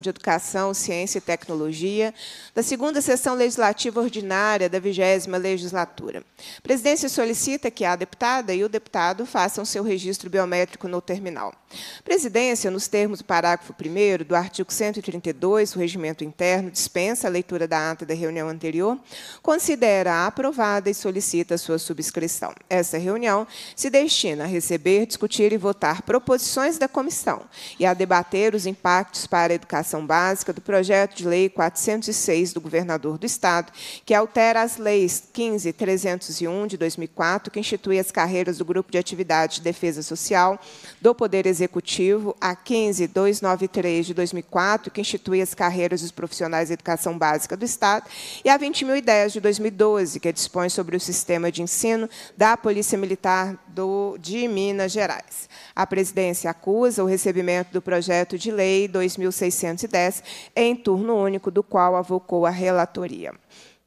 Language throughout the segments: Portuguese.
de Educação, Ciência e Tecnologia, da segunda sessão legislativa ordinária da vigésima legislatura. A presidência solicita que a deputada e o deputado façam seu registro biométrico no terminal. A presidência, nos termos do parágrafo 1 do artigo 132 do Regimento Interno, dispensa a leitura da ata da reunião anterior, considera aprovada e solicita sua subscrição. Essa reunião se destina a receber, discutir e votar proposições da comissão e a debater os impactos para a educação Educação Básica do projeto de lei 406 do governador do Estado, que altera as leis 15.301 de 2004, que institui as carreiras do Grupo de Atividade de Defesa Social do Poder Executivo, a 15.293 de 2004, que institui as carreiras dos profissionais de Educação Básica do Estado, e a 20.010 de 2012, que dispõe sobre o sistema de ensino da Polícia Militar do, de Minas Gerais. A presidência acusa o recebimento do projeto de lei 2610 em turno único, do qual avocou a relatoria.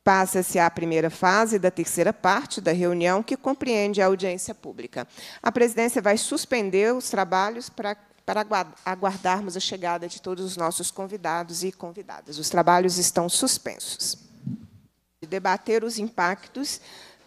Passa-se à primeira fase da terceira parte da reunião, que compreende a audiência pública. A presidência vai suspender os trabalhos para, para aguardarmos a chegada de todos os nossos convidados e convidadas. Os trabalhos estão suspensos. Debater os impactos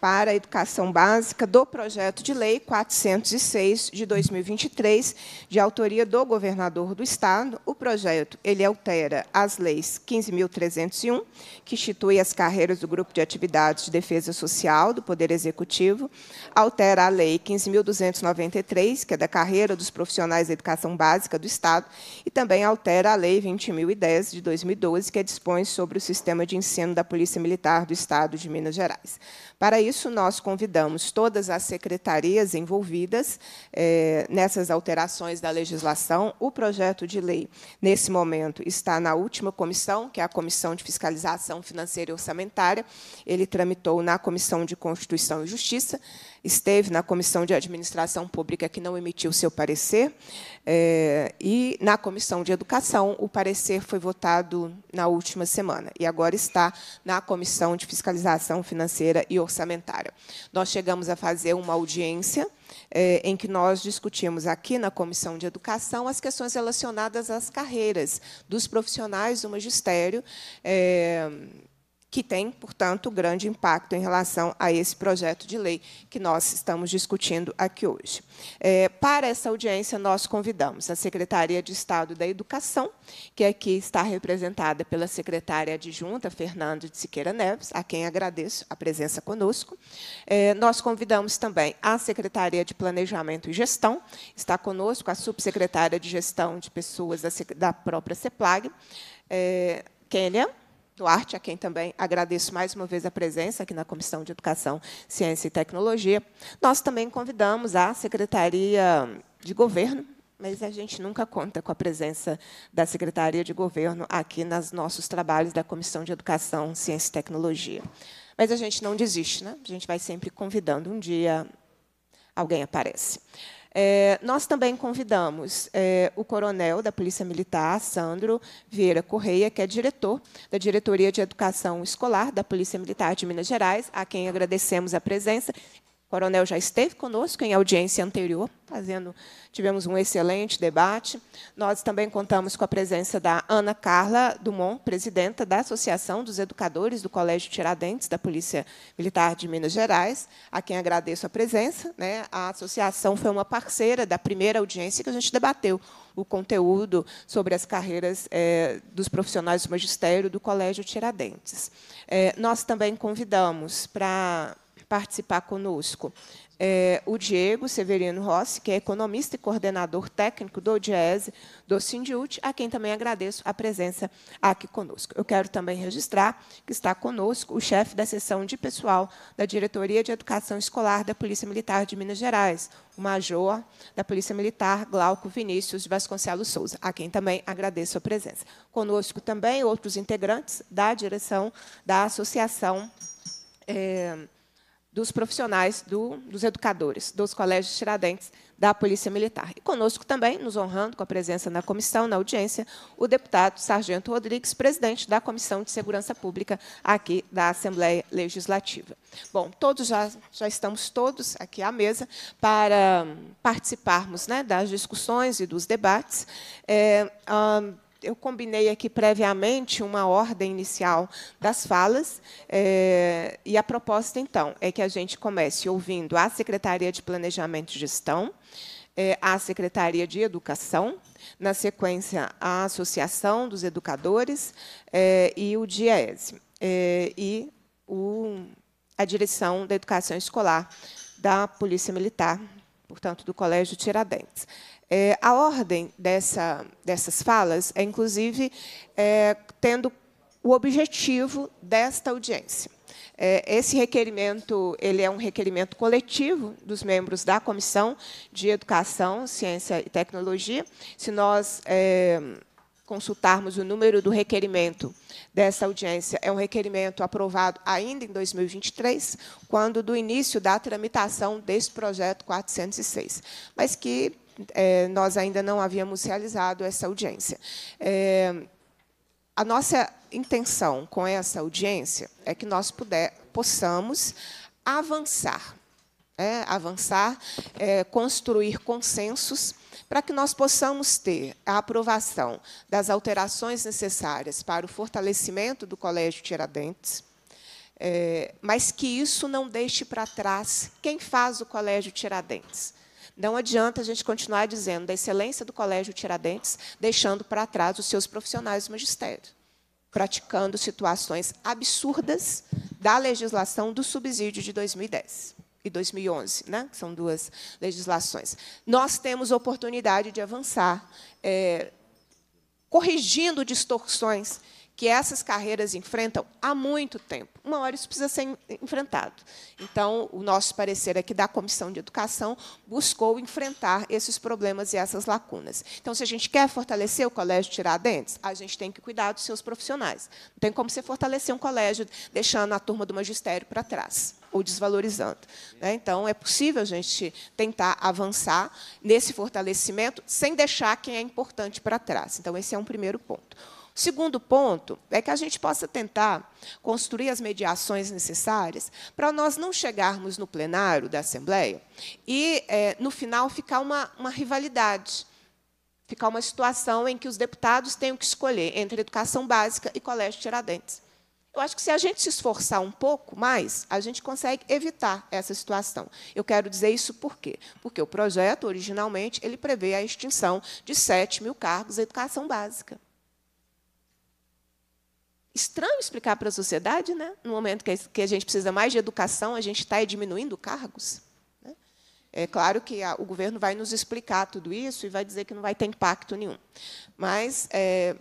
para a Educação Básica do projeto de lei 406 de 2023, de autoria do governador do estado. O projeto ele altera as leis 15.301, que institui as carreiras do grupo de atividades de defesa social do Poder Executivo, altera a lei 15.293, que é da carreira dos profissionais da educação básica do estado, e também altera a lei 20.010 de 2012, que é dispõe sobre o sistema de ensino da Polícia Militar do Estado de Minas Gerais. Para isso, nós convidamos todas as secretarias envolvidas eh, nessas alterações da legislação. O projeto de lei, nesse momento, está na última comissão, que é a Comissão de Fiscalização Financeira e Orçamentária. Ele tramitou na Comissão de Constituição e Justiça esteve na Comissão de Administração Pública, que não emitiu seu parecer, é, e na Comissão de Educação, o parecer foi votado na última semana, e agora está na Comissão de Fiscalização Financeira e Orçamentária. Nós chegamos a fazer uma audiência. É, em que nós discutimos aqui na Comissão de Educação as questões relacionadas às carreiras dos profissionais do magistério, é, que tem, portanto, grande impacto em relação a esse projeto de lei que nós estamos discutindo aqui hoje. É, para essa audiência, nós convidamos a Secretaria de Estado da Educação, que aqui está representada pela secretária adjunta, Fernanda de Siqueira Neves, a quem agradeço a presença conosco. É, nós convidamos também a Secretaria de Planejamento e Gestão, está conosco a subsecretária de Gestão de Pessoas da, própria CEPLAG, é, Kênia, Duarte, a quem também agradeço mais uma vez a presença aqui na Comissão de Educação, Ciência e Tecnologia. Nós também convidamos a Secretaria de Governo, mas a gente nunca conta com a presença da Secretaria de Governo aqui nos nossos trabalhos da Comissão de Educação, Ciência e Tecnologia. Mas a gente não desiste, né? a gente vai sempre convidando. Um dia alguém aparece. É, nós também convidamos é, o coronel da Polícia Militar, Sandro Vieira Correia, que é diretor da Diretoria de Educação Escolar da Polícia Militar de Minas Gerais, a quem agradecemos a presença, o coronel já esteve conosco em audiência anterior, fazendo, tivemos um excelente debate. Nós também contamos com a presença da Ana Carla Dumont, presidenta da Associação dos Educadores do Colégio Tiradentes da Polícia Militar de Minas Gerais, a quem agradeço a presença. Né? A associação foi uma parceira da primeira audiência que a gente debateu o conteúdo sobre as carreiras é, dos profissionais do magistério do Colégio Tiradentes. É, nós também convidamos para participar conosco é, o Diego Severino Rossi, que é economista e coordenador técnico do DIESE, do Sindiut, a quem também agradeço a presença aqui conosco. Eu quero também registrar que está conosco o chefe da seção de pessoal da Diretoria de Educação Escolar da Polícia Militar de Minas Gerais, o Major da Polícia Militar, Glauco Vinícius de Vasconcelos Souza, a quem também agradeço a presença. Conosco também outros integrantes da direção da Associação. É, dos profissionais, do, dos educadores dos colégios Tiradentes da Polícia Militar. E conosco também, nos honrando com a presença na comissão, na audiência, o deputado Sargento Rodrigues, presidente da Comissão de Segurança Pública aqui da Assembleia Legislativa. Bom, todos já, já estamos todos aqui à mesa para participarmos né, das discussões e dos debates. É, eu combinei aqui previamente uma ordem inicial das falas, é, e a proposta, então, é que a gente comece ouvindo a Secretaria de Planejamento e Gestão, é, a Secretaria de Educação, na sequência, a Associação dos Educadores é, e o DIESE, é, e o, a Direção da Educação Escolar da Polícia Militar, portanto, do Colégio Tiradentes. É, a ordem dessa, dessas falas é, inclusive, é, tendo o objetivo desta audiência. É, esse requerimento ele é um requerimento coletivo dos membros da Comissão de Educação, Ciência e Tecnologia. Se nós é, consultarmos o número do requerimento dessa audiência, é um requerimento aprovado ainda em 2023, quando do início da tramitação desse projeto 406, mas que é, nós ainda não havíamos realizado essa audiência. É, a nossa intenção com essa audiência é que nós puder, possamos avançar, né? é, avançar, construir consensos para que nós possamos ter a aprovação das alterações necessárias para o fortalecimento do Colégio Tiradentes, é, mas que isso não deixe para trás quem faz o Colégio Tiradentes. Não adianta a gente continuar dizendo da excelência do Colégio Tiradentes, deixando para trás os seus profissionais do magistério, praticando situações absurdas da legislação do subsídio de 2010 e 2011, né? são duas legislações. Nós temos oportunidade de avançar, é, corrigindo distorções que essas carreiras enfrentam há muito tempo. Uma hora isso precisa ser enfrentado. Então, o nosso parecer aqui é da Comissão de Educação buscou enfrentar esses problemas e essas lacunas. Então, se a gente quer fortalecer o Colégio Tiradentes, a gente tem que cuidar dos seus profissionais. Não tem como você fortalecer um colégio deixando a turma do magistério para trás ou desvalorizando. Né? Então, é possível a gente tentar avançar nesse fortalecimento sem deixar quem é importante para trás. Então, esse é um primeiro ponto. Segundo ponto é que a gente possa tentar construir as mediações necessárias para nós não chegarmos no plenário da Assembleia e, é, no final, ficar uma, uma rivalidade ficar uma situação em que os deputados tenham que escolher entre educação básica e colégio Tiradentes. Eu acho que se a gente se esforçar um pouco mais, a gente consegue evitar essa situação. Eu quero dizer isso por quê? Porque o projeto, originalmente, ele prevê a extinção de 7 mil cargos da educação básica estranho explicar para a sociedade, né? no momento que a gente precisa mais de educação, a gente está diminuindo cargos. Né? É claro que a, o governo vai nos explicar tudo isso e vai dizer que não vai ter impacto nenhum. Mas, é,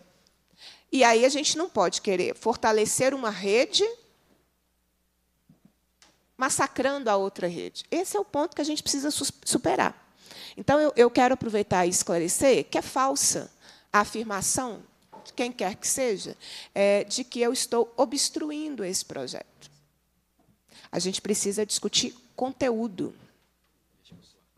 e aí a gente não pode querer fortalecer uma rede massacrando a outra rede. Esse é o ponto que a gente precisa superar. Então, eu, eu quero aproveitar e esclarecer que é falsa a afirmação quem quer que seja, é, de que eu estou obstruindo esse projeto. A gente precisa discutir conteúdo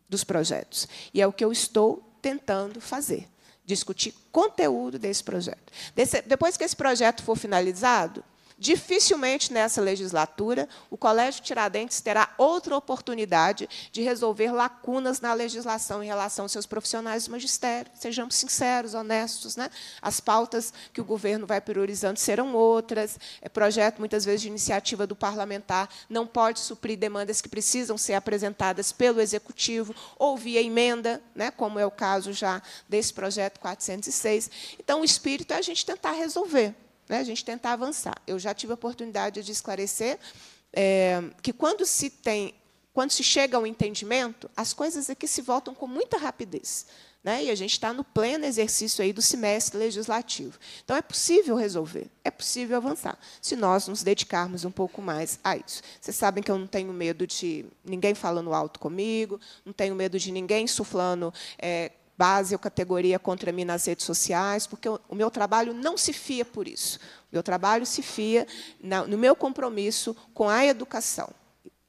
dos projetos. E é o que eu estou tentando fazer discutir conteúdo desse projeto. Desse, depois que esse projeto for finalizado, Dificilmente nessa legislatura o Colégio Tiradentes terá outra oportunidade de resolver lacunas na legislação em relação aos seus profissionais do magistério. Sejamos sinceros, honestos. Né? As pautas que o governo vai priorizando serão outras. É projeto, muitas vezes, de iniciativa do parlamentar não pode suprir demandas que precisam ser apresentadas pelo executivo ou via emenda, né? como é o caso já desse projeto 406. Então, o espírito é a gente tentar resolver né, a gente tentar avançar. Eu já tive a oportunidade de esclarecer é, que quando se tem, quando se chega ao entendimento, as coisas aqui se voltam com muita rapidez. Né? E a gente está no pleno exercício aí do semestre legislativo. Então, é possível resolver, é possível avançar, se nós nos dedicarmos um pouco mais a isso. Vocês sabem que eu não tenho medo de ninguém falando alto comigo, não tenho medo de ninguém insuflando é, base ou categoria contra mim nas redes sociais, porque o meu trabalho não se fia por isso. O meu trabalho se fia no meu compromisso com a educação.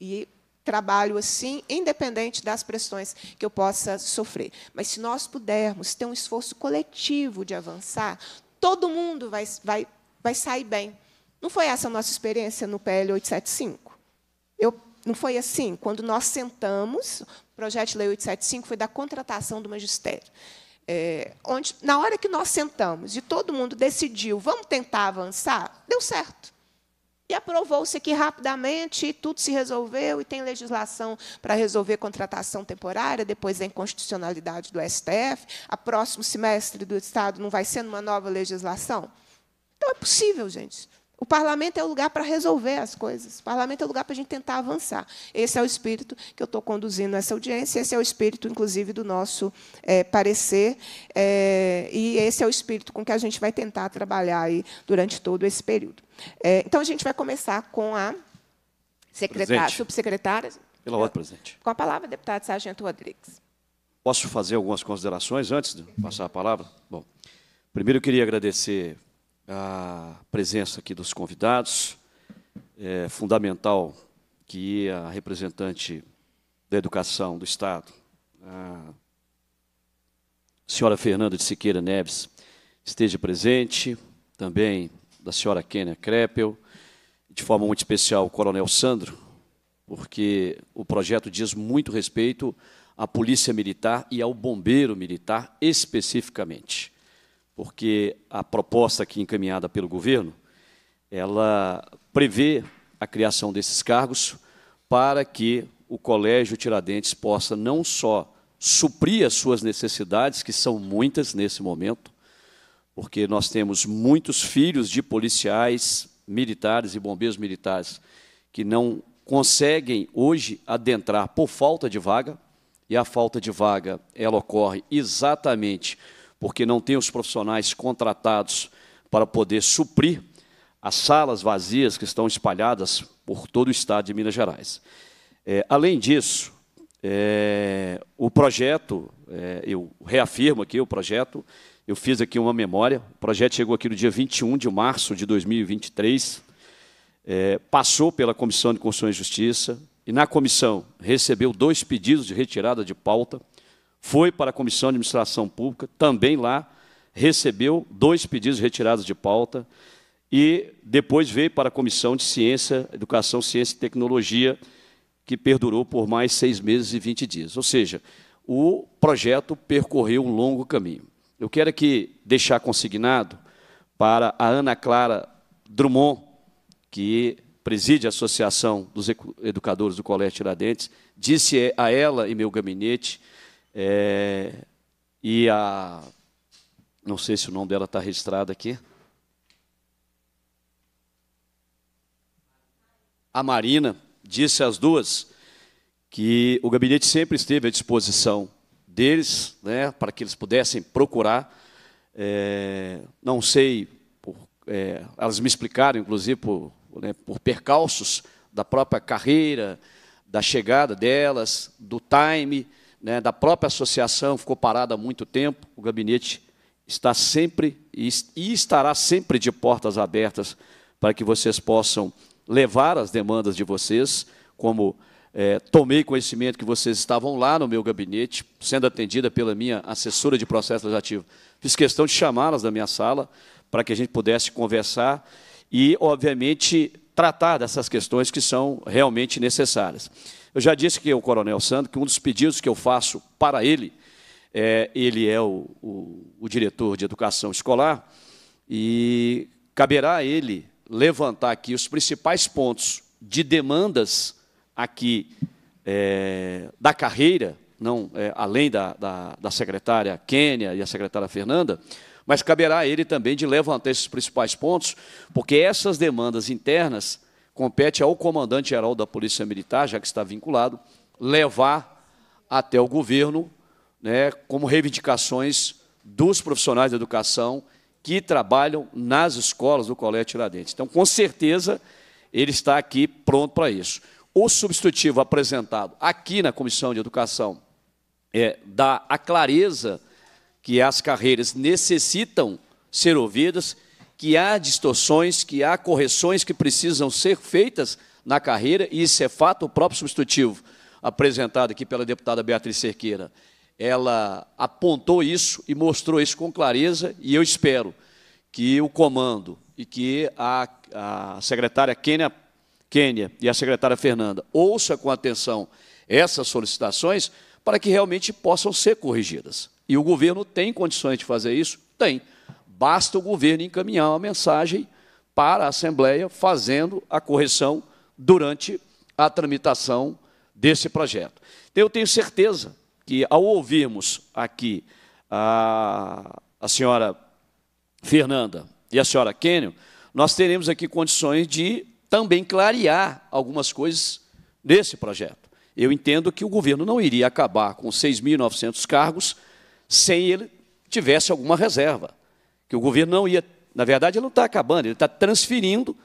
E trabalho assim, independente das pressões que eu possa sofrer. Mas se nós pudermos ter um esforço coletivo de avançar, todo mundo vai, vai, vai sair bem. Não foi essa a nossa experiência no PL 875? Eu, não foi assim? Quando nós sentamos, projeto de lei 875 foi da contratação do magistério. É, onde, na hora que nós sentamos e todo mundo decidiu, vamos tentar avançar, deu certo. E aprovou-se aqui rapidamente, e tudo se resolveu, e tem legislação para resolver contratação temporária, depois da inconstitucionalidade do STF. A próximo semestre do Estado não vai ser numa nova legislação? Então é possível, gente. O parlamento é o lugar para resolver as coisas. O parlamento é o lugar para a gente tentar avançar. Esse é o espírito que eu estou conduzindo essa audiência. Esse é o espírito, inclusive, do nosso é, parecer. É, e esse é o espírito com que a gente vai tentar trabalhar aí durante todo esse período. É, então, a gente vai começar com a secretária, subsecretária. Pela ordem, presidente. Com a palavra, deputado Sargento Rodrigues. Posso fazer algumas considerações antes de passar a palavra? Bom, primeiro eu queria agradecer a presença aqui dos convidados. É fundamental que a representante da Educação do Estado, a senhora Fernanda de Siqueira Neves, esteja presente, também da senhora Kênia Kreppel, de forma muito especial o Coronel Sandro, porque o projeto diz muito respeito à Polícia Militar e ao Bombeiro Militar especificamente porque a proposta aqui encaminhada pelo governo, ela prevê a criação desses cargos para que o Colégio Tiradentes possa não só suprir as suas necessidades, que são muitas nesse momento, porque nós temos muitos filhos de policiais militares e bombeiros militares que não conseguem hoje adentrar por falta de vaga, e a falta de vaga ela ocorre exatamente porque não tem os profissionais contratados para poder suprir as salas vazias que estão espalhadas por todo o estado de Minas Gerais. É, além disso, é, o projeto, é, eu reafirmo aqui o projeto, eu fiz aqui uma memória, o projeto chegou aqui no dia 21 de março de 2023, é, passou pela Comissão de Constituição e Justiça, e na comissão recebeu dois pedidos de retirada de pauta, foi para a Comissão de Administração Pública, também lá, recebeu dois pedidos retirados de pauta e depois veio para a Comissão de Ciência, Educação, Ciência e Tecnologia, que perdurou por mais seis meses e vinte dias. Ou seja, o projeto percorreu um longo caminho. Eu quero aqui deixar consignado para a Ana Clara Drummond, que preside a Associação dos Educadores do Colégio Tiradentes, disse a ela e meu gabinete é, e a. Não sei se o nome dela está registrado aqui. A Marina disse às duas que o gabinete sempre esteve à disposição deles, né, para que eles pudessem procurar. É, não sei, por, é, elas me explicaram, inclusive, por, né, por percalços da própria carreira, da chegada delas, do time né, da própria associação ficou parada há muito tempo. O gabinete está sempre e estará sempre de portas abertas para que vocês possam levar as demandas de vocês, como é, tomei conhecimento que vocês estavam lá no meu gabinete, sendo atendida pela minha assessora de processo legislativo. Fiz questão de chamá-las da minha sala para que a gente pudesse conversar e, obviamente, tratar dessas questões que são realmente necessárias. Eu já disse que o Coronel Sandro, que um dos pedidos que eu faço para ele, é, ele é o, o, o diretor de educação escolar, e caberá a ele levantar aqui os principais pontos de demandas aqui é, da carreira, não é, além da, da, da, secretária Kênia e a secretária Fernanda, mas caberá a ele também de levantar esses principais pontos, porque essas demandas internas compete ao comandante-geral da Polícia Militar, já que está vinculado, levar até o governo né, como reivindicações dos profissionais de educação que trabalham nas escolas do Colégio Tiradentes. Então, com certeza, ele está aqui pronto para isso. O substitutivo apresentado aqui na Comissão de Educação é, dá a clareza que as carreiras necessitam ser ouvidas que há distorções, que há correções que precisam ser feitas na carreira, e isso é fato, o próprio substitutivo apresentado aqui pela deputada Beatriz Cerqueira, ela apontou isso e mostrou isso com clareza, e eu espero que o comando e que a, a secretária Kênia, Kênia e a secretária Fernanda ouça com atenção essas solicitações para que realmente possam ser corrigidas. E o governo tem condições de fazer isso? Tem. Basta o governo encaminhar uma mensagem para a Assembleia fazendo a correção durante a tramitação desse projeto. Então, eu tenho certeza que, ao ouvirmos aqui a, a senhora Fernanda e a senhora Kenyon, nós teremos aqui condições de também clarear algumas coisas desse projeto. Eu entendo que o governo não iria acabar com 6.900 cargos sem ele tivesse alguma reserva que o governo não ia, na verdade, ele não está acabando, ele está transferindo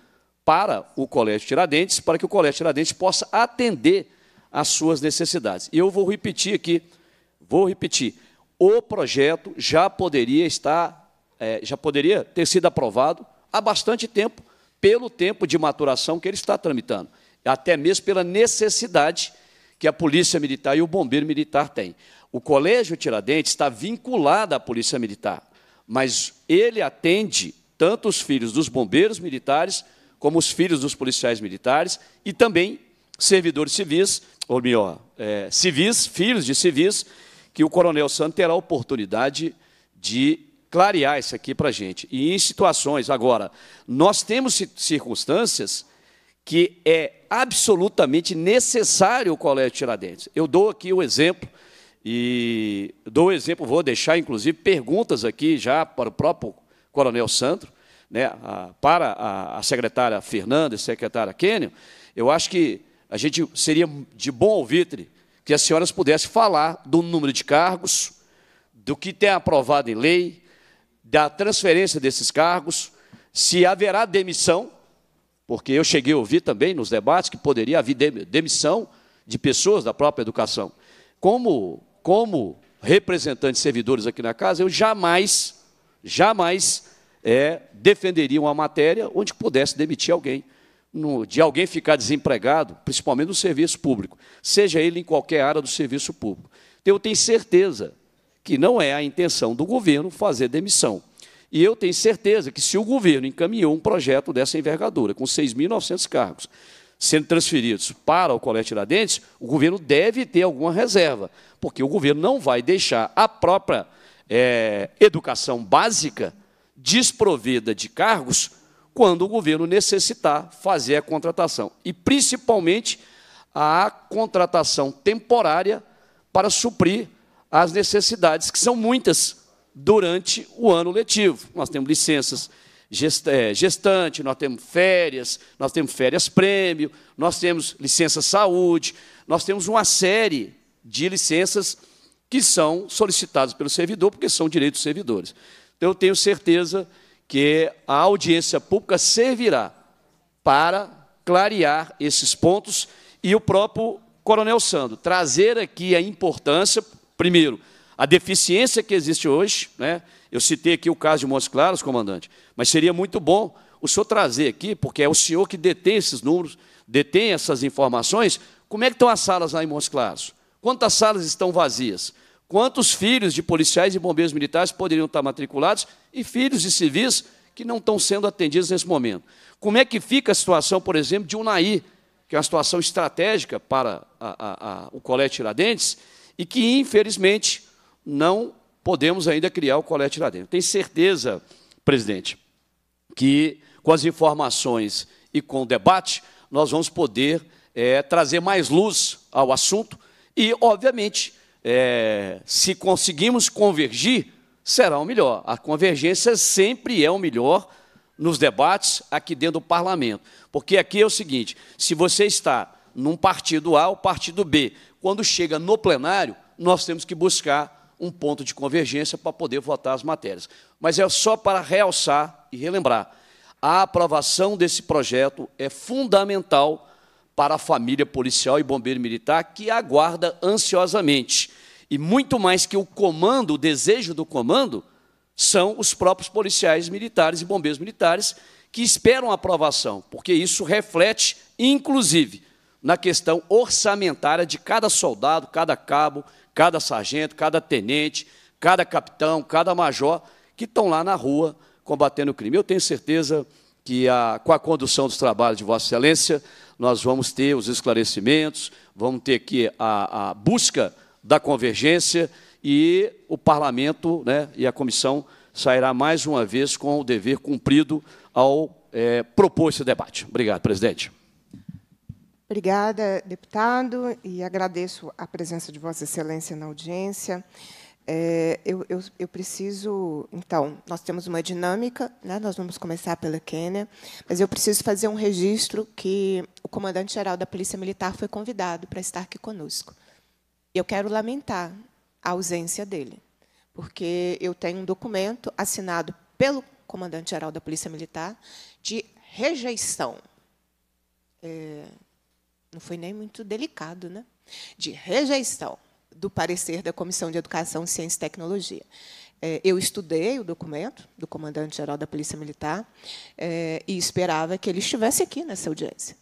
para o Colégio Tiradentes, para que o Colégio Tiradentes possa atender às suas necessidades. E eu vou repetir aqui, vou repetir, o projeto já poderia estar, é, já poderia ter sido aprovado há bastante tempo, pelo tempo de maturação que ele está tramitando, até mesmo pela necessidade que a Polícia Militar e o Bombeiro Militar têm. O Colégio Tiradentes está vinculado à Polícia Militar mas ele atende tanto os filhos dos bombeiros militares, como os filhos dos policiais militares e também servidores civis, ou melhor, é, civis, filhos de civis, que o Coronel Santos terá a oportunidade de clarear isso aqui para a gente. E em situações, agora, nós temos circunstâncias que é absolutamente necessário o colégio Tiradentes. Eu dou aqui o exemplo e dou exemplo, vou deixar inclusive perguntas aqui já para o próprio Coronel Sandro, né, para a, secretária Fernanda e secretária Kenyon. Eu acho que a gente seria de bom alvitre que as senhoras pudessem falar do número de cargos, do que tem aprovado em lei, da transferência desses cargos, se haverá demissão, porque eu cheguei a ouvir também nos debates que poderia haver demissão de pessoas da própria educação. Como como representante de servidores aqui na casa, eu jamais, jamais é, defenderia uma matéria onde pudesse demitir alguém. No, de alguém ficar desempregado, principalmente no serviço público, seja ele em qualquer área do serviço público. Então, eu tenho certeza que não é a intenção do governo fazer demissão. E eu tenho certeza que se o governo encaminhou um projeto dessa envergadura, com 6.900 cargos, sendo transferidos para o Colégio Tiradentes, o governo deve ter alguma reserva, porque o governo não vai deixar a própria é, educação básica desprovida de cargos quando o governo necessitar fazer a contratação. E, principalmente, a contratação temporária para suprir as necessidades, que são muitas, durante o ano letivo. Nós temos licenças é, gestante, nós temos férias, nós temos férias prêmio, nós temos licença saúde, nós temos uma série de licenças que são solicitadas pelo servidor, porque são direitos dos servidores. Então, eu tenho certeza que a audiência pública servirá para clarear esses pontos e o próprio Coronel Sandro trazer aqui a importância, primeiro, a deficiência que existe hoje, né? Eu citei aqui o caso de Montes Claros, comandante, mas seria muito bom o senhor trazer aqui, porque é o senhor que detém esses números, detém essas informações. Como é que estão as salas lá em Montes Claros? Quantas salas estão vazias? Quantos filhos de policiais e bombeiros militares poderiam estar matriculados e filhos de civis que não estão sendo atendidos nesse momento? Como é que fica a situação, por exemplo, de Unaí, que é uma situação estratégica para a, a, a, o Colégio Tiradentes e que, infelizmente, não podemos ainda criar o Colete Tiradentes. Tenho certeza, presidente, que com as informações e com o debate, nós vamos poder é, trazer mais luz ao assunto e, obviamente, é, se conseguirmos convergir, será o melhor. A convergência sempre é o melhor nos debates aqui dentro do parlamento. Porque aqui é o seguinte: se você está num partido A ou partido B, quando chega no plenário, nós temos que buscar um ponto de convergência para poder votar as matérias. Mas é só para realçar e relembrar: a aprovação desse projeto é fundamental para a família policial e bombeiro militar que aguarda ansiosamente. E muito mais que o comando, o desejo do comando, são os próprios policiais militares e bombeiros militares que esperam a aprovação, porque isso reflete, inclusive, na questão orçamentária de cada soldado, cada cabo, cada sargento, cada tenente, cada capitão, cada major que estão lá na rua combatendo o crime. Eu tenho certeza que a, ah, com a condução dos trabalhos de Vossa Excelência, nós vamos ter os esclarecimentos, vamos ter aqui a, a busca da convergência e o parlamento né, e a comissão sairá mais uma vez com o dever cumprido ao é, propor esse debate. Obrigado, presidente. Obrigada, deputado, e agradeço a presença de Vossa Excelência na audiência. É, eu, eu, eu, preciso, então, nós temos uma dinâmica, né, nós vamos começar pela Quênia, mas eu preciso fazer um registro que o comandante-geral da Polícia Militar foi convidado para estar aqui conosco. E eu quero lamentar a ausência dele, porque eu tenho um documento assinado pelo comandante-geral da Polícia Militar de rejeição. É, não foi nem muito delicado, né? de rejeição do parecer da Comissão de Educação, Ciência e Tecnologia. É, eu estudei o documento do comandante-geral da Polícia Militar é, e esperava que ele estivesse aqui nessa audiência.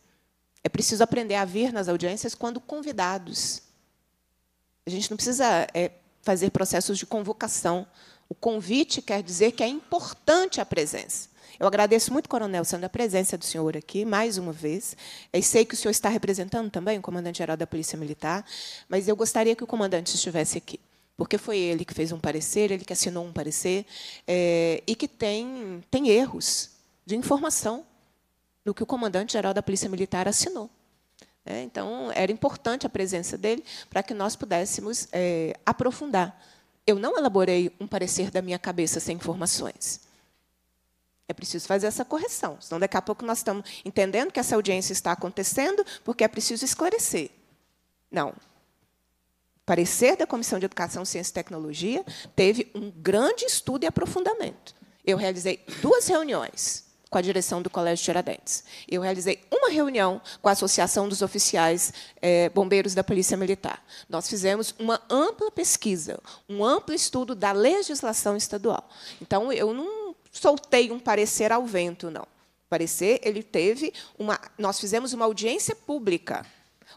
É preciso aprender a vir nas audiências quando convidados. A gente não precisa é, fazer processos de convocação. O convite quer dizer que é importante a presença. Eu agradeço muito, Coronel sendo a presença do senhor aqui, mais uma vez. E sei que o senhor está representando também o comandante-geral da Polícia Militar, mas eu gostaria que o comandante estivesse aqui porque foi ele que fez um parecer, ele que assinou um parecer, é, e que tem, tem erros de informação no que o comandante-geral da Polícia Militar assinou. É, então, era importante a presença dele para que nós pudéssemos é, aprofundar. Eu não elaborei um parecer da minha cabeça sem informações. É preciso fazer essa correção, senão daqui a pouco nós estamos entendendo que essa audiência está acontecendo porque é preciso esclarecer. Não. O parecer da Comissão de Educação, Ciência e Tecnologia teve um grande estudo e aprofundamento. Eu realizei duas reuniões com a direção do Colégio Tiradentes. Eu realizei uma reunião com a Associação dos Oficiais eh, Bombeiros da Polícia Militar. Nós fizemos uma ampla pesquisa, um amplo estudo da legislação estadual. Então, eu não soltei um parecer ao vento, não. O parecer, ele teve uma. Nós fizemos uma audiência pública.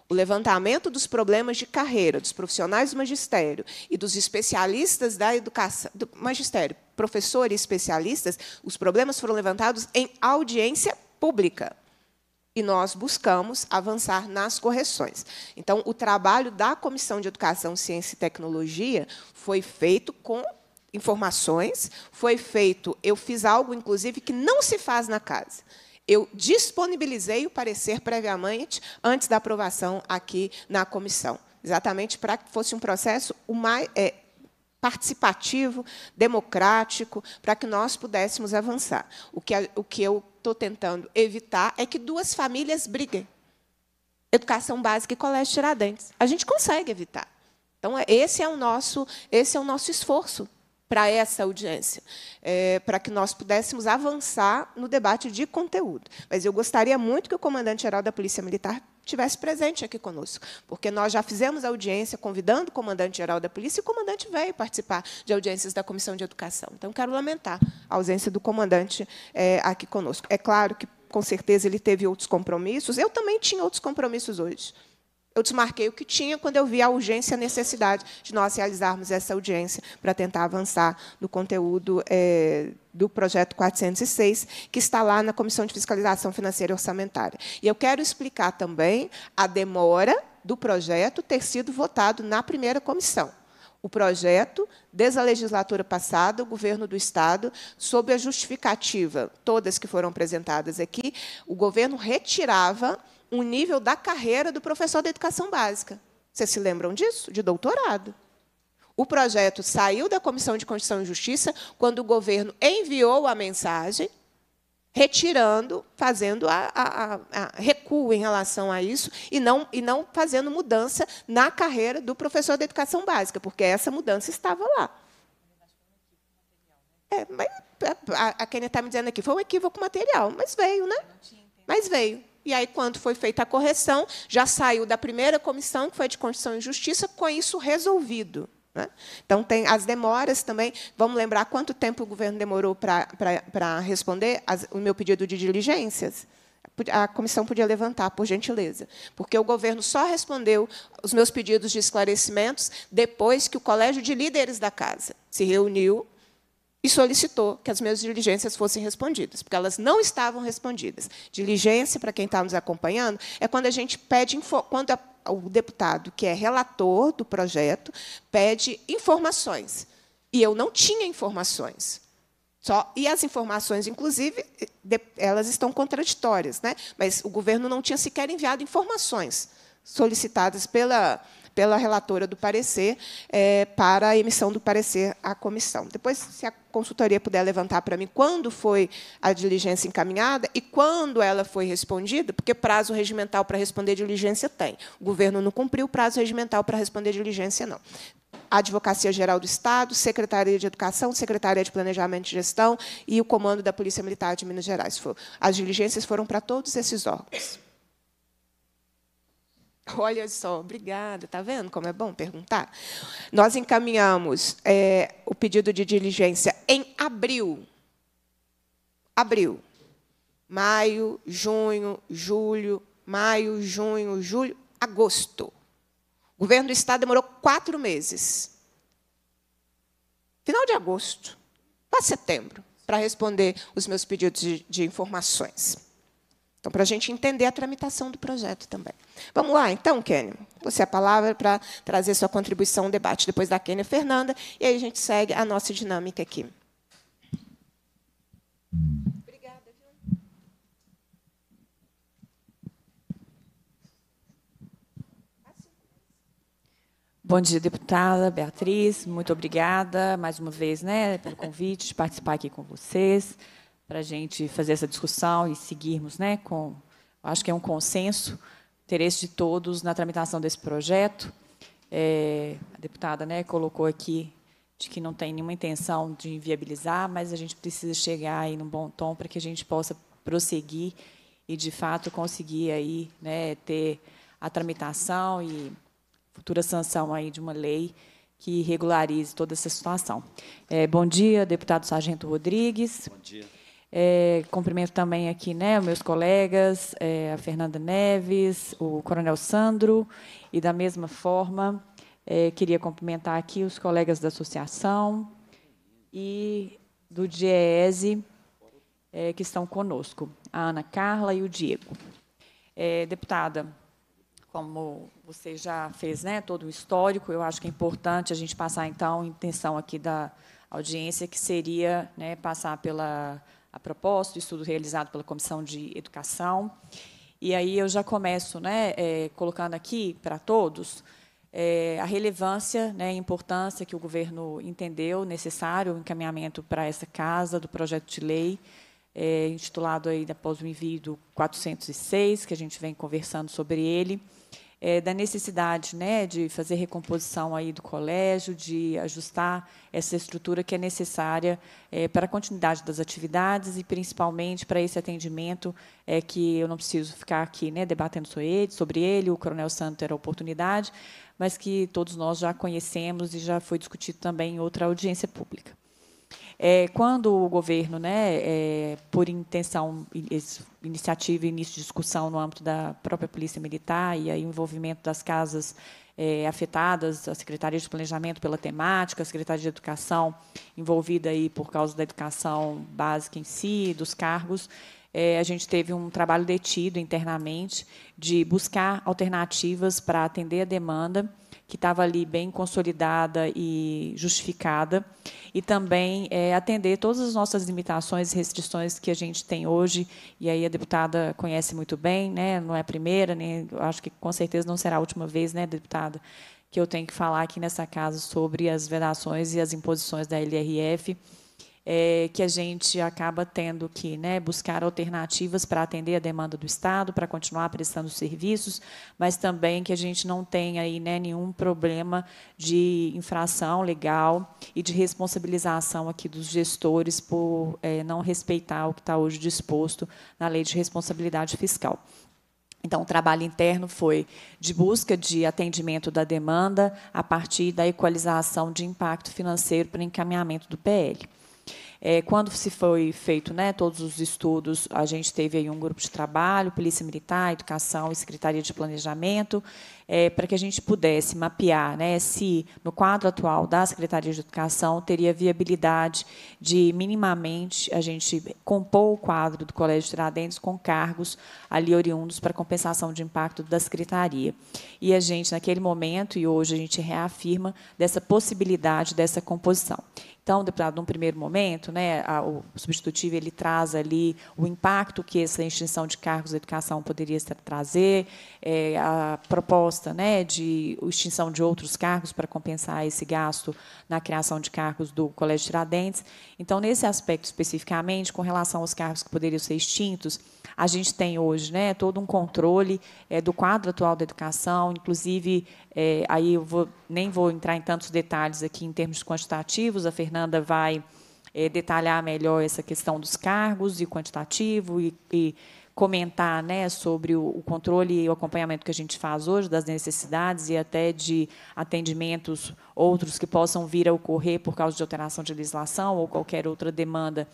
O levantamento dos problemas de carreira dos profissionais do magistério e dos especialistas da educação do magistério, professores especialistas, os problemas foram levantados em audiência pública e nós buscamos avançar nas correções. Então, o trabalho da Comissão de Educação, Ciência e Tecnologia foi feito com informações, foi feito, eu fiz algo, inclusive, que não se faz na casa. Eu disponibilizei o parecer previamente, antes da aprovação aqui na comissão, exatamente para que fosse um processo o mais, é, participativo, democrático, para que nós pudéssemos avançar. O que, o que eu estou tentando evitar é que duas famílias briguem. Educação básica e colégio Tiradentes. A gente consegue evitar. Então, é, esse é o nosso, esse é o nosso esforço para essa audiência, é, para que nós pudéssemos avançar no debate de conteúdo. Mas eu gostaria muito que o comandante-geral da Polícia Militar tivesse presente aqui conosco, porque nós já fizemos audiência convidando o comandante-geral da Polícia e o comandante veio participar de audiências da Comissão de Educação. Então, quero lamentar a ausência do comandante é, aqui conosco. É claro que, com certeza, ele teve outros compromissos. Eu também tinha outros compromissos hoje. Eu desmarquei o que tinha quando eu vi a urgência e a necessidade de nós realizarmos essa audiência para tentar avançar no conteúdo é, do projeto 406, que está lá na Comissão de Fiscalização Financeira e Orçamentária. E eu quero explicar também a demora do projeto ter sido votado na primeira comissão o projeto, desde a legislatura passada, o governo do Estado, sob a justificativa, todas que foram apresentadas aqui, o governo retirava um nível da carreira do professor da educação básica. Vocês se lembram disso? De doutorado. O projeto saiu da Comissão de Constituição e Justiça quando o governo enviou a mensagem, retirando, fazendo a, a, a recuo em relação a isso e não, e não fazendo mudança na carreira do professor da educação básica, porque essa mudança estava lá. É, mas a, a Kenia está me dizendo aqui, foi um equívoco material, mas veio, né? Mas veio. E aí, quando foi feita a correção, já saiu da primeira comissão, que foi de Constituição e Justiça, com isso resolvido. Né? Então, tem as demoras também. Vamos lembrar quanto tempo o governo demorou para, para, para responder o meu pedido de diligências? A comissão podia levantar, por gentileza. Porque o governo só respondeu os meus pedidos de esclarecimentos depois que o colégio de líderes da casa se reuniu e solicitou que as minhas diligências fossem respondidas, porque elas não estavam respondidas. Diligência, para quem está nos acompanhando, é quando a gente pede quando a, o deputado que é relator do projeto pede informações. E eu não tinha informações. Só, e as informações, inclusive, de, elas estão contraditórias, né? Mas o governo não tinha sequer enviado informações solicitadas pela pela relatora do parecer é, para a emissão do parecer à comissão. Depois, se a consultoria puder levantar para mim quando foi a diligência encaminhada e quando ela foi respondida, porque prazo regimental para responder diligência tem. O governo não cumpriu o prazo regimental para responder diligência, não. A Advocacia Geral do Estado, Secretaria de Educação, Secretaria de Planejamento e Gestão e o Comando da Polícia Militar de Minas Gerais. As diligências foram para todos esses órgãos. Olha só, obrigada. Está vendo como é bom perguntar? Nós encaminhamos é, o pedido de diligência em abril. Abril. Maio, junho, julho, maio, junho, julho, agosto. O governo do Estado demorou quatro meses. Final de agosto, quase setembro, para responder os meus pedidos de, de informações. Então, para a gente entender a tramitação do projeto também. Vamos lá, então, Kênia. Você a palavra para trazer sua contribuição ao debate depois da Kênia Fernanda, e aí a gente segue a nossa dinâmica aqui. Obrigada. Bom dia, deputada Beatriz. Muito obrigada mais uma vez né, pelo convite de participar aqui com vocês para a gente fazer essa discussão e seguirmos né, com, acho que é um consenso, interesse de todos na tramitação desse projeto. É, a deputada né, colocou aqui de que não tem nenhuma intenção de inviabilizar, mas a gente precisa chegar aí num bom tom para que a gente possa prosseguir e, de fato, conseguir aí, né, ter a tramitação e futura sanção aí de uma lei que regularize toda essa situação. É, bom dia, deputado Sargento Rodrigues. Bom dia. É, cumprimento também aqui né, meus colegas, é, a Fernanda Neves, o Coronel Sandro, e da mesma forma, é, queria cumprimentar aqui os colegas da associação e do DIEESE é, que estão conosco, a Ana Carla e o Diego. É, deputada, como você já fez né, todo o histórico, eu acho que é importante a gente passar, então, a intenção aqui da audiência, que seria né, passar pela a propósito, estudo realizado pela Comissão de Educação. E aí eu já começo né, é, colocando aqui para todos é, a relevância, né, a importância que o governo entendeu necessário o encaminhamento para essa casa do projeto de lei, é, intitulado aí após o envio do 406, que a gente vem conversando sobre ele é, da necessidade né, de fazer recomposição aí do colégio, de ajustar essa estrutura que é necessária é, para a continuidade das atividades e, principalmente, para esse atendimento é, que eu não preciso ficar aqui né, debatendo sobre ele, sobre ele, o Coronel Santo era a oportunidade, mas que todos nós já conhecemos e já foi discutido também em outra audiência pública. É, quando o governo, né, é, por intenção, iniciativa e início de discussão no âmbito da própria Polícia Militar e aí envolvimento das casas é, afetadas, a Secretaria de Planejamento pela temática, a Secretaria de Educação envolvida aí por causa da educação básica em si, dos cargos, é, a gente teve um trabalho detido internamente de buscar alternativas para atender a demanda que estava ali bem consolidada e justificada, e também é, atender todas as nossas limitações e restrições que a gente tem hoje, e aí a deputada conhece muito bem, né? não é a primeira, nem, acho que com certeza não será a última vez, né, deputada, que eu tenho que falar aqui nessa casa sobre as vedações e as imposições da LRF, é, que a gente acaba tendo que né, buscar alternativas para atender a demanda do Estado, para continuar prestando serviços, mas também que a gente não tenha aí, né, nenhum problema de infração legal e de responsabilização aqui dos gestores por é, não respeitar o que está hoje disposto na lei de responsabilidade fiscal. Então, o trabalho interno foi de busca de atendimento da demanda a partir da equalização de impacto financeiro para encaminhamento do PL. É, quando se foi feito né, todos os estudos, a gente teve aí um grupo de trabalho, Polícia Militar, Educação e Secretaria de Planejamento, é, para que a gente pudesse mapear né, se, no quadro atual da Secretaria de Educação, teria viabilidade de, minimamente, a gente compor o quadro do Colégio Tiradentes com cargos ali oriundos para compensação de impacto da Secretaria. E a gente, naquele momento, e hoje a gente reafirma dessa possibilidade dessa composição. Então, deputado, num primeiro momento, né, a, o substitutivo ele traz ali o impacto que essa extinção de cargos de educação poderia trazer, é, a proposta né, de extinção de outros cargos para compensar esse gasto na criação de cargos do Colégio Tiradentes. Então, nesse aspecto especificamente, com relação aos cargos que poderiam ser extintos, a gente tem hoje, né? Todo um controle é, do quadro atual da educação, inclusive é, aí eu vou, nem vou entrar em tantos detalhes aqui em termos quantitativos. A Fernanda vai é, detalhar melhor essa questão dos cargos e quantitativo e, e comentar né, sobre o, controle e o acompanhamento que a gente faz hoje das necessidades e até de atendimentos outros que possam vir a ocorrer por causa de alteração de legislação ou qualquer outra demanda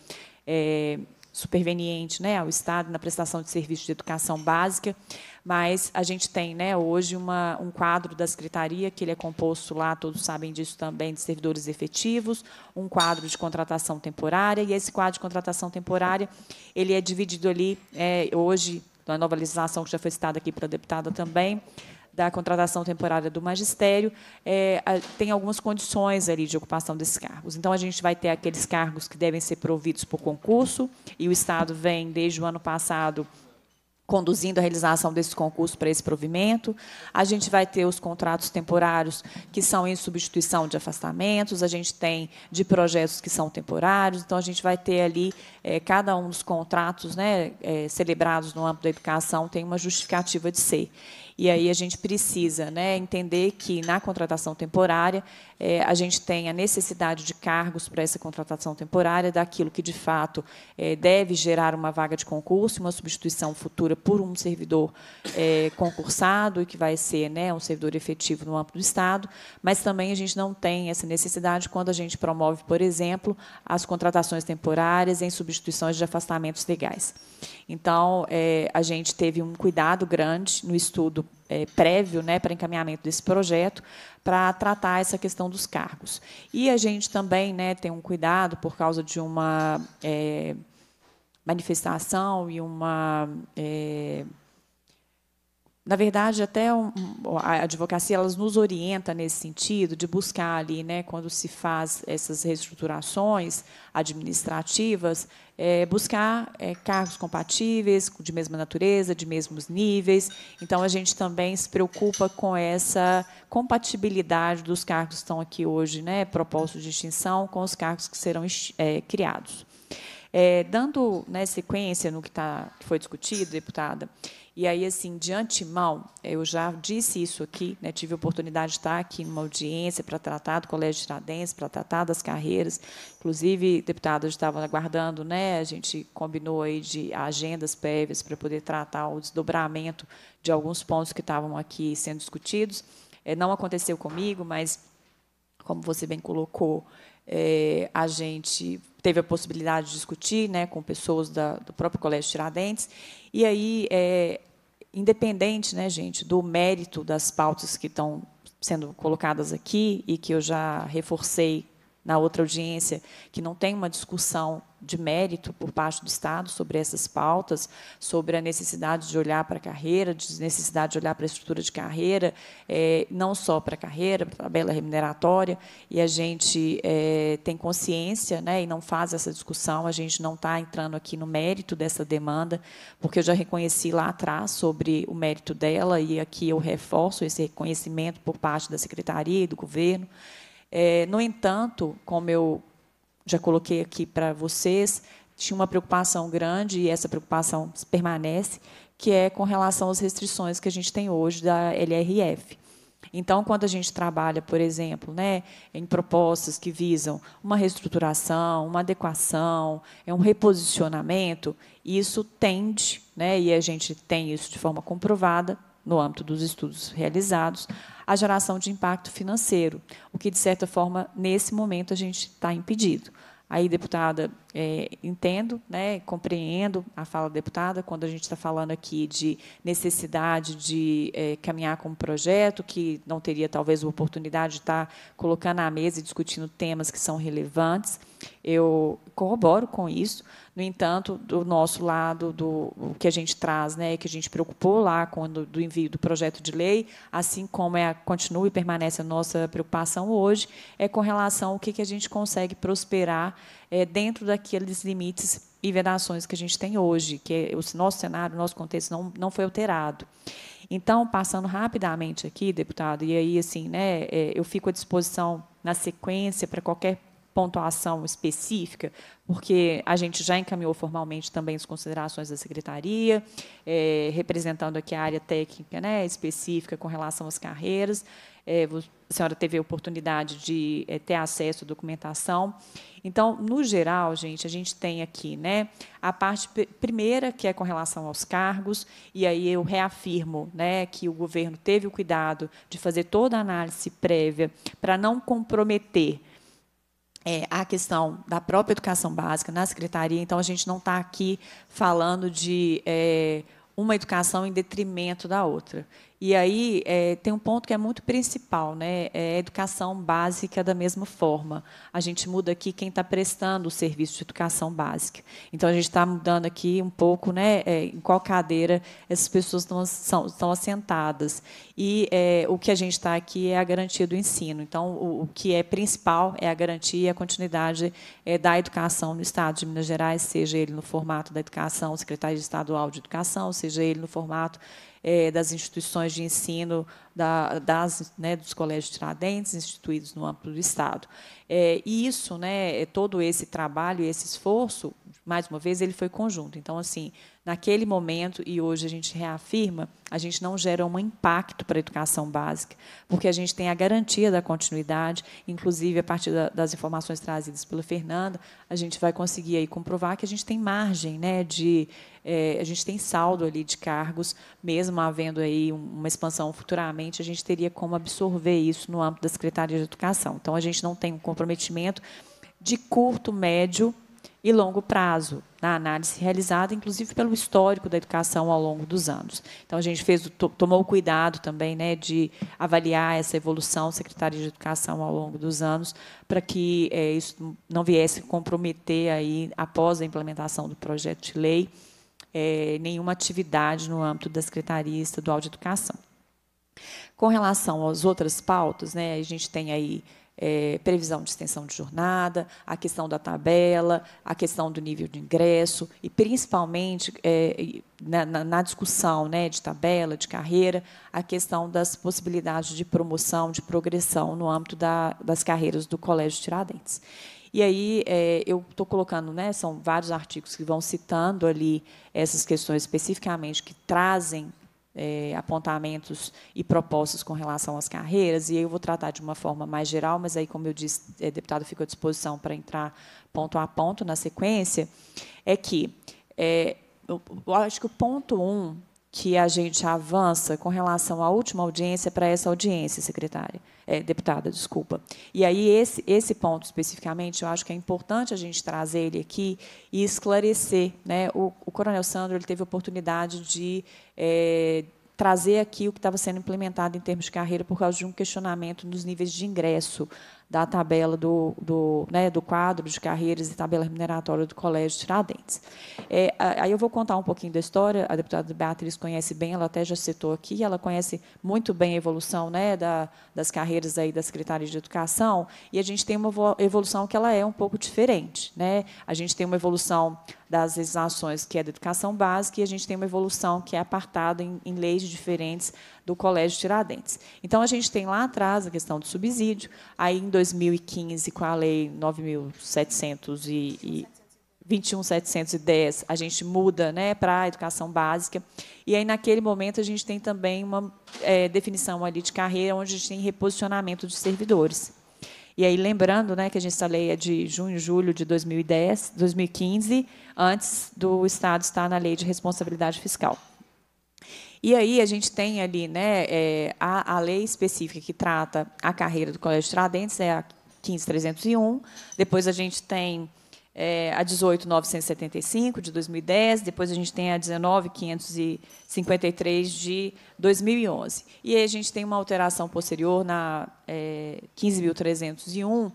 é, superveniente né, ao Estado na prestação de serviços de educação básica, mas a gente tem né, hoje uma, um quadro da Secretaria, que ele é composto lá, todos sabem disso também, de servidores efetivos, um quadro de contratação temporária, e esse quadro de contratação temporária ele é dividido ali, é, hoje, na nova legislação que já foi citada aqui pela deputada também, da contratação temporária do magistério é, tem algumas condições ali de ocupação desses cargos. Então, a gente vai ter aqueles cargos que devem ser providos por concurso, e o Estado vem, desde o ano passado, conduzindo a realização desse concurso para esse provimento. A gente vai ter os contratos temporários que são em substituição de afastamentos, a gente tem de projetos que são temporários, então a gente vai ter ali é, cada um dos contratos né, é, celebrados no âmbito da educação tem uma justificativa de ser. E aí a gente precisa né, entender que, na contratação temporária, é, a gente tem a necessidade de cargos para essa contratação temporária, daquilo que, de fato, é, deve gerar uma vaga de concurso, uma substituição futura por um servidor é, concursado, e que vai ser né, um servidor efetivo no âmbito do Estado, mas também a gente não tem essa necessidade quando a gente promove, por exemplo, as contratações temporárias em substituições de afastamentos legais. Então, é, a gente teve um cuidado grande no estudo é, prévio né, para encaminhamento desse projeto para tratar essa questão dos cargos. E a gente também né, tem um cuidado por causa de uma é, manifestação e uma é, na verdade, até a advocacia elas nos orienta nesse sentido de buscar ali, né, quando se faz essas reestruturações administrativas, é, buscar é, cargos compatíveis, de mesma natureza, de mesmos níveis. Então, a gente também se preocupa com essa compatibilidade dos cargos que estão aqui hoje, né, propostos de extinção, com os cargos que serão é, criados. É, dando né, sequência no que, tá, que foi discutido, deputada, e aí, assim, de antemão, eu já disse isso aqui, né, tive a oportunidade de estar aqui numa audiência para tratar do Colégio Tiradentes, para tratar das carreiras. Inclusive, deputados estavam aguardando, né, a gente combinou aí de agendas prévias para poder tratar o desdobramento de alguns pontos que estavam aqui sendo discutidos. É, não aconteceu comigo, mas, como você bem colocou, é, a gente teve a possibilidade de discutir né, com pessoas da, do próprio Colégio Tiradentes. E aí, é, independente, né, gente, do mérito das pautas que estão sendo colocadas aqui e que eu já reforcei na outra audiência, que não tem uma discussão de mérito por parte do Estado sobre essas pautas, sobre a necessidade de olhar para a carreira, de necessidade de olhar para a estrutura de carreira, é, não só para a carreira, para a tabela remuneratória, e a gente é, tem consciência né, e não faz essa discussão, a gente não está entrando aqui no mérito dessa demanda, porque eu já reconheci lá atrás sobre o mérito dela, e aqui eu reforço esse reconhecimento por parte da Secretaria e do governo. É, no entanto, como eu já coloquei aqui para vocês, tinha uma preocupação grande, e essa preocupação permanece, que é com relação às restrições que a gente tem hoje da LRF. Então, quando a gente trabalha, por exemplo, né, em propostas que visam uma reestruturação, uma adequação, é um reposicionamento, isso tende, né, e a gente tem isso de forma comprovada no âmbito dos estudos realizados, a geração de impacto financeiro, o que, de certa forma, nesse momento a gente está impedido. Aí, deputada, é, entendo, né, compreendo a fala da deputada quando a gente está falando aqui de necessidade de é, caminhar com um projeto que não teria talvez a oportunidade de estar colocando à mesa e discutindo temas que são relevantes. Eu corroboro com isso, no entanto, do nosso lado, do o que a gente traz, né, que a gente preocupou lá quando do envio do projeto de lei, assim como é continua e permanece a nossa preocupação hoje, é com relação ao que, que a gente consegue prosperar é, dentro daqueles limites e vedações que a gente tem hoje, que é, o nosso cenário, o nosso contexto não, não foi alterado. Então, passando rapidamente aqui, deputado, e aí assim, né, é, eu fico à disposição na sequência para qualquer pontuação específica, porque a gente já encaminhou formalmente também as considerações da secretaria, é, representando aqui a área técnica né, específica com relação às carreiras. É, a senhora teve a oportunidade de é, ter acesso à documentação. Então, no geral, gente, a gente tem aqui né, a parte primeira, que é com relação aos cargos, e aí eu reafirmo né, que o governo teve o cuidado de fazer toda a análise prévia para não comprometer é, a questão da própria educação básica na secretaria, então a gente não está aqui falando de é, uma educação em detrimento da outra. E aí é, tem um ponto que é muito principal, né? É a educação básica da mesma forma. A gente muda aqui quem está prestando o serviço de educação básica. Então a gente está mudando aqui um pouco, né? É, em qual cadeira essas pessoas estão, são, estão assentadas. E é, o que a gente está aqui é a garantia do ensino. Então o, o que é principal é a garantia e a continuidade é, da educação no Estado de Minas Gerais, seja ele no formato da educação, Secretaria Estadual de Educação, seja ele no formato é, das instituições de ensino da, das, né, dos colégios tiradentes instituídos no âmbito do Estado. É, e isso, né, é todo esse trabalho, esse esforço, mais uma vez, ele foi conjunto. Então, assim, naquele momento, e hoje a gente reafirma, a gente não gera um impacto para a educação básica, porque a gente tem a garantia da continuidade, inclusive a partir da, das informações trazidas pela Fernanda, a gente vai conseguir aí comprovar que a gente tem margem, né, de é, a gente tem saldo ali de cargos, mesmo havendo aí uma expansão futuramente, a gente teria como absorver isso no âmbito da Secretaria de Educação. Então a gente não tem um comprometimento de curto, médio e longo prazo, na análise realizada, inclusive pelo histórico da educação ao longo dos anos. Então, a gente fez, tomou o cuidado também né, de avaliar essa evolução, Secretaria de Educação, ao longo dos anos, para que é, isso não viesse comprometer, aí, após a implementação do projeto de lei, é, nenhuma atividade no âmbito da Secretaria Estadual de Educação. Com relação às outras pautas, né, a gente tem aí é, previsão de extensão de jornada, a questão da tabela, a questão do nível de ingresso e, principalmente, é, na, na, na, discussão né, de tabela, de carreira, a questão das possibilidades de promoção, de progressão no âmbito da, das carreiras do Colégio Tiradentes. E aí é, eu estou colocando, né, são vários artigos que vão citando ali essas questões especificamente que trazem é, apontamentos e propostas com relação às carreiras, e eu vou tratar de uma forma mais geral, mas aí, como eu disse, é, deputado, fico à disposição para entrar ponto a ponto na sequência, é que é, eu acho que o ponto um que a gente avança com relação à última audiência para essa audiência, secretária, é, deputada, desculpa. E aí esse esse ponto especificamente, eu acho que é importante a gente trazer ele aqui e esclarecer, né? O, o Coronel Sandro ele teve a oportunidade de é, trazer aqui o que estava sendo implementado em termos de carreira por causa de um questionamento nos níveis de ingresso da tabela do, do, né, do quadro de carreiras e tabela remuneratória do Colégio Tiradentes. É, aí eu vou contar um pouquinho da história, a deputada Beatriz conhece bem, ela até já citou aqui, ela conhece muito bem a evolução né, da, das carreiras aí da Secretaria de Educação, e a gente tem uma evolução que ela é um pouco diferente. Né? A gente tem uma evolução das legislações, que é da educação básica, e a gente tem uma evolução que é apartada em, em, leis diferentes do Colégio Tiradentes. Então, a gente tem lá atrás a questão do subsídio, aí em 2015, com a Lei 9.700 21.710, a gente muda né, para a educação básica. E aí, naquele momento, a gente tem também uma é, definição ali de carreira, onde a gente tem reposicionamento de servidores. E aí, lembrando né, que a gente essa lei é de junho e julho de 2010, 2015, antes do Estado estar na lei de responsabilidade fiscal. E aí a gente tem ali né, é, a, a lei específica que trata a carreira do Colégio Tradentes é a 15301. Depois a gente tem é, a 18.975 de 2010, depois a gente tem a 19.553 de 2011. E aí a gente tem uma alteração posterior na é, 15.301,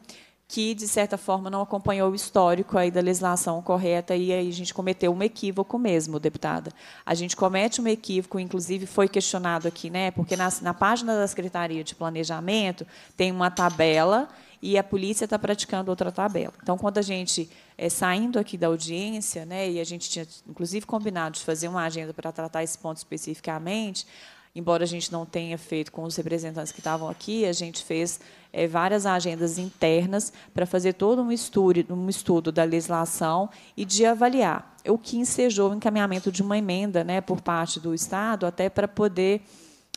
que, de certa forma, não acompanhou o histórico aí da legislação correta e aí a gente cometeu um equívoco mesmo, deputada. A gente comete um equívoco, inclusive foi questionado aqui, né? porque na, na página da Secretaria de Planejamento tem uma tabela e a polícia está praticando outra tabela. Então, quando a gente, é, saindo aqui da audiência, né, e a gente tinha, inclusive, combinado de fazer uma agenda para tratar esse ponto especificamente, embora a gente não tenha feito com os representantes que estavam aqui, a gente fez é, várias agendas internas para fazer todo um estudo, um estudo da legislação e de avaliar o que ensejou o encaminhamento de uma emenda né, por parte do Estado, até para poder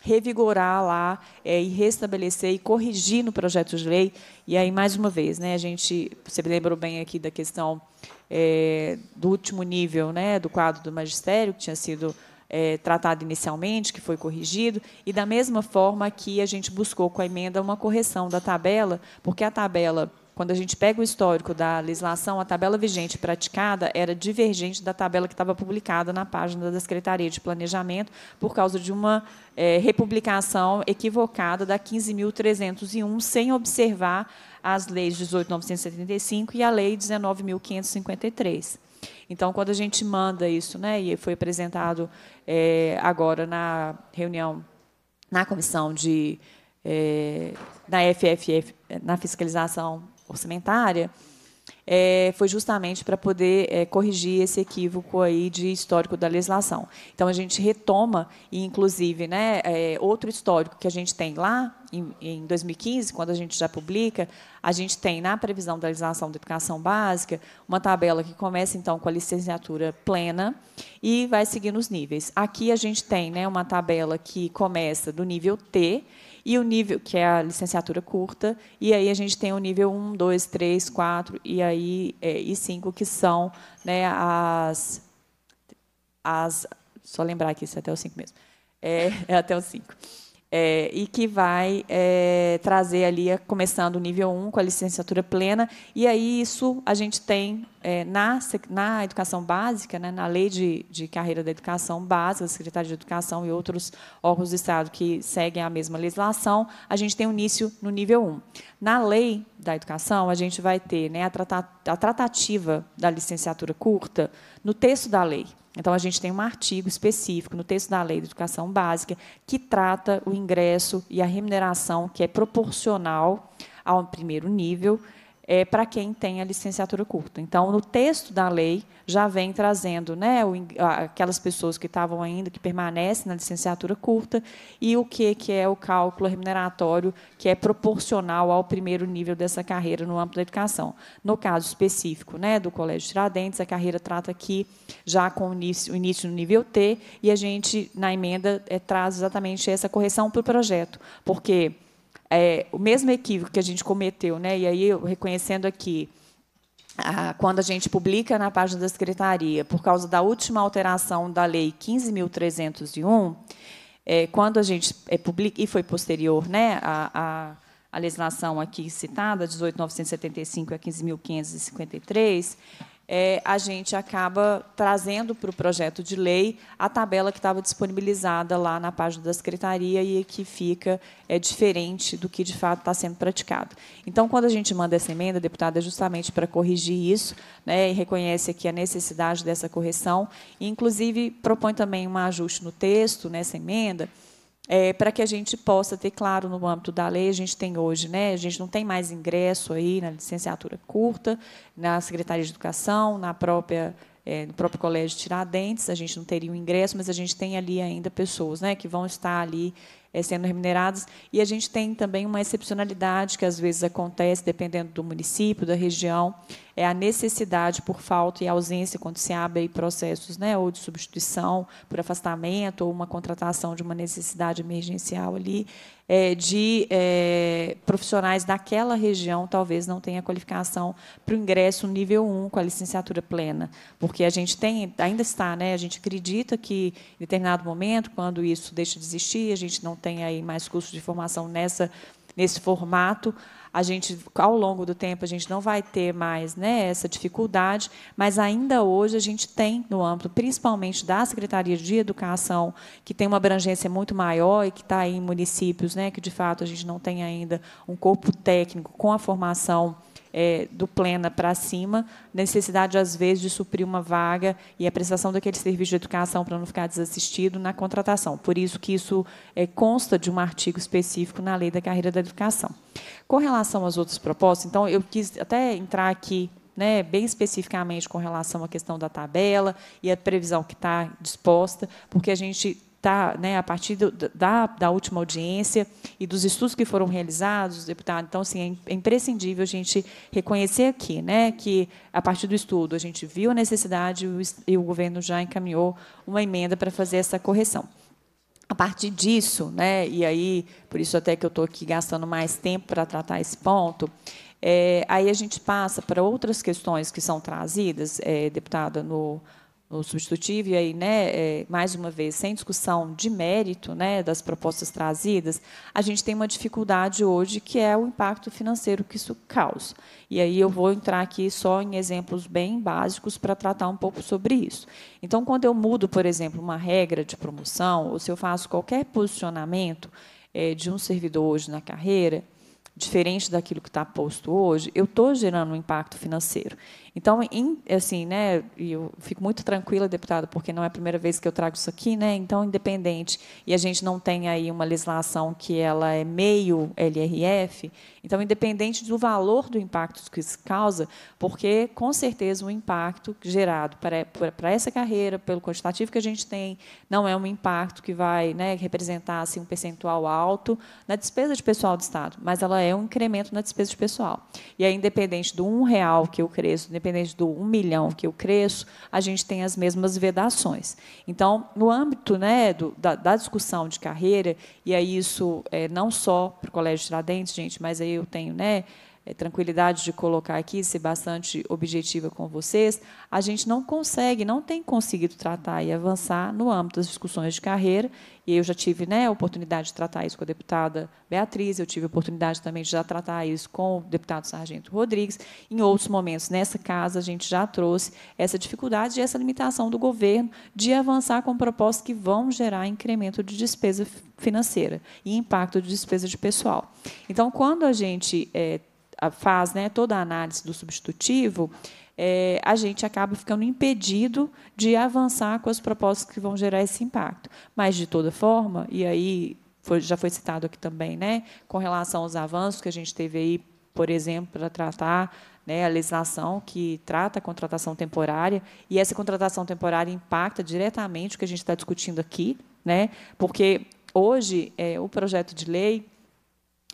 revigorar lá é, e restabelecer e corrigir no projeto de lei. E aí, mais uma vez, né, a gente, você lembrou bem aqui da questão é, do último nível né, do quadro do magistério, que tinha sido é, tratado inicialmente, que foi corrigido, e da mesma forma que a gente buscou com a emenda uma correção da tabela, porque a tabela quando a gente pega o histórico da legislação, a tabela vigente praticada era divergente da tabela que estava publicada na página da Secretaria de Planejamento, por causa de uma é, republicação equivocada da 15.301, sem observar as leis 18.975 e a lei 19.553. Então, quando a gente manda isso, né, e foi apresentado é, agora na reunião, na comissão de é, na FFF, na fiscalização orçamentária, é, foi justamente para poder é, corrigir esse equívoco aí de histórico da legislação. Então a gente retoma e inclusive, né, é, outro histórico que a gente tem lá em, em, 2015, quando a gente já publica, a gente tem na previsão da legislação da educação básica uma tabela que começa então com a licenciatura plena e vai seguindo os níveis. Aqui a gente tem, né, uma tabela que começa do nível T e o nível, que é a licenciatura curta, e aí a gente tem o nível 1, 2, 3, 4 e, aí, é, e 5, que são né, as, as. Só lembrar aqui, isso é até o 5 mesmo. É, é até o 5. É, e que vai é, trazer ali, é, começando o nível 1 com a licenciatura plena, e aí isso a gente tem é, na, na educação básica, né, na lei de, de carreira da educação básica, Secretaria de Educação e outros órgãos do Estado que seguem a mesma legislação, a gente tem o início no nível 1. Na lei da educação, a gente vai ter né, a, tratativa da licenciatura curta no texto da lei. Então, a gente tem um artigo específico no texto da Lei de Educação Básica que trata o ingresso e a remuneração que é proporcional ao primeiro nível é, para quem tem a licenciatura curta. Então, no texto da lei já vem trazendo né, o, aquelas pessoas que estavam ainda, que permanecem na licenciatura curta, e o que, que é o cálculo remuneratório que é proporcional ao primeiro nível dessa carreira no âmbito da educação. No caso específico né, do Colégio Tiradentes, a carreira trata aqui já com o início, o início no nível T, e a gente, na emenda, é, traz exatamente essa correção para o projeto, porque é, o mesmo equívoco que a gente cometeu, né? E aí eu reconhecendo aqui a, quando a gente publica na página da secretaria, por causa da última alteração da lei 15.301, é, quando a gente é, publica e foi posterior, né? a, a a legislação aqui citada, 18.975 a 15.553, é, a gente acaba trazendo para o projeto de lei a tabela que estava disponibilizada lá na página da secretaria e que fica é, diferente do que de fato está sendo praticado. Então, quando a gente manda essa emenda, deputada, é justamente para corrigir isso, né, e reconhece aqui a necessidade dessa correção, e inclusive propõe também um ajuste no texto nessa emenda é, para que a gente possa ter, claro, no âmbito da lei, a gente tem hoje, né? A gente não tem mais ingresso aí na licenciatura curta, na Secretaria de Educação, na própria é, no próprio colégio Tiradentes, a gente não teria o ingresso, mas a gente tem ali ainda pessoas né, que vão estar ali é, sendo remuneradas. E a gente tem também uma excepcionalidade que às vezes acontece, dependendo do município, da região, é a necessidade por falta e ausência, quando se abre processos né, ou de substituição por afastamento, ou uma contratação de uma necessidade emergencial ali, é, de é, profissionais daquela região talvez não tenha qualificação para o ingresso nível 1 com a licenciatura plena, porque a gente tem, ainda está, né, a gente acredita que em determinado momento, quando isso deixa de existir, a gente não tem aí mais cursos de formação nessa nesse formato, a gente, ao longo do tempo, a gente não vai ter mais né, essa dificuldade, mas ainda hoje a gente tem, no âmbito principalmente da Secretaria de Educação, que tem uma abrangência muito maior e que está em municípios né, que, de fato, a gente não tem ainda um corpo técnico com a formação é, do plena para cima, necessidade, às vezes, de suprir uma vaga e a prestação daquele serviço de educação para não ficar desassistido na contratação. Por isso que isso é, consta de um artigo específico na Lei da Carreira da Educação. Com relação às outras propostas, então, eu quis até entrar aqui né, bem especificamente com relação à questão da tabela e a previsão que está disposta, porque a gente tá, né, a partir do, da, da última audiência e dos estudos que foram realizados, deputado, então, assim, é, é imprescindível a gente reconhecer aqui né, que, a partir do estudo, a gente viu a necessidade e o governo já encaminhou uma emenda para fazer essa correção. A partir disso, né, e aí, por isso até que eu estou aqui gastando mais tempo para tratar esse ponto, é, aí a gente passa para outras questões que são trazidas, é, deputada, no, no substitutivo, e aí, né, é, mais uma vez, sem discussão de mérito né, das propostas trazidas, a gente tem uma dificuldade hoje que é o impacto financeiro que isso causa. E aí eu vou entrar aqui só em exemplos bem básicos para tratar um pouco sobre isso. Então, quando eu mudo, por exemplo, uma regra de promoção, ou se eu faço qualquer posicionamento é, de um servidor hoje na carreira, diferente daquilo que está posto hoje, eu estou gerando um impacto financeiro. Então, em, assim, né, eu fico muito tranquila, deputado, porque não é a primeira vez que eu trago isso aqui, né? Então, independente, e a gente não tem aí uma legislação que ela é meio LRF, então, independente do valor do impacto que isso causa, porque, com certeza, o impacto gerado para, para essa carreira, pelo quantitativo que a gente tem, não é um impacto que vai né, representar assim, um percentual alto na despesa de pessoal do Estado, mas ela é um incremento na despesa de pessoal. E aí, independente do um real que eu cresço, independente independente do um milhão que eu cresço, a gente tem as mesmas vedações. Então, no âmbito né, do, da, da, discussão de carreira, e aí isso é, não só para o Colégio Tiradentes, gente, mas aí eu tenho né, é tranquilidade de colocar aqui, ser bastante objetiva com vocês, a gente não consegue, não tem conseguido tratar e avançar no âmbito das discussões de carreira. E eu já tive né, a oportunidade de tratar isso com a deputada Beatriz, eu tive a oportunidade também de já tratar isso com o deputado Sargento Rodrigues. Em outros momentos, nessa casa, a gente já trouxe essa dificuldade e essa limitação do governo de avançar com propostas que vão gerar incremento de despesa financeira e impacto de despesa de pessoal. Então, quando a gente é, faz né, toda a análise do substitutivo, é, a gente acaba ficando impedido de avançar com as propostas que vão gerar esse impacto. Mas, de toda forma, e aí foi, já foi citado aqui também, né, com relação aos avanços que a gente teve aí, por exemplo, para tratar né, a legislação que trata a contratação temporária, e essa contratação temporária impacta diretamente o que a gente está discutindo aqui, né, porque hoje é, o projeto de lei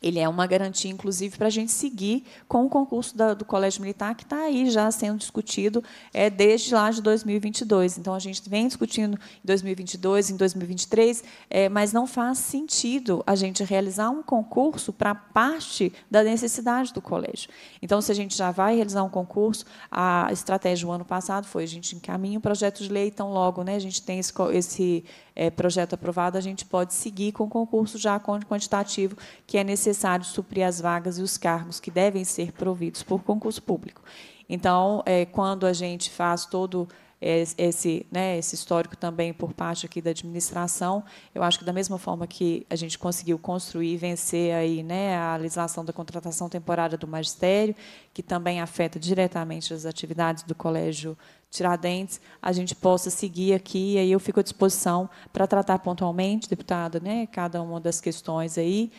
ele é uma garantia, inclusive, para a gente seguir com o concurso da, do Colégio Militar, que está aí já sendo discutido é, desde lá de 2022. Então, a gente vem discutindo em 2022, em 2023, é, mas não faz sentido a gente realizar um concurso para parte da necessidade do colégio. Então, se a gente já vai realizar um concurso, a estratégia do ano passado foi a gente encaminha o projeto de lei, então logo né, a gente tem esse, esse é, projeto aprovado, a gente pode seguir com o concurso já quantitativo, que é necessário suprir as vagas e os cargos que devem ser providos por concurso público. Então, é, quando a gente faz todo é, esse, né, esse histórico também por parte aqui da administração. Eu acho que da mesma forma que a gente conseguiu construir e vencer aí, né, a legislação da contratação temporária do magistério, que também afeta diretamente as atividades do colégio Tiradentes, a gente possa seguir aqui, e aí eu fico à disposição para tratar pontualmente, deputada, né, cada uma das questões aí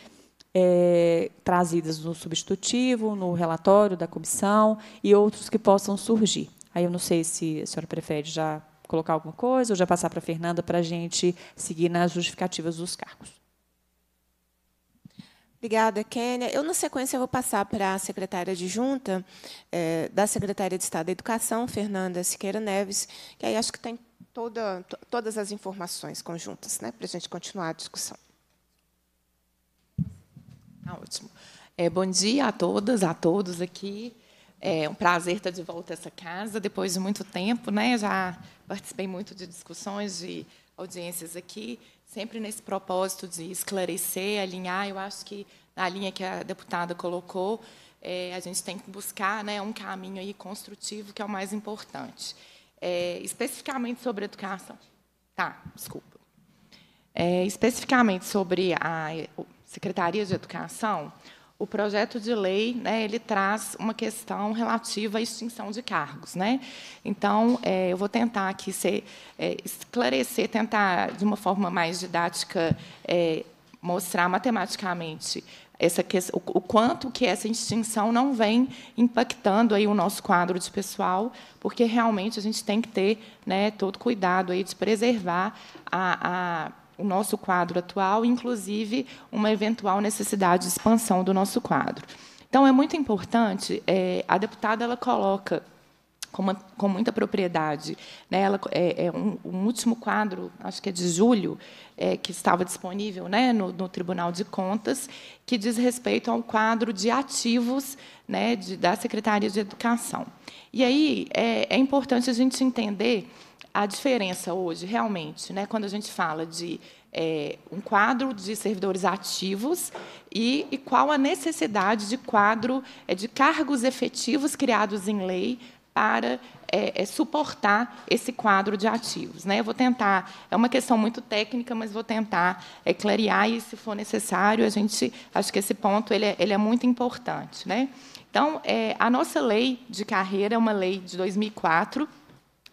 é, trazidas no substitutivo, no relatório da comissão e outros que possam surgir. Aí eu não sei se a senhora prefere já colocar alguma coisa ou já passar para a Fernanda para a gente seguir nas justificativas dos cargos. Obrigada, Kênia. Eu, na sequência, vou passar para a secretária adjunta é, da Secretaria de Estado da Educação, Fernanda Siqueira Neves, que aí acho que tem toda, to, todas as informações conjuntas né, para a gente continuar a discussão. Tá ótimo. É, bom dia a todas, a todos aqui. É um prazer estar de volta a essa casa, depois de muito tempo. Né? Já participei muito de discussões, de audiências aqui sempre nesse propósito de esclarecer, alinhar. Eu acho que na linha que a deputada colocou, é, a gente tem que buscar né, um caminho aí construtivo, que é o mais importante. É, especificamente sobre educação. Tá, desculpa. É, especificamente sobre a Secretaria de Educação, o projeto de lei né, ele traz uma questão relativa à extinção de cargos. Né? Então, é, eu vou tentar aqui ser, é, esclarecer, tentar, de uma forma mais didática, é, mostrar matematicamente essa questão, o, o quanto que essa extinção não vem impactando aí o nosso quadro de pessoal, porque realmente a gente tem que ter né, todo cuidado aí de preservar a, a o nosso quadro atual, inclusive uma eventual necessidade de expansão do nosso quadro. Então, é muito importante, é, a deputada ela coloca com, uma, com muita propriedade. Né? Ela, é, é um, um, último quadro, acho que é de julho, é, que estava disponível né, no, no, Tribunal de Contas, que diz respeito ao quadro de ativos né, de, da Secretaria de Educação. E aí é, é importante a gente entender a diferença hoje, realmente, né, quando a gente fala de é, um quadro de servidores ativos e, e qual a necessidade de quadro é, de cargos efetivos criados em lei para é, é, suportar esse quadro de ativos. Né? Eu vou tentar, é uma questão muito técnica, mas vou tentar é, clarear e, se for necessário, a gente, acho que esse ponto ele é, ele é muito importante. Né? Então, é, a nossa lei de carreira é uma lei de 2004,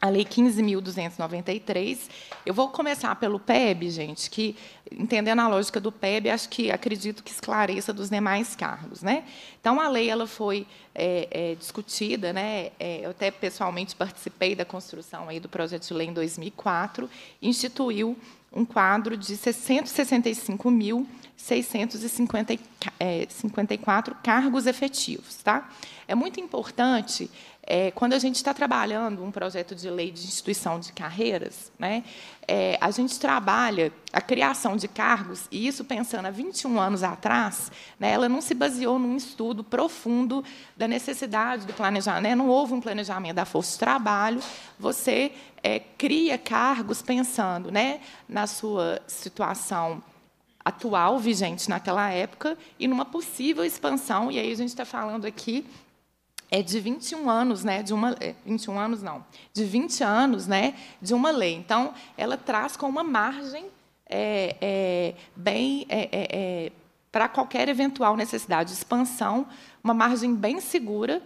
a Lei 15.293. Eu vou começar pelo PEB, gente, que, entendendo a lógica do PEB, acho que acredito que esclareça dos demais cargos. Né? Então, a lei ela foi é, é, discutida, né? É, eu até pessoalmente participei da construção aí do projeto de lei em 2004, instituiu um quadro de 665.654 é, cargos efetivos. Tá? É muito importante é, quando a gente está trabalhando um projeto de lei de instituição de carreiras, né, é, a gente trabalha a criação de cargos, e isso pensando há 21 anos atrás, né, ela não se baseou num estudo profundo da necessidade do planejamento, né, não houve um planejamento da força de trabalho, você é, cria cargos pensando né, na sua situação atual vigente naquela época e numa possível expansão, e aí a gente está falando aqui é de 21 anos, né, de uma 21 é, anos não, de 20 anos, né, de uma lei. Então, ela traz com uma margem é, é, bem é, é, é para qualquer eventual necessidade de expansão, uma margem bem segura,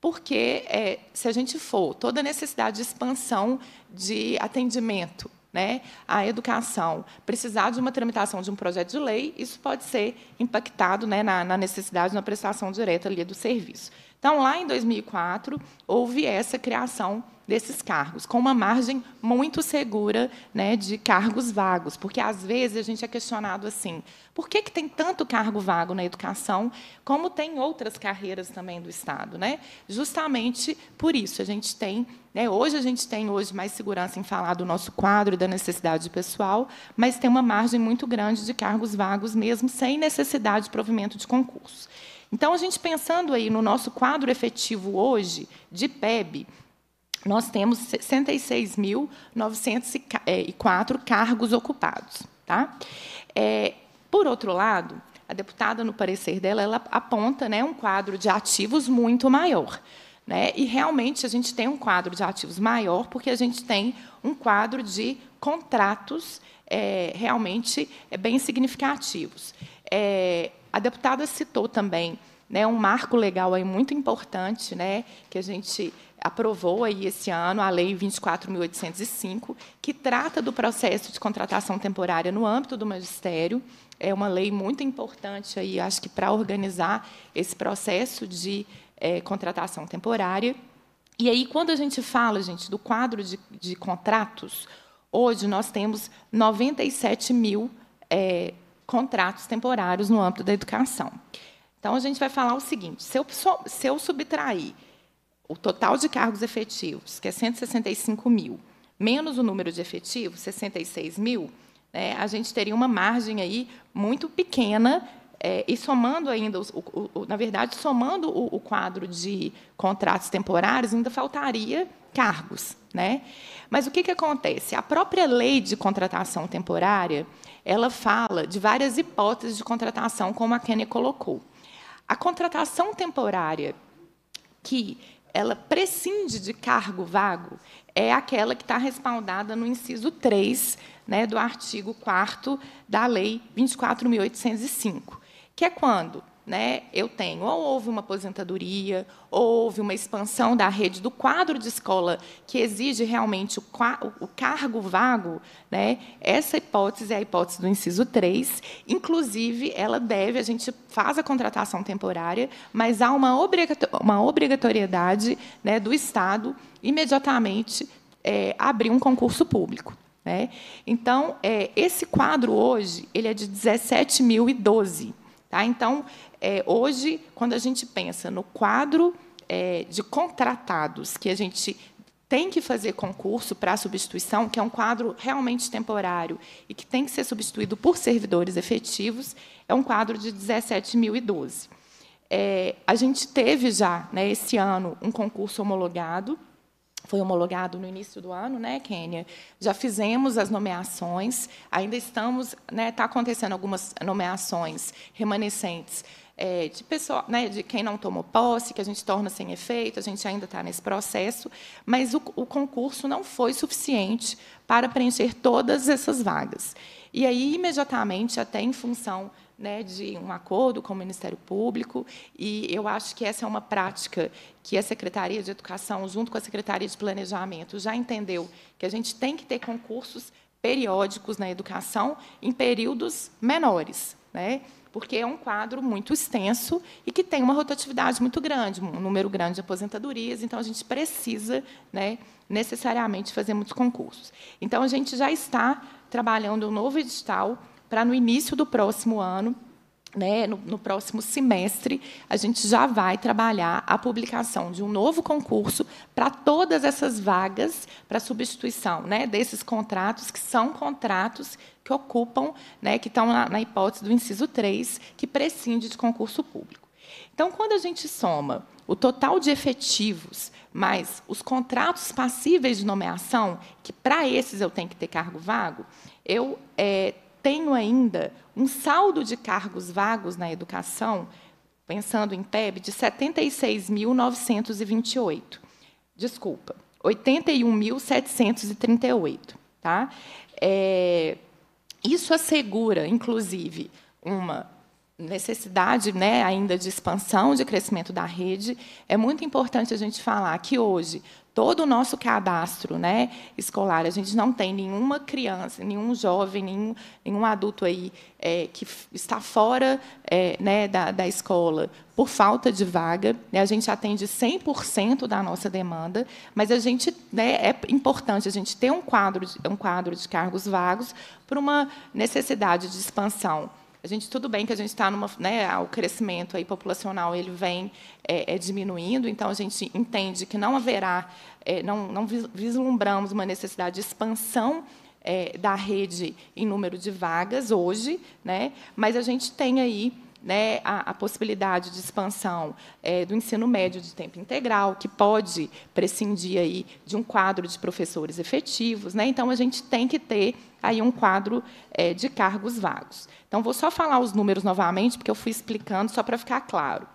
porque se a gente for toda necessidade de expansão de atendimento né, à educação precisar de uma tramitação de um projeto de lei, isso pode ser impactado né, na, na necessidade, na prestação direta ali do serviço. Então, lá em 2004, houve essa criação desses cargos, com uma margem muito segura né, de cargos vagos, porque às vezes a gente é questionado assim: por que, que tem tanto cargo vago na educação, como tem outras carreiras também do Estado? Né? Justamente por isso, a gente tem. Né, hoje a gente tem hoje mais segurança em falar do nosso quadro e da necessidade pessoal, mas tem uma margem muito grande de cargos vagos mesmo, sem necessidade de provimento de concurso. Então, a gente pensando aí no nosso quadro efetivo hoje de PEB, nós temos 66.904 cargos ocupados. Tá? É, por outro lado, a deputada, no parecer dela, ela aponta né, um quadro de ativos muito maior. Né? E realmente a gente tem um quadro de ativos maior, porque a gente tem um quadro de contratos é, realmente é, bem significativos. É, a deputada citou também né, um marco legal aí muito importante, né, que a gente aprovou aí esse ano, a Lei 24.805, que trata do processo de contratação temporária no âmbito do magistério. É uma lei muito importante aí, acho que para organizar esse processo de é, contratação temporária. E aí, quando a gente fala, gente, do quadro de, de contratos, hoje nós temos 97 mil é, contratos temporários no âmbito da educação. Então, a gente vai falar o seguinte: se eu, se eu subtrair o total de cargos efetivos, que é 165 mil, menos o número de efetivos, 66 mil, né, a gente teria uma margem aí muito pequena. É, e somando ainda, o, o, o, na verdade, somando o, quadro de contratos temporários, ainda faltaria cargos. Né? Mas o que, que acontece? A própria lei de contratação temporária ela fala de várias hipóteses de contratação, como a Kenny colocou. A contratação temporária, que ela prescinde de cargo vago, é aquela que está respaldada no inciso 3 né, do artigo 4 da Lei 24.805, que é quando né, eu tenho ou houve uma aposentadoria, ou houve uma expansão da rede do quadro de escola que exige realmente o, o cargo vago, né, essa hipótese é a hipótese do inciso 3. Inclusive, ela deve, a gente faz a contratação temporária, mas há uma, obrigator uma obrigatoriedade né, do Estado imediatamente é, abrir um concurso público. Né? Então, é, esse quadro hoje ele é de 17.012. Tá? Então, é, hoje, quando a gente pensa no quadro é, de contratados que a gente tem que fazer concurso para substituição, que é um quadro realmente temporário e que tem que ser substituído por servidores efetivos, é um quadro de 17.012. É, a gente teve já, né, esse ano, um concurso homologado, foi homologado no início do ano, né, Kênia? Já fizemos as nomeações, ainda estamos, né, está acontecendo algumas nomeações remanescentes é, de pessoa, né, de quem não tomou posse, que a gente torna sem efeito, a gente ainda está nesse processo, mas o, o concurso não foi suficiente para preencher todas essas vagas. E aí, imediatamente, até em função né, de um acordo com o Ministério Público, e eu acho que essa é uma prática que a Secretaria de Educação, junto com a Secretaria de Planejamento, já entendeu que a gente tem que ter concursos periódicos na educação em períodos menores. Né? porque é um quadro muito extenso e que tem uma rotatividade muito grande, um número grande de aposentadorias, então a gente precisa né, necessariamente fazer muitos concursos. Então, a gente já está trabalhando um novo edital para, no início do próximo ano, né, no, no, próximo semestre, a gente já vai trabalhar a publicação de um novo concurso para todas essas vagas para substituição né, desses contratos, que são contratos que ocupam, né, que estão na, na hipótese do inciso 3, que prescinde de concurso público. Então, quando a gente soma o total de efetivos mais os contratos passíveis de nomeação, que para esses eu tenho que ter cargo vago, eu é, tenho ainda um saldo de cargos vagos na educação, pensando em PEB de 76.928. Desculpa, 81.738. Tá? É, isso assegura, inclusive, uma necessidade né, ainda de expansão, de crescimento da rede. É muito importante a gente falar que hoje todo o nosso cadastro né, escolar. A gente não tem nenhuma criança, nenhum jovem, nenhum, nenhum adulto aí é, que está fora é, né, da, da, escola por falta de vaga. Né, a gente atende 100% da nossa demanda, mas a gente né, é importante a gente ter um quadro de, um quadro de cargos vagos para uma necessidade de expansão a gente tudo bem que a gente está numa, né, o crescimento aí populacional ele vem é, é, diminuindo, então a gente entende que não haverá, é, não, não vislumbramos uma necessidade de expansão é, da rede em número de vagas hoje, né? Mas a gente tem aí né, a, a possibilidade de expansão é, do ensino médio de tempo integral, que pode prescindir aí de um quadro de professores efetivos. Né? Então, a gente tem que ter aí um quadro é, de cargos vagos. Então, vou só falar os números novamente, porque eu fui explicando só para ficar claro.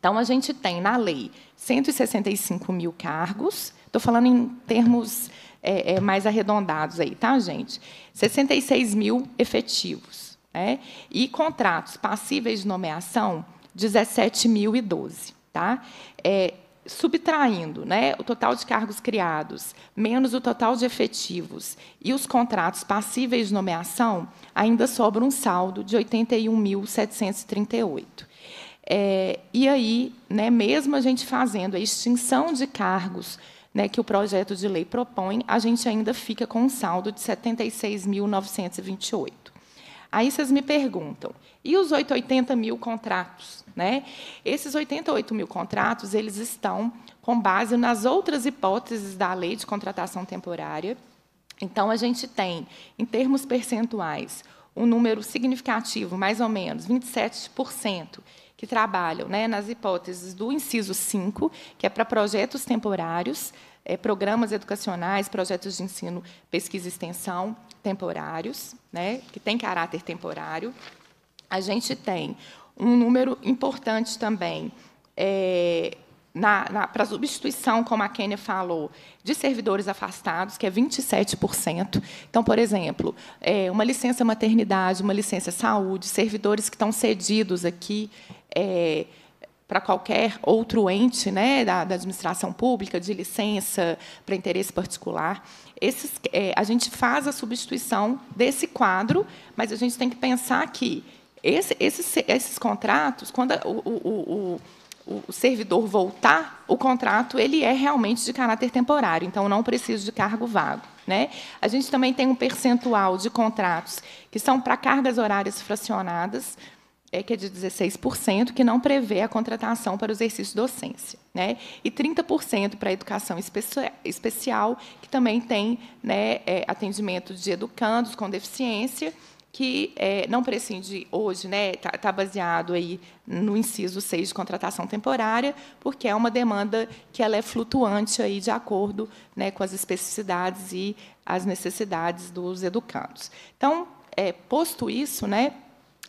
Então, a gente tem na lei 165 mil cargos, estou falando em termos é, é, mais arredondados aí, tá, gente? 66 mil efetivos. Né? E contratos passíveis de nomeação, 17.012. Tá? É, subtraindo né, o total de cargos criados, menos o total de efetivos e os contratos passíveis de nomeação, ainda sobra um saldo de 81.738. É, e aí, né, mesmo a gente fazendo a extinção de cargos né, que o projeto de lei propõe, a gente ainda fica com um saldo de 76.928. Aí vocês me perguntam, e os 880 mil contratos? Né? Esses 88 mil contratos, eles estão com base nas outras hipóteses da lei de contratação temporária. Então, a gente tem, em termos percentuais, um número significativo, mais ou menos 27%, que trabalham né, nas hipóteses do inciso 5, que é para projetos temporários, é, programas educacionais, projetos de ensino, pesquisa e extensão temporários, né, que tem caráter temporário. A gente tem um número importante também é, para substituição, como a Kênia falou, de servidores afastados, que é 27%. Então, por exemplo, é, uma licença maternidade, uma licença saúde, servidores que estão cedidos aqui. É, para qualquer outro ente né, da, da administração pública, de licença para interesse particular. Esses, é, a gente faz a substituição desse quadro, mas a gente tem que pensar que esse, esses, esses contratos, quando o, o, o, o, servidor voltar, o contrato ele é realmente de caráter temporário, então não precisa de cargo vago. Né? A gente também tem um percentual de contratos que são para cargas horárias fracionadas, é que é de 16%, que não prevê a contratação para o exercício docência, né? E 30% para a educação especial, que também tem né, é, atendimento de educandos com deficiência, que é, não prescinde hoje, né? Está tá baseado aí no inciso 6 de contratação temporária, porque é uma demanda que ela é flutuante aí de acordo né, com as especificidades e as necessidades dos educandos. Então, é, posto isso, né?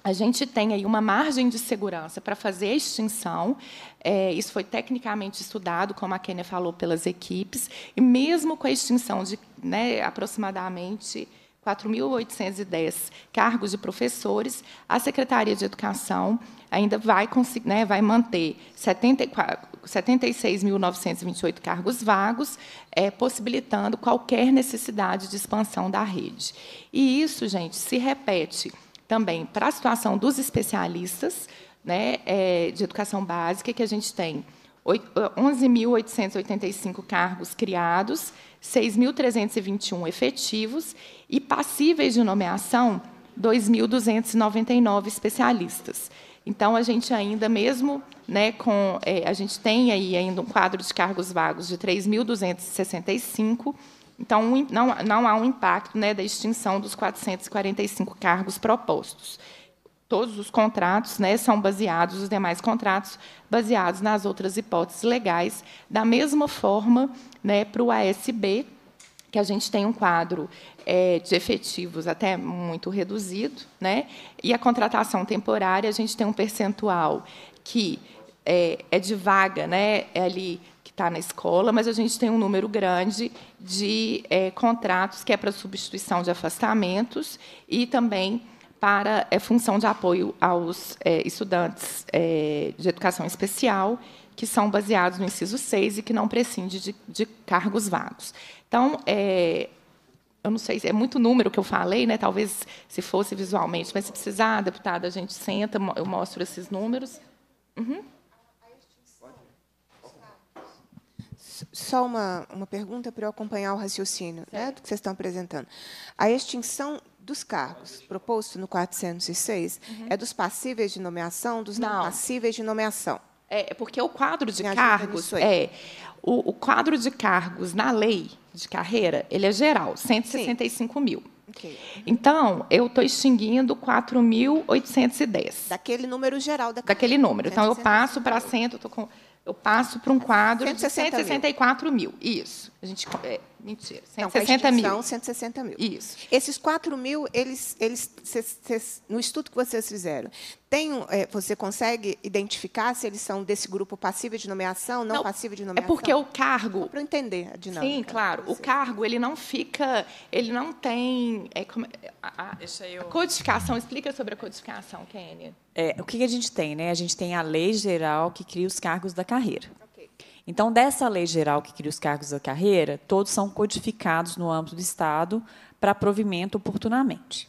a gente tem aí uma margem de segurança para fazer a extinção. É, isso foi tecnicamente estudado, como a Kênia falou, pelas equipes. E mesmo com a extinção de né, aproximadamente 4.810 cargos de professores, a Secretaria de Educação ainda vai, né, vai manter 76.928 cargos vagos, é, possibilitando qualquer necessidade de expansão da rede. E isso, gente, se repete também para a situação dos especialistas né, é, de educação básica, que a gente tem 11.885 eh, cargos criados, 6.321 efetivos e passíveis de nomeação 2.299 especialistas. Então, a gente ainda, mesmo né, com. É, a gente tem aí ainda um quadro de cargos vagos de 3.265 então, não, não há um impacto né, da extinção dos 445 cargos propostos. Todos os contratos né, são baseados, os demais contratos, baseados nas outras hipóteses legais, da mesma forma né, para o ASB, que a gente tem um quadro é, de efetivos até muito reduzido, né? e a contratação temporária, a gente tem um percentual que é, é de vaga, né? é ali está na escola, mas a gente tem um número grande de é, contratos que é para substituição de afastamentos e também para é, função de apoio aos é, estudantes é, de educação especial, que são baseados no inciso 6 e que não prescinde de, de cargos vagos. Então, é, eu não sei, é muito número que eu falei, né? talvez se fosse visualmente, mas se precisar, deputada, a gente senta, eu mostro esses números. Uhum. Só uma, uma pergunta para eu acompanhar o raciocínio né, do que vocês estão apresentando. A extinção dos cargos proposto no 406 uhum. é dos passíveis de nomeação, dos não, não passíveis de nomeação. É, é porque o quadro de cargos é o, o, quadro de cargos na lei de carreira, ele é geral, 165 Sim. mil. Okay. Então, eu estou extinguindo 4.810. Daquele número geral da Daquele número. Então, eu passo para centro estou com eu passo para um quadro 160 de 164 mil. mil. Isso. A gente. É, mentira. 160 Não, mil. 160 mil. Isso. Esses 4 mil, eles, eles cês, cês, no estudo que vocês fizeram, tem, é, você consegue identificar se eles são desse grupo passivo de nomeação, não, não passivo de é nomeação? É porque o cargo. Para entender a dinâmica. Sim, claro. O cargo, ele não fica. Ele não tem. É, como, é, a, a, eu... a codificação, explica sobre a codificação, Kênia. É, o que, que a gente tem? Né? A gente tem a lei geral que cria os cargos da carreira. Então, dessa lei geral que cria os cargos da carreira, todos são codificados no âmbito do Estado para provimento oportunamente.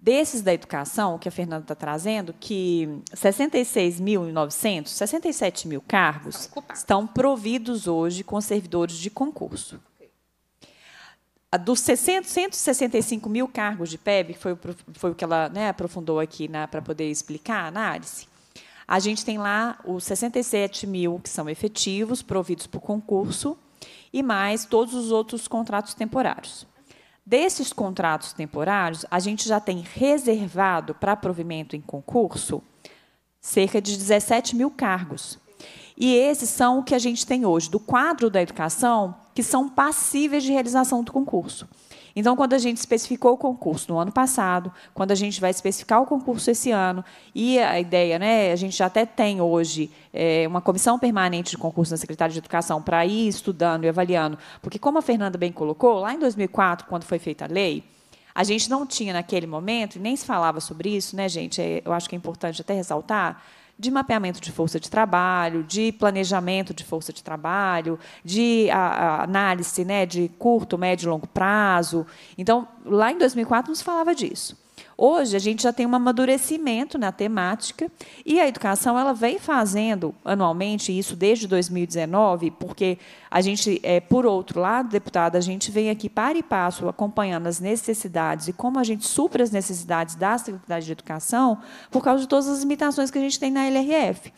Desses da educação, o que a Fernanda está trazendo, que 66.900, 67 mil cargos estão providos hoje com servidores de concurso. Dos 165 mil cargos de PEB, que foi, foi o que ela né, aprofundou aqui para poder explicar a análise, a gente tem lá os 67 mil que são efetivos, providos por concurso, e mais todos os outros contratos temporários. Desses contratos temporários, a gente já tem reservado para provimento em concurso cerca de 17 mil cargos. E esses são o que a gente tem hoje do quadro da educação, que são passíveis de realização do concurso. Então, quando a gente especificou o concurso no ano passado, quando a gente vai especificar o concurso esse ano, e a ideia, né, a gente já até tem hoje é, uma comissão permanente de concurso na Secretaria de Educação para ir estudando e avaliando, porque, como a Fernanda bem colocou, lá em 2004, quando foi feita a lei, a gente não tinha naquele momento, e nem se falava sobre isso, né, gente? É, eu acho que é importante até ressaltar de mapeamento de força de trabalho, de planejamento de força de trabalho, de a, a análise né, de curto, médio e longo prazo. Então, lá em 2004 não se falava disso. Hoje a gente já tem um amadurecimento na temática e a educação ela vem fazendo anualmente isso desde 2019, porque a gente, é, por outro lado, deputada, a gente vem aqui para e passo acompanhando as necessidades e como a gente supra as necessidades da Secretaria de Educação por causa de todas as limitações que a gente tem na LRF.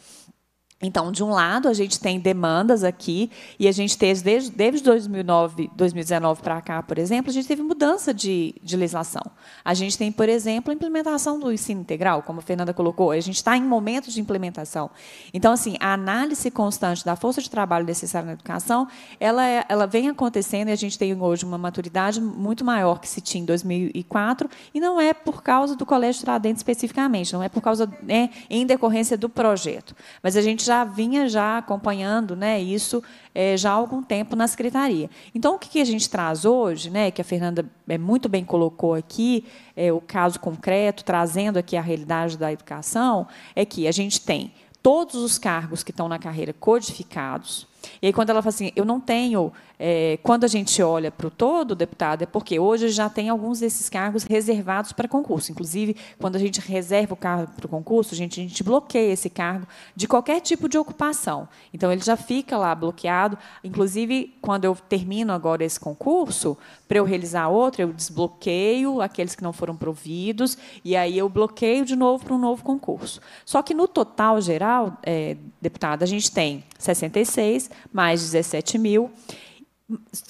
Então, de um lado, a gente tem demandas aqui, e a gente teve, desde, desde 2009, 2019 para cá, por exemplo, a gente teve mudança de, de legislação. A gente tem, por exemplo, a implementação do ensino integral, como a Fernanda colocou, a gente está em momento de implementação. Então, assim, a análise constante da força de trabalho necessária na educação, ela, é, ela vem acontecendo, e a gente tem hoje uma maturidade muito maior que se tinha em 2004, e não é por causa do Colégio Tiradentes especificamente, não é por causa, né, em decorrência do projeto. Mas a gente já vinha já acompanhando né, isso é, já há algum tempo na secretaria. Então, o que, que, a gente traz hoje, né, que a Fernanda é, muito bem colocou aqui, é, o caso concreto, trazendo aqui a realidade da educação, é que a gente tem todos os cargos que estão na carreira codificados, e aí, quando ela fala assim, eu não tenho. É, quando a gente olha para o todo, deputado, é porque hoje já tem alguns desses cargos reservados para concurso. Inclusive, quando a gente reserva o cargo para o concurso, a gente, a gente bloqueia esse cargo de qualquer tipo de ocupação. Então, ele já fica lá bloqueado. Inclusive, quando eu termino agora esse concurso, para eu realizar outro, eu desbloqueio aqueles que não foram providos, e aí eu bloqueio de novo para um novo concurso. Só que no total geral, é, eh, deputado, a gente tem 66 mais 17 mil,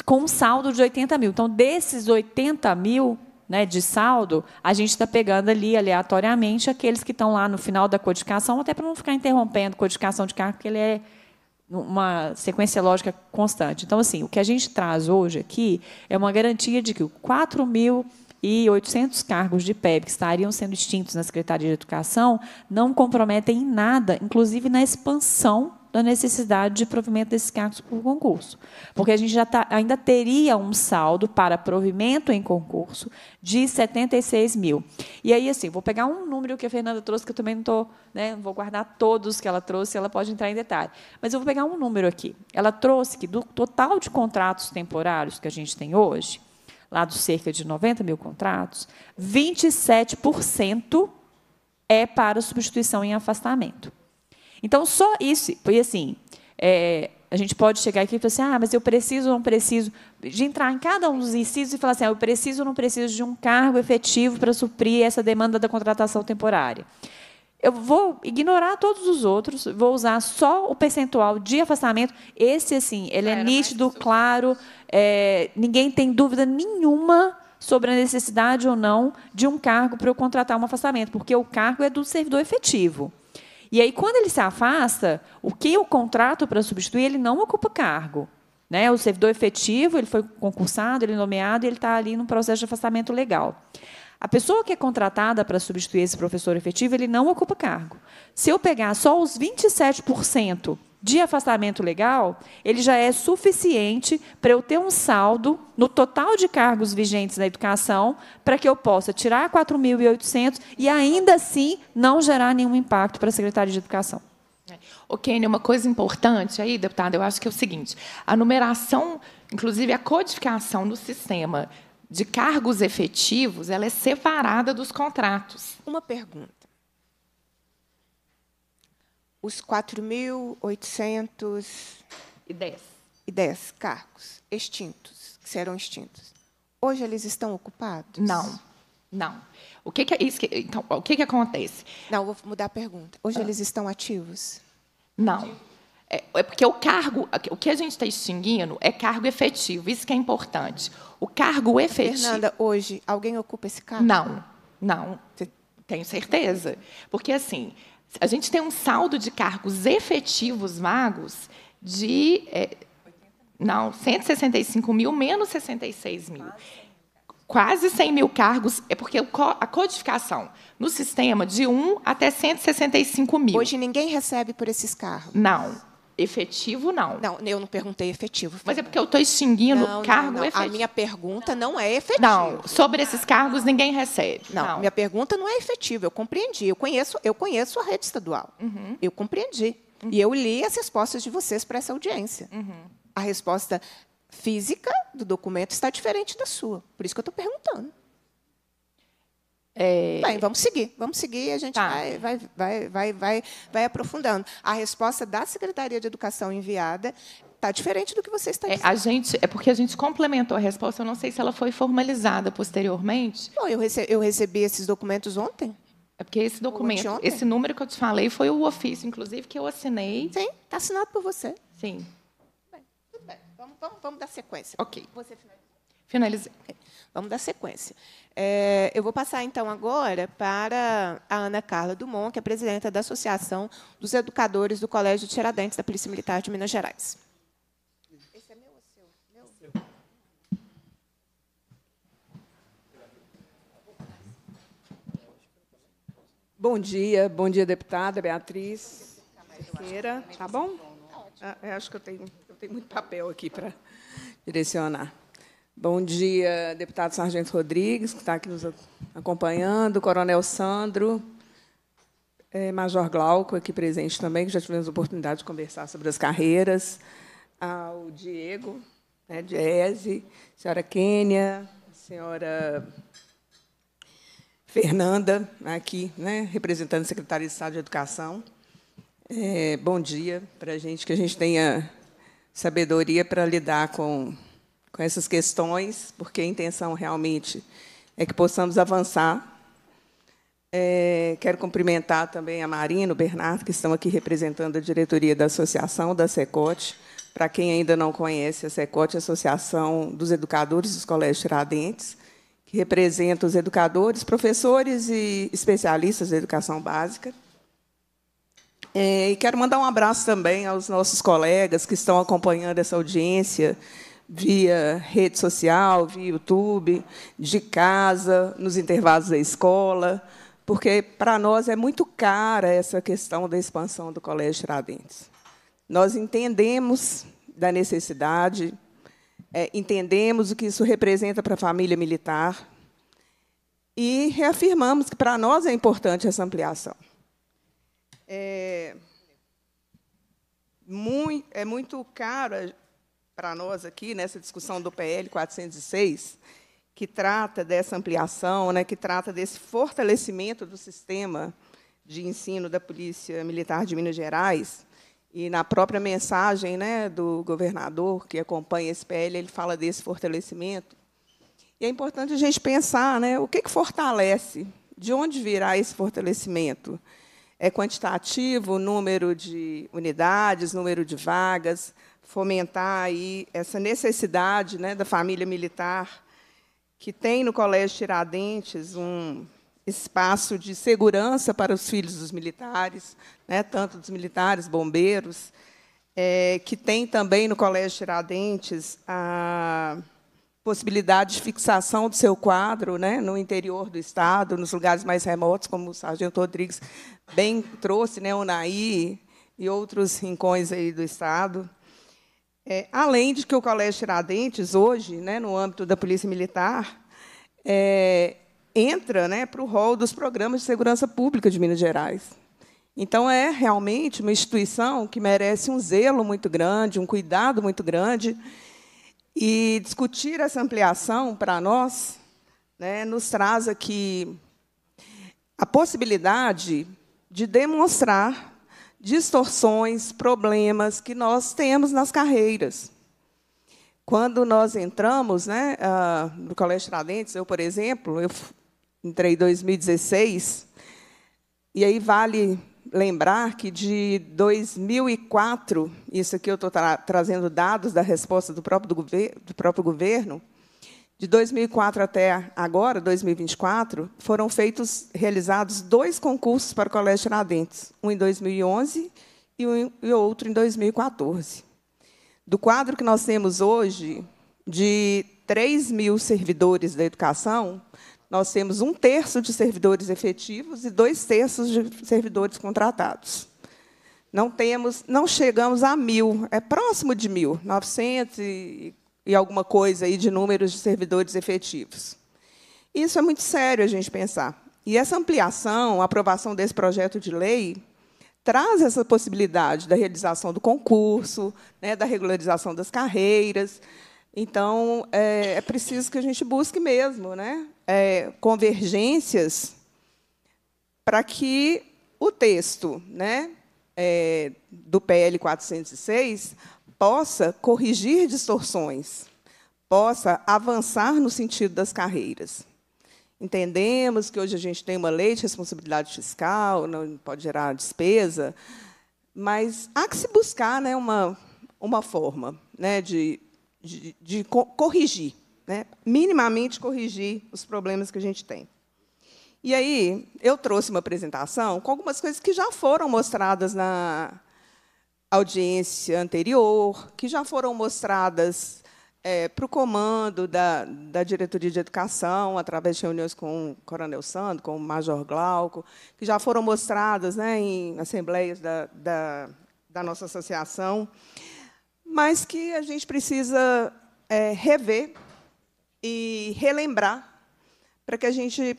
com um saldo de 80 mil. Então, desses 80 mil, né, de saldo, a gente está pegando ali aleatoriamente aqueles que estão lá no final da codificação, até para não ficar interrompendo codificação de carro, porque ele é uma sequência lógica constante. Então, assim, o que a gente traz hoje aqui é uma garantia de que 4.800 cargos de PEB que estariam sendo extintos na Secretaria de Educação não comprometem em nada, inclusive na expansão da necessidade de provimento desses cargos por concurso. Porque a gente já tá, ainda teria um saldo para provimento em concurso de 76 mil. E aí, assim, vou pegar um número que a Fernanda trouxe, que eu também não estou. Né, vou guardar todos que ela trouxe, ela pode entrar em detalhe. Mas eu vou pegar um número aqui. Ela trouxe que do total de contratos temporários que a gente tem hoje, lá dos cerca de 90 mil contratos, 27% é para substituição em afastamento. Então, só isso. foi assim, é, a gente pode chegar aqui e falar assim, ah, mas eu preciso ou não preciso, de entrar em cada um dos incisos e falar assim, ah, eu preciso ou não preciso de um cargo efetivo para suprir essa demanda da contratação temporária. Eu vou ignorar todos os outros, vou usar só o percentual de afastamento. Esse, assim, ele é nítido, claro, é, ninguém tem dúvida nenhuma sobre a necessidade ou não de um cargo para eu contratar um afastamento, porque o cargo é do servidor efetivo. E aí, quando ele se afasta, o que eu contrato para substituir, ele não ocupa cargo. Né? O servidor efetivo, ele foi concursado, ele é nomeado, ele está ali num processo de afastamento legal. A pessoa que é contratada para substituir esse professor efetivo, ele não ocupa cargo. Se eu pegar só os 27% de afastamento legal, ele já é suficiente para eu ter um saldo no total de cargos vigentes na educação, para que eu possa tirar 4.800 e ainda assim não gerar nenhum impacto para a Secretaria de Educação. Ok, é. uma coisa importante aí, deputada, eu acho que é o seguinte: a numeração, inclusive a codificação do sistema de cargos efetivos, ela é separada dos contratos. Uma pergunta os 4.810 e cargos extintos, que serão extintos, hoje eles estão ocupados? Não, não. O que, que é isso? Que, então, o que, que acontece? Não, vou mudar a pergunta. Hoje ah. eles estão ativos? Não. É, é porque o cargo, o que a gente está extinguindo é cargo efetivo. Isso que é importante. O cargo efetivo. Fernanda, hoje alguém ocupa esse cargo? Não, não. Tenho certeza. Porque assim, a gente tem um saldo de cargos efetivos vagos de. É, não, 165 mil menos 66 mil. Quase 100 mil cargos, é porque a codificação no sistema de 1 até 165 mil. Hoje ninguém recebe por esses cargos. Não. Efetivo, não. Não, eu não perguntei efetivo. Mas é porque eu estou extinguindo não, cargo não, não. efetivo. A minha pergunta não é efetivo. Não, sobre esses cargos ninguém recebe. Não, não. minha pergunta não é efetiva. Eu compreendi. Eu conheço, eu conheço a rede estadual. Uhum. Eu compreendi. Uhum. E eu li as respostas de vocês para essa audiência. Uhum. A resposta física do documento está diferente da sua. Por isso que eu estou perguntando. É... Bem, vamos seguir, vamos seguir e a gente tá. vai, vai, vai, vai, vai, vai aprofundando. A resposta da Secretaria de Educação enviada está diferente do que você está dizendo. É, a gente, é porque a gente complementou a resposta, eu não sei se ela foi formalizada posteriormente. Bom, eu, rece, eu recebi esses documentos ontem. É porque esse documento, ontem, ontem. esse número que eu te falei foi o ofício, inclusive, que eu assinei. Sim, está assinado por você. Sim. Bem, tudo bem, vamos, vamos, vamos dar sequência. Ok. Você finalizou? Finalizei. Okay. Vamos dar sequência. É, eu vou passar, então, agora para a Ana Carla Dumont, que é presidenta da Associação dos Educadores do Colégio Tiradentes da Polícia Militar de Minas Gerais. Esse é meu ou seu? Meu? Bom dia, bom dia, deputada Beatriz Queira, tá bom? Tá ah, eu acho que eu tenho, eu tenho muito papel aqui para direcionar. Bom dia, deputado Sargento Rodrigues, que está aqui nos acompanhando, Coronel Sandro, eh, Major Glauco, aqui presente também, que já tivemos a oportunidade de conversar sobre as carreiras, ao Diego, né, Diese, senhora Kênia, senhora Fernanda, aqui, né, representando a Secretaria de Estado de Educação. É, bom dia para a gente, que a gente tenha sabedoria para lidar com com essas questões, porque a intenção realmente é que possamos avançar. É, quero cumprimentar também a Marina, e o Bernardo, que estão aqui representando a diretoria da associação da SECOT. Para quem ainda não conhece, a SECOT é a Associação dos Educadores dos Colégios Tiradentes, que representa os educadores, professores e especialistas da educação básica. É, e quero mandar um abraço também aos nossos colegas que estão acompanhando essa audiência, via rede social, via YouTube, de casa, nos intervalos da escola, porque para nós é muito cara essa questão da expansão do Colégio Tiradentes. Nós entendemos da necessidade, é, entendemos o que isso representa para a família militar e reafirmamos que para nós é importante essa ampliação. É, muito, é muito caro para nós aqui nessa discussão do PL 406, que trata dessa ampliação, né, que trata desse fortalecimento do sistema de ensino da Polícia Militar de Minas Gerais. E na própria mensagem né, do governador que acompanha esse PL, ele fala desse fortalecimento. E é importante a gente pensar né, o que, que fortalece, de onde virá esse fortalecimento. É quantitativo, número de unidades, número de vagas, fomentar aí essa necessidade né, da família militar, que tem no Colégio Tiradentes um espaço de segurança para os filhos dos militares, né, tanto dos militares, bombeiros, é, que tem também no Colégio Tiradentes a possibilidade de fixação do seu quadro né, no interior do Estado, nos lugares mais remotos, como o Sargento Rodrigues bem trouxe, né, o Naí e outros rincões aí do Estado. É, além de que o Colégio Tiradentes, hoje, né, no âmbito da Polícia Militar, é, entra né, para o rol dos programas de segurança pública de Minas Gerais. Então, é realmente uma instituição que merece um zelo muito grande, um cuidado muito grande. E discutir essa ampliação para nós né, nos traz aqui a possibilidade de demonstrar distorções, problemas que nós temos nas carreiras. Quando nós entramos né, ah, no Colégio Tiradentes, eu, por exemplo, eu entrei em 2016, e aí vale lembrar que de 2004, isso aqui eu estou tra trazendo dados da resposta do próprio, do, do próprio governo, de 2004 até agora, 2024, foram feitos, realizados dois concursos para o Colégio Tiradentes, um em 2011 e, um, e outro em 2014. Do quadro que nós temos hoje, de 3 mil servidores da educação, nós temos um terço de servidores efetivos e dois terços de servidores contratados. Não temos, não chegamos a mil, é próximo de mil, 900 e e alguma coisa aí de números de servidores efetivos. Isso é muito sério a gente pensar. E essa ampliação, a aprovação desse projeto de lei, traz essa possibilidade da realização do concurso, né, da regularização das carreiras. Então, é, é, preciso que a gente busque mesmo né, é, convergências para que o texto né, é, do PL 406 possa corrigir distorções, possa avançar no sentido das carreiras. Entendemos que hoje a gente tem uma lei de responsabilidade fiscal, não pode gerar despesa, mas há que se buscar né, uma, uma forma né, de, de, de corrigir, né, minimamente corrigir os problemas que a gente tem. E aí, eu trouxe uma apresentação com algumas coisas que já foram mostradas na, audiência anterior, que já foram mostradas é, para o comando da, da Diretoria de Educação, através de reuniões com o Coronel Sando, com o Major Glauco, que já foram mostradas né, em assembleias da, da, da nossa associação, mas que a gente precisa é, rever e relembrar para que a gente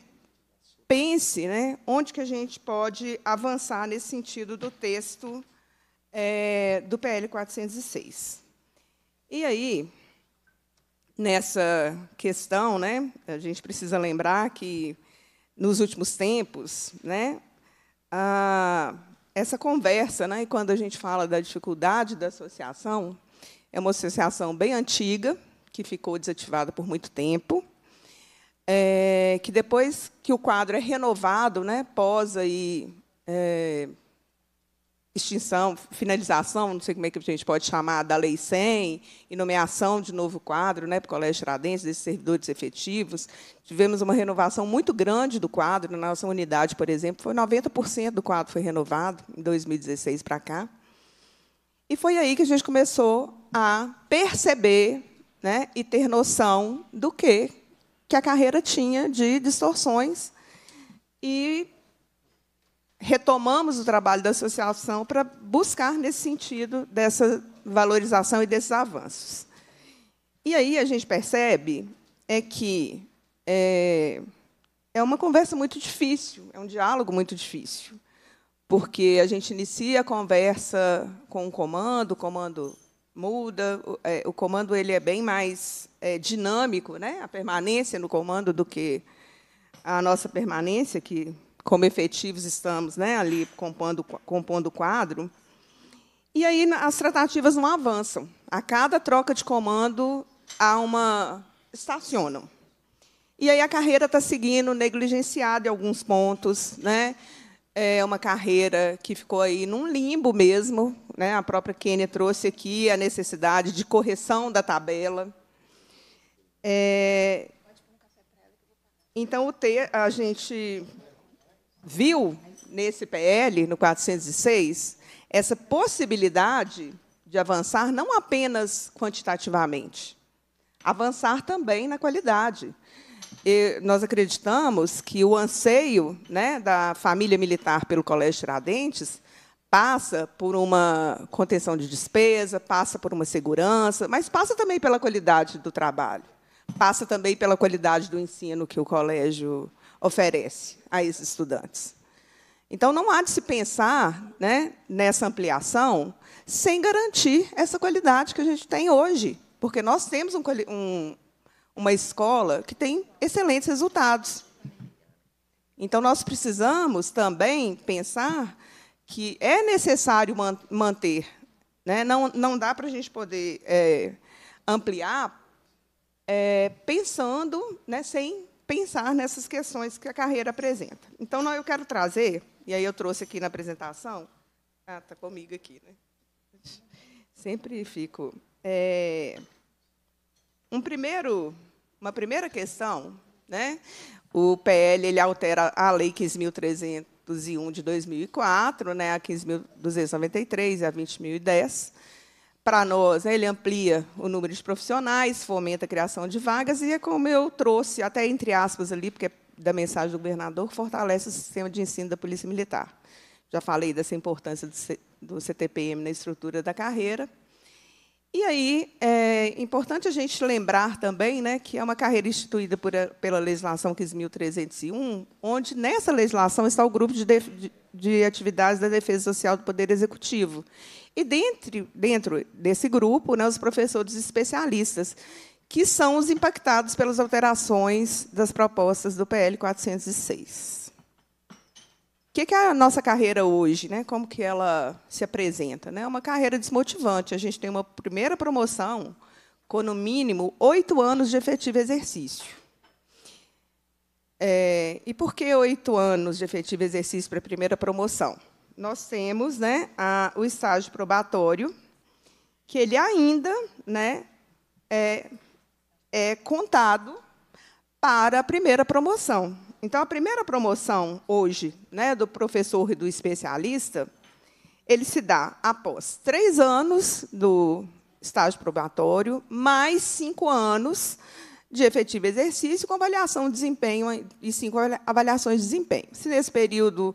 pense né, onde que a gente pode avançar nesse sentido do texto é, do PL 406. E aí, nessa questão, né, a gente precisa lembrar que, nos últimos tempos, né, a, essa conversa, né, e quando a gente fala da dificuldade da associação, é uma associação bem antiga, que ficou desativada por muito tempo, é, que depois que o quadro é renovado, né, pós aí, é, extinção, finalização, não sei como é que a gente pode chamar, da Lei 100, e nomeação de novo quadro né, para o Colégio Tiradentes, desses servidores efetivos. Tivemos uma renovação muito grande do quadro. Na nossa unidade, por exemplo, foi 90% do quadro foi renovado, em 2016 para cá. E foi aí que a gente começou a perceber né, e ter noção do que, que a carreira tinha de distorções e retomamos o trabalho da associação para buscar nesse sentido dessa valorização e desses avanços. E aí a gente percebe é que é, é uma conversa muito difícil, é um diálogo muito difícil, porque a gente inicia a conversa com o um comando, o comando muda, o, é, o, comando ele é bem mais é, dinâmico, né? a permanência no comando do que a nossa permanência, que como efetivos estamos né, ali compondo, compondo o quadro. E aí as tratativas não avançam. A cada troca de comando há uma estacionam. E aí a carreira está seguindo negligenciada em alguns pontos, né? É uma carreira que ficou aí num limbo mesmo, né? A própria Kênia trouxe aqui a necessidade de correção da tabela. É... Então o te... a gente viu nesse PL, no 406, essa possibilidade de avançar não apenas quantitativamente, avançar também na qualidade. E nós acreditamos que o anseio né, da família militar pelo Colégio Tiradentes passa por uma contenção de despesa, passa por uma segurança, mas passa também pela qualidade do trabalho, passa também pela qualidade do ensino que o colégio oferece a esses estudantes. Então, não há de se pensar né, nessa ampliação sem garantir essa qualidade que a gente tem hoje, porque nós temos um, um, uma escola que tem excelentes resultados. Então, nós precisamos também pensar que é necessário man manter. Né? Não, não dá para a gente poder é, ampliar é, pensando né, sem pensar nessas questões que a carreira apresenta. Então, eu quero trazer, e aí eu trouxe aqui na apresentação, ah, está comigo aqui, né? Sempre fico. É, um primeiro, uma primeira questão, né? O PL ele altera a Lei 15.301 de 2004, né? A 15.293 e a 20.010 para nós, né, ele amplia o número de profissionais, fomenta a criação de vagas, e é como eu trouxe, até entre aspas ali, porque é da mensagem do governador, fortalece o sistema de ensino da Polícia Militar. Já falei dessa importância do CTPM na estrutura da carreira. E aí, é importante a gente lembrar também né, que é uma carreira instituída por, pela legislação 15.301, onde nessa legislação está o grupo de, de, de atividades da Defesa Social do Poder Executivo. E dentro, dentro desse grupo, né, os professores especialistas, que são os impactados pelas alterações das propostas do PL 406. O que é a nossa carreira hoje? Né? Como que ela se apresenta? Né? É né? uma carreira desmotivante. A gente tem uma primeira promoção com, no mínimo, oito anos de efetivo exercício. É, e por que oito anos de efetivo exercício para a primeira promoção? nós temos né, a, o estágio probatório, que ele ainda né, é, é contado para a primeira promoção. Então, a primeira promoção hoje né, do professor e do especialista, ele se dá após três anos do estágio probatório, mais cinco anos de efetivo exercício, com avaliação de desempenho e cinco avaliações de desempenho. Se nesse período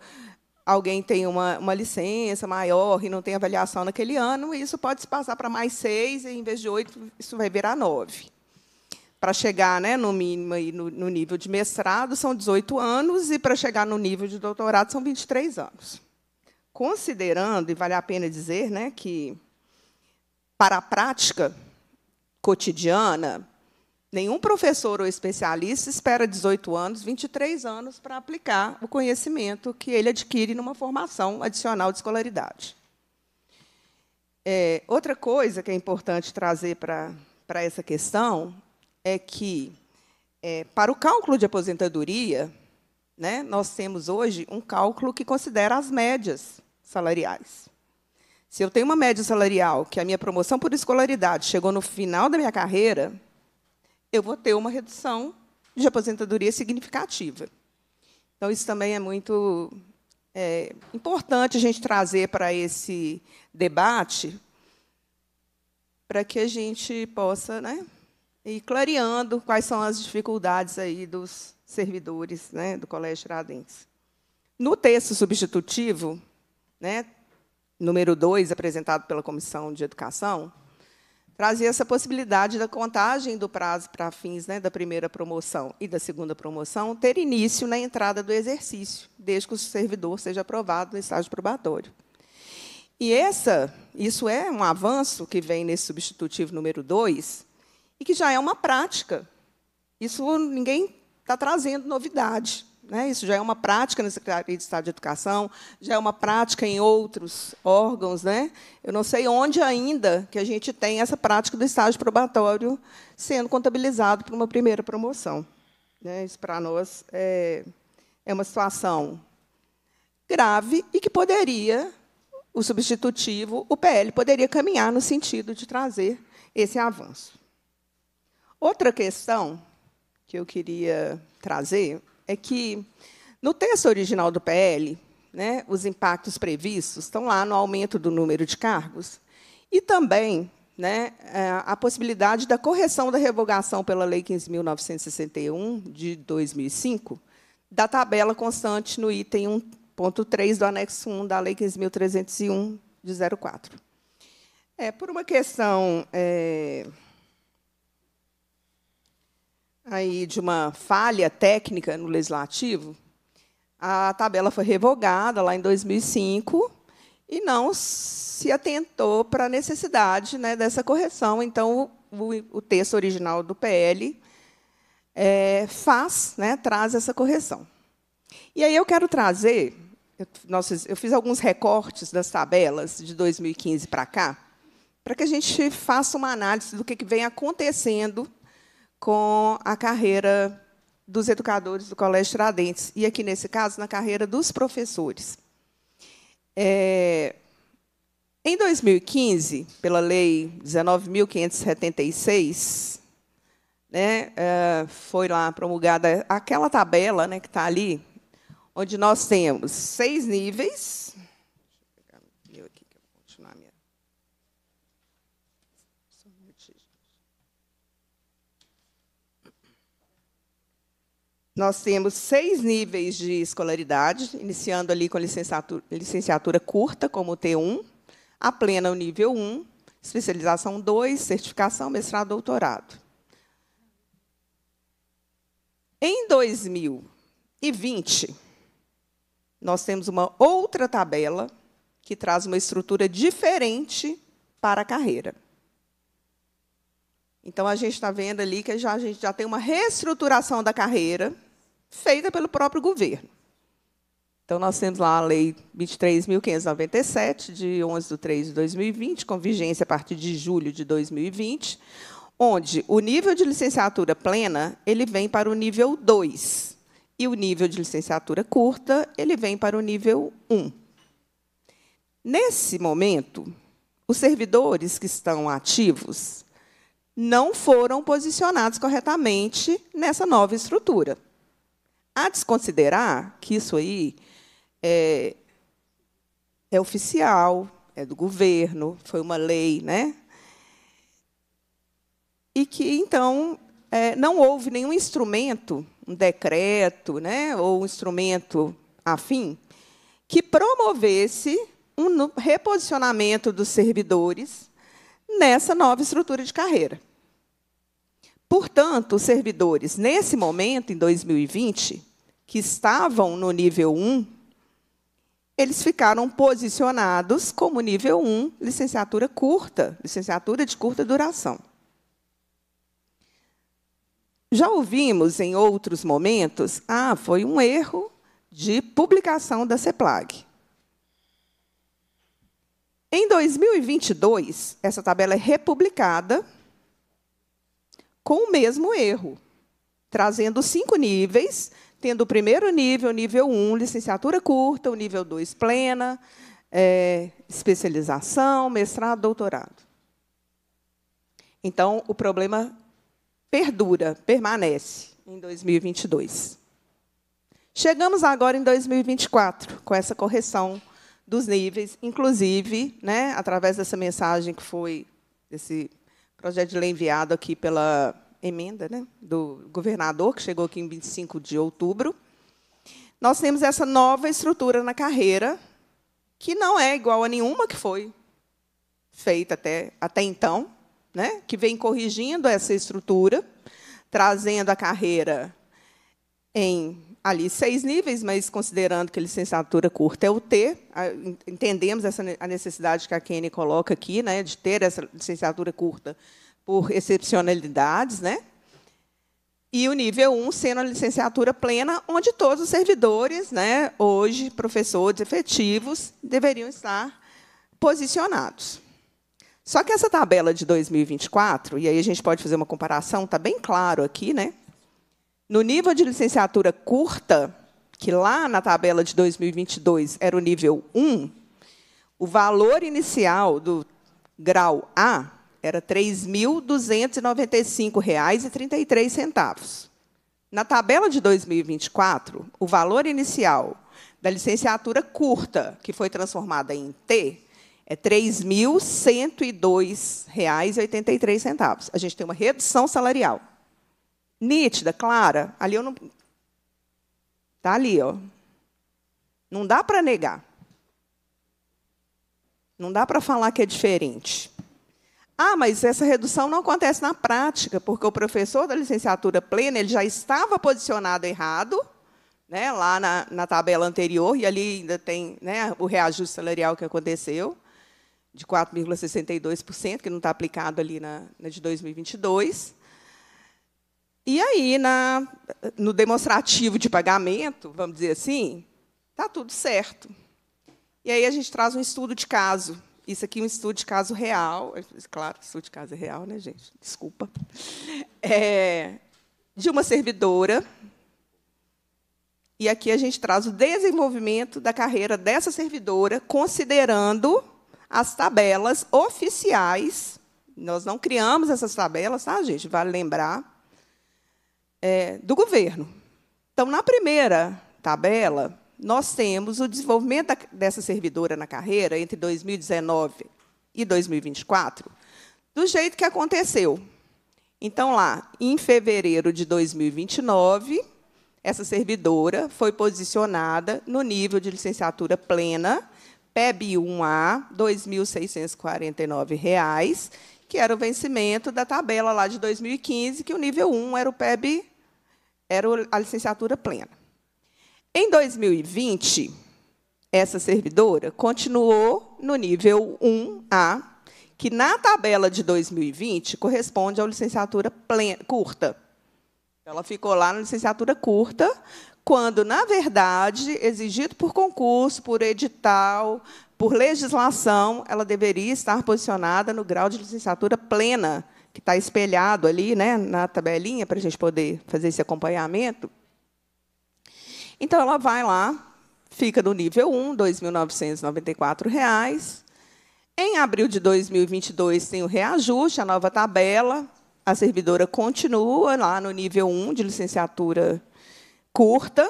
alguém tem uma, uma licença maior e não tem avaliação naquele ano, isso pode se passar para mais seis, e em vez de oito, isso vai virar nove. Para chegar, né, no mínimo, aí, no, no nível de mestrado, são 18 anos, e para chegar no nível de doutorado, são 23 anos. Considerando, e vale a pena dizer, né, que, para a prática cotidiana, Nenhum professor ou especialista espera 18 anos, 23 anos para aplicar o conhecimento que ele adquire numa formação adicional de escolaridade. É, outra coisa que é importante trazer para, para essa questão é que, é, para o cálculo de aposentadoria, né, nós temos hoje um cálculo que considera as médias salariais. Se eu tenho uma média salarial que a minha promoção por escolaridade chegou no final da minha carreira, eu vou ter uma redução de aposentadoria significativa. Então, isso também é muito é, importante a gente trazer para esse debate, para que a gente possa né, ir clareando quais são as dificuldades aí dos servidores né, do Colégio Tiradentes. No texto substitutivo, né, número 2, apresentado pela Comissão de Educação, trazia essa possibilidade da contagem do prazo para fins né, da primeira promoção e da segunda promoção ter início na entrada do exercício, desde que o servidor seja aprovado no estágio probatório. E essa, isso é um avanço que vem nesse substitutivo número 2 e que já é uma prática. Isso ninguém está trazendo novidade. Né? Isso já é uma prática na Secretaria de Estado de Educação, já é uma prática em outros órgãos. Né? Eu não sei onde ainda que a gente tem essa prática do estágio probatório sendo contabilizado para uma primeira promoção. Né? Isso, para nós, é, é uma situação grave e que poderia, o substitutivo, o PL, poderia caminhar no sentido de trazer esse avanço. Outra questão que eu queria trazer é que, no texto original do PL, né, os impactos previstos estão lá no aumento do número de cargos e também né, é, a possibilidade da correção da revogação pela Lei 15.961, de 2005, da tabela constante no item 1.3 do anexo 1 da Lei 15.301, de 04. É, por uma questão... É, aí de uma falha técnica no legislativo, a tabela foi revogada lá em 2005 e não se atentou para a necessidade né, dessa correção. Então, o, o, texto original do PL é, faz, né, traz essa correção. E aí eu quero trazer, eu, nossa, eu fiz alguns recortes das tabelas de 2015 para cá, para que a gente faça uma análise do que, que vem acontecendo com a carreira dos educadores do Colégio Tradentes, e aqui, nesse caso, na carreira dos professores. É... Em 2015, pela Lei 19.576, né, é, foi lá promulgada aquela tabela né, que está ali, onde nós temos seis níveis Nós temos seis níveis de escolaridade, iniciando ali com a licenciatura, licenciatura curta, como o T1, a plena, o nível 1, especialização 2, certificação, mestrado, doutorado. Em 2020, nós temos uma outra tabela que traz uma estrutura diferente para a carreira. Então, a gente está vendo ali que já, a gente já tem uma reestruturação da carreira, feita pelo próprio governo. Então, nós temos lá a Lei 23.597, de 11 de 3 de 2020, com vigência a partir de julho de 2020, onde o nível de licenciatura plena ele vem para o nível 2 e o nível de licenciatura curta ele vem para o nível 1. Nesse momento, os servidores que estão ativos não foram posicionados corretamente nessa nova estrutura a desconsiderar que isso aí é, é oficial, é do governo, foi uma lei, né? E que, então, é, não houve nenhum instrumento, um decreto, né, ou um instrumento afim, que promovesse um reposicionamento dos servidores nessa nova estrutura de carreira. Portanto, os servidores, nesse momento, em 2020, que estavam no nível 1, eles ficaram posicionados como nível 1, licenciatura curta, licenciatura de curta duração. Já ouvimos em outros momentos, ah, foi um erro de publicação da CEPLAG. Em 2022, essa tabela é republicada com o mesmo erro, trazendo cinco níveis tendo o primeiro nível, nível 1, licenciatura curta, o nível 2, plena, é, especialização, mestrado, doutorado. Então, o problema perdura, permanece em 2022. Chegamos agora em 2024, com essa correção dos níveis, inclusive, né, através dessa mensagem que foi, desse projeto de lei enviado aqui pela emenda né, do governador, que chegou aqui em 25 de outubro, nós temos essa nova estrutura na carreira, que não é igual a nenhuma que foi feita até, até então, né, que vem corrigindo essa estrutura, trazendo a carreira em ali seis níveis, mas considerando que a licenciatura curta é o T, entendemos essa, a necessidade que a Kenny coloca aqui, né, de ter essa licenciatura curta por excepcionalidades, né? E o nível 1 sendo a licenciatura plena, onde todos os servidores, né, hoje professores efetivos, deveriam estar posicionados. Só que essa tabela de 2024, e aí a gente pode fazer uma comparação, está bem claro aqui, né? No nível de licenciatura curta, que lá na tabela de 2022 era o nível 1, o valor inicial do grau A era R$ 3.295,33. Na tabela de 2024, o valor inicial da licenciatura curta, que foi transformada em T, é R$ 3.102,83. A gente tem uma redução salarial. Nítida, clara, ali eu não. Está ali, ó. Não dá para negar. Não dá para falar que é diferente. Ah, mas essa redução não acontece na prática, porque o professor da licenciatura plena ele já estava posicionado errado, né, lá na, na tabela anterior, e ali ainda tem né, o reajuste salarial que aconteceu, de 4,62%, que não está aplicado ali na, na de 2022. E aí, na, no demonstrativo de pagamento, vamos dizer assim, está tudo certo. E aí a gente traz um estudo de caso, isso aqui é um estudo de caso real. Claro, estudo de caso é real, né, gente? Desculpa. É, de uma servidora. E aqui a gente traz o desenvolvimento da carreira dessa servidora, considerando as tabelas oficiais. Nós não criamos essas tabelas, tá, gente? Vale lembrar. É, do governo. Então, na primeira tabela, nós temos o desenvolvimento dessa servidora na carreira entre 2019 e 2024 do jeito que aconteceu. Então, lá, em fevereiro de 2029, essa servidora foi posicionada no nível de licenciatura plena, PEB 1A, R$ 2.649, que era o vencimento da tabela lá de 2015, que o nível 1 era o PEB, era a licenciatura plena. Em 2020, essa servidora continuou no nível 1A, que na tabela de 2020 corresponde à licenciatura plena, curta. Ela ficou lá na licenciatura curta, quando, na verdade, exigido por concurso, por edital, por legislação, ela deveria estar posicionada no grau de licenciatura plena, que está espelhado ali né, na tabelinha, para a gente poder fazer esse acompanhamento. Então, ela vai lá, fica no nível 1, R$ 2.994. Em abril de 2022, tem o reajuste, a nova tabela. A servidora continua lá no nível 1 de licenciatura curta,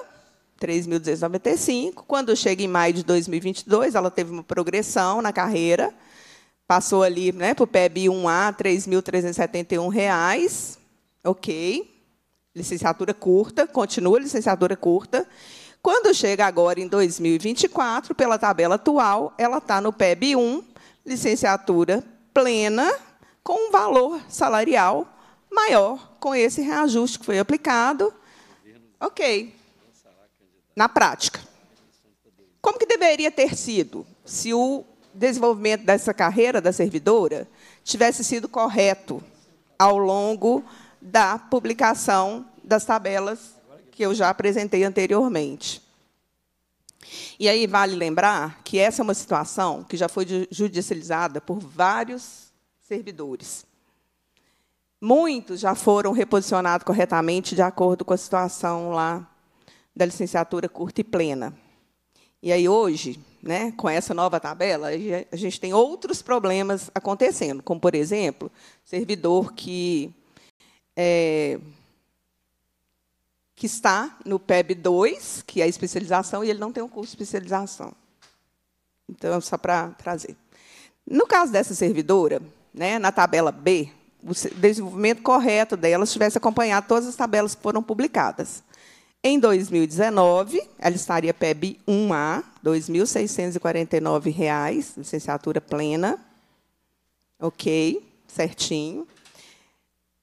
3.295. Quando chega em maio de 2022, ela teve uma progressão na carreira, passou ali né, para o PEB 1A, R$ 3.371. Ok licenciatura curta, continua licenciatura curta. Quando chega agora em 2024, pela tabela atual, ela está no PEB 1, licenciatura plena, com um valor salarial maior com esse reajuste que foi aplicado. Ok. Na prática. Como que deveria ter sido se o desenvolvimento dessa carreira da servidora tivesse sido correto ao longo da publicação das tabelas que eu já apresentei anteriormente. E aí vale lembrar que essa é uma situação que já foi judicializada por vários servidores. Muitos já foram reposicionados corretamente de acordo com a situação lá da licenciatura curta e plena. E aí hoje, né, com essa nova tabela, a gente tem outros problemas acontecendo, como por exemplo, servidor que é, que está no PEB 2, que é a especialização, e ele não tem um curso de especialização. Então, é só para trazer. No caso dessa servidora, né, na tabela B, o desenvolvimento correto dela se tivesse acompanhado todas as tabelas que foram publicadas. Em 2019, ela estaria PEB 1A, R$ 2.649, licenciatura plena. Ok, certinho.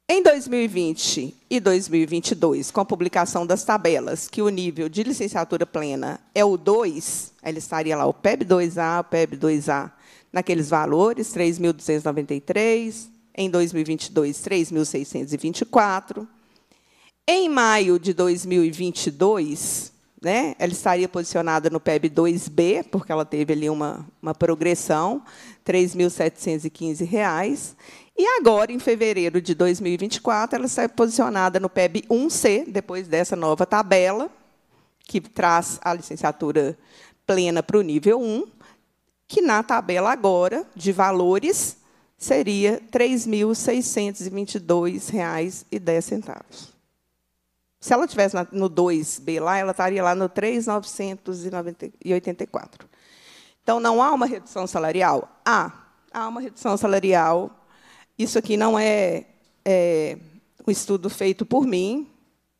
Em 2020 e 2022, com a publicação das tabelas, que o nível de licenciatura plena é o 2, ele estaria lá o PEB 2A, o PEB 2A, naqueles valores, 3.293, em 2022, 3.624. Em maio de 2022, né, ela estaria posicionada no PEB 2B, porque ela teve ali uma, uma progressão, R$ 3.715. E agora, em fevereiro de 2024, ela está posicionada no PEB 1C, depois dessa nova tabela, que traz a licenciatura plena para o nível 1, que na tabela agora de valores seria R$ 3.622,10. Se ela tivesse no 2B lá, ela estaria lá no R$ 3.984. Então, não há uma redução salarial? Há. Há uma redução salarial isso aqui não é, é um estudo feito por mim,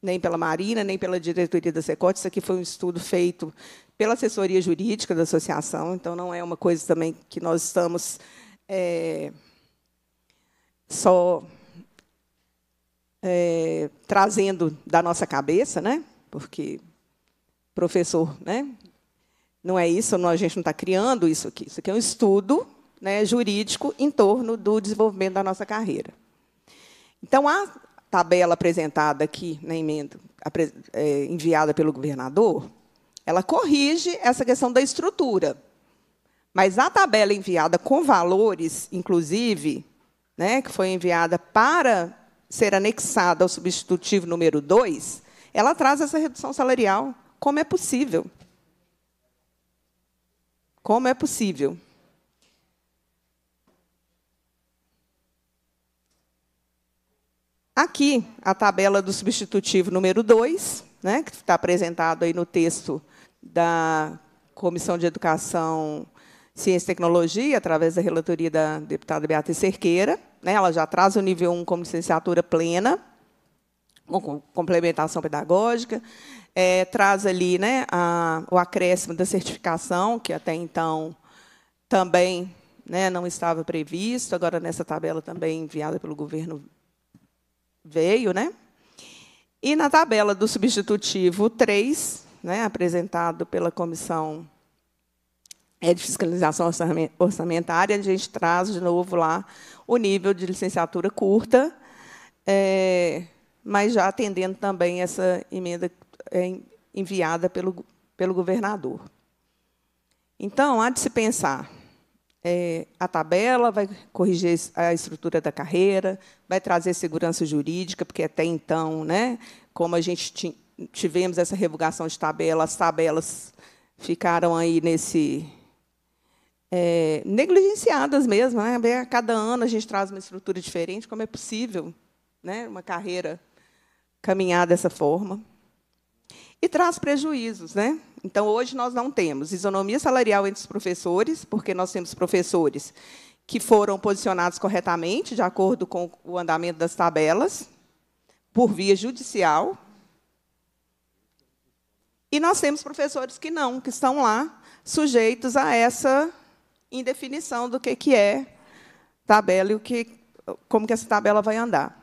nem pela Marina, nem pela diretoria da Secote. Isso aqui foi um estudo feito pela assessoria jurídica da associação, então não é uma coisa também que nós estamos é, só é, trazendo da nossa cabeça, né? porque professor, né? não é isso, não, a gente não está criando isso aqui. Isso aqui é um estudo né, jurídico em torno do desenvolvimento da nossa carreira. Então, a tabela apresentada aqui na né, emenda é, enviada pelo governador, ela corrige essa questão da estrutura. Mas a tabela enviada com valores, inclusive, né, que foi enviada para ser anexada ao substitutivo número 2, ela traz essa redução salarial. Como é possível? Como é possível? Aqui, a tabela do substitutivo número 2, né, que está apresentado aí no texto da Comissão de Educação, Ciência e Tecnologia, através da relatoria da deputada Beatriz Cerqueira. Né, ela já traz o nível 1 como licenciatura plena, com complementação pedagógica, é, traz ali né, a, o acréscimo da certificação, que até então também né, não estava previsto, agora nessa tabela também enviada pelo governo veio, né? E na tabela do substitutivo 3, né, apresentado pela Comissão é, de Fiscalização Orçamentária, a gente traz de novo lá o nível de licenciatura curta, é, mas já atendendo também essa emenda é, enviada pelo, pelo governador. Então, há de se pensar é, a tabela, vai corrigir a estrutura da carreira, vai trazer segurança jurídica, porque até então, né, como a gente tivemos essa revogação de tabela, as tabelas ficaram aí nesse é, negligenciadas mesmo. Né? A cada ano a gente traz uma estrutura diferente, como é possível né, uma carreira caminhar dessa forma. E traz prejuízos, né? Então, hoje, nós não temos isonomia salarial entre os professores, porque nós temos professores que foram posicionados corretamente, de acordo com o andamento das tabelas, por via judicial. E nós temos professores que não, que estão lá sujeitos a essa indefinição do que, que é tabela e o que, como que essa tabela vai andar.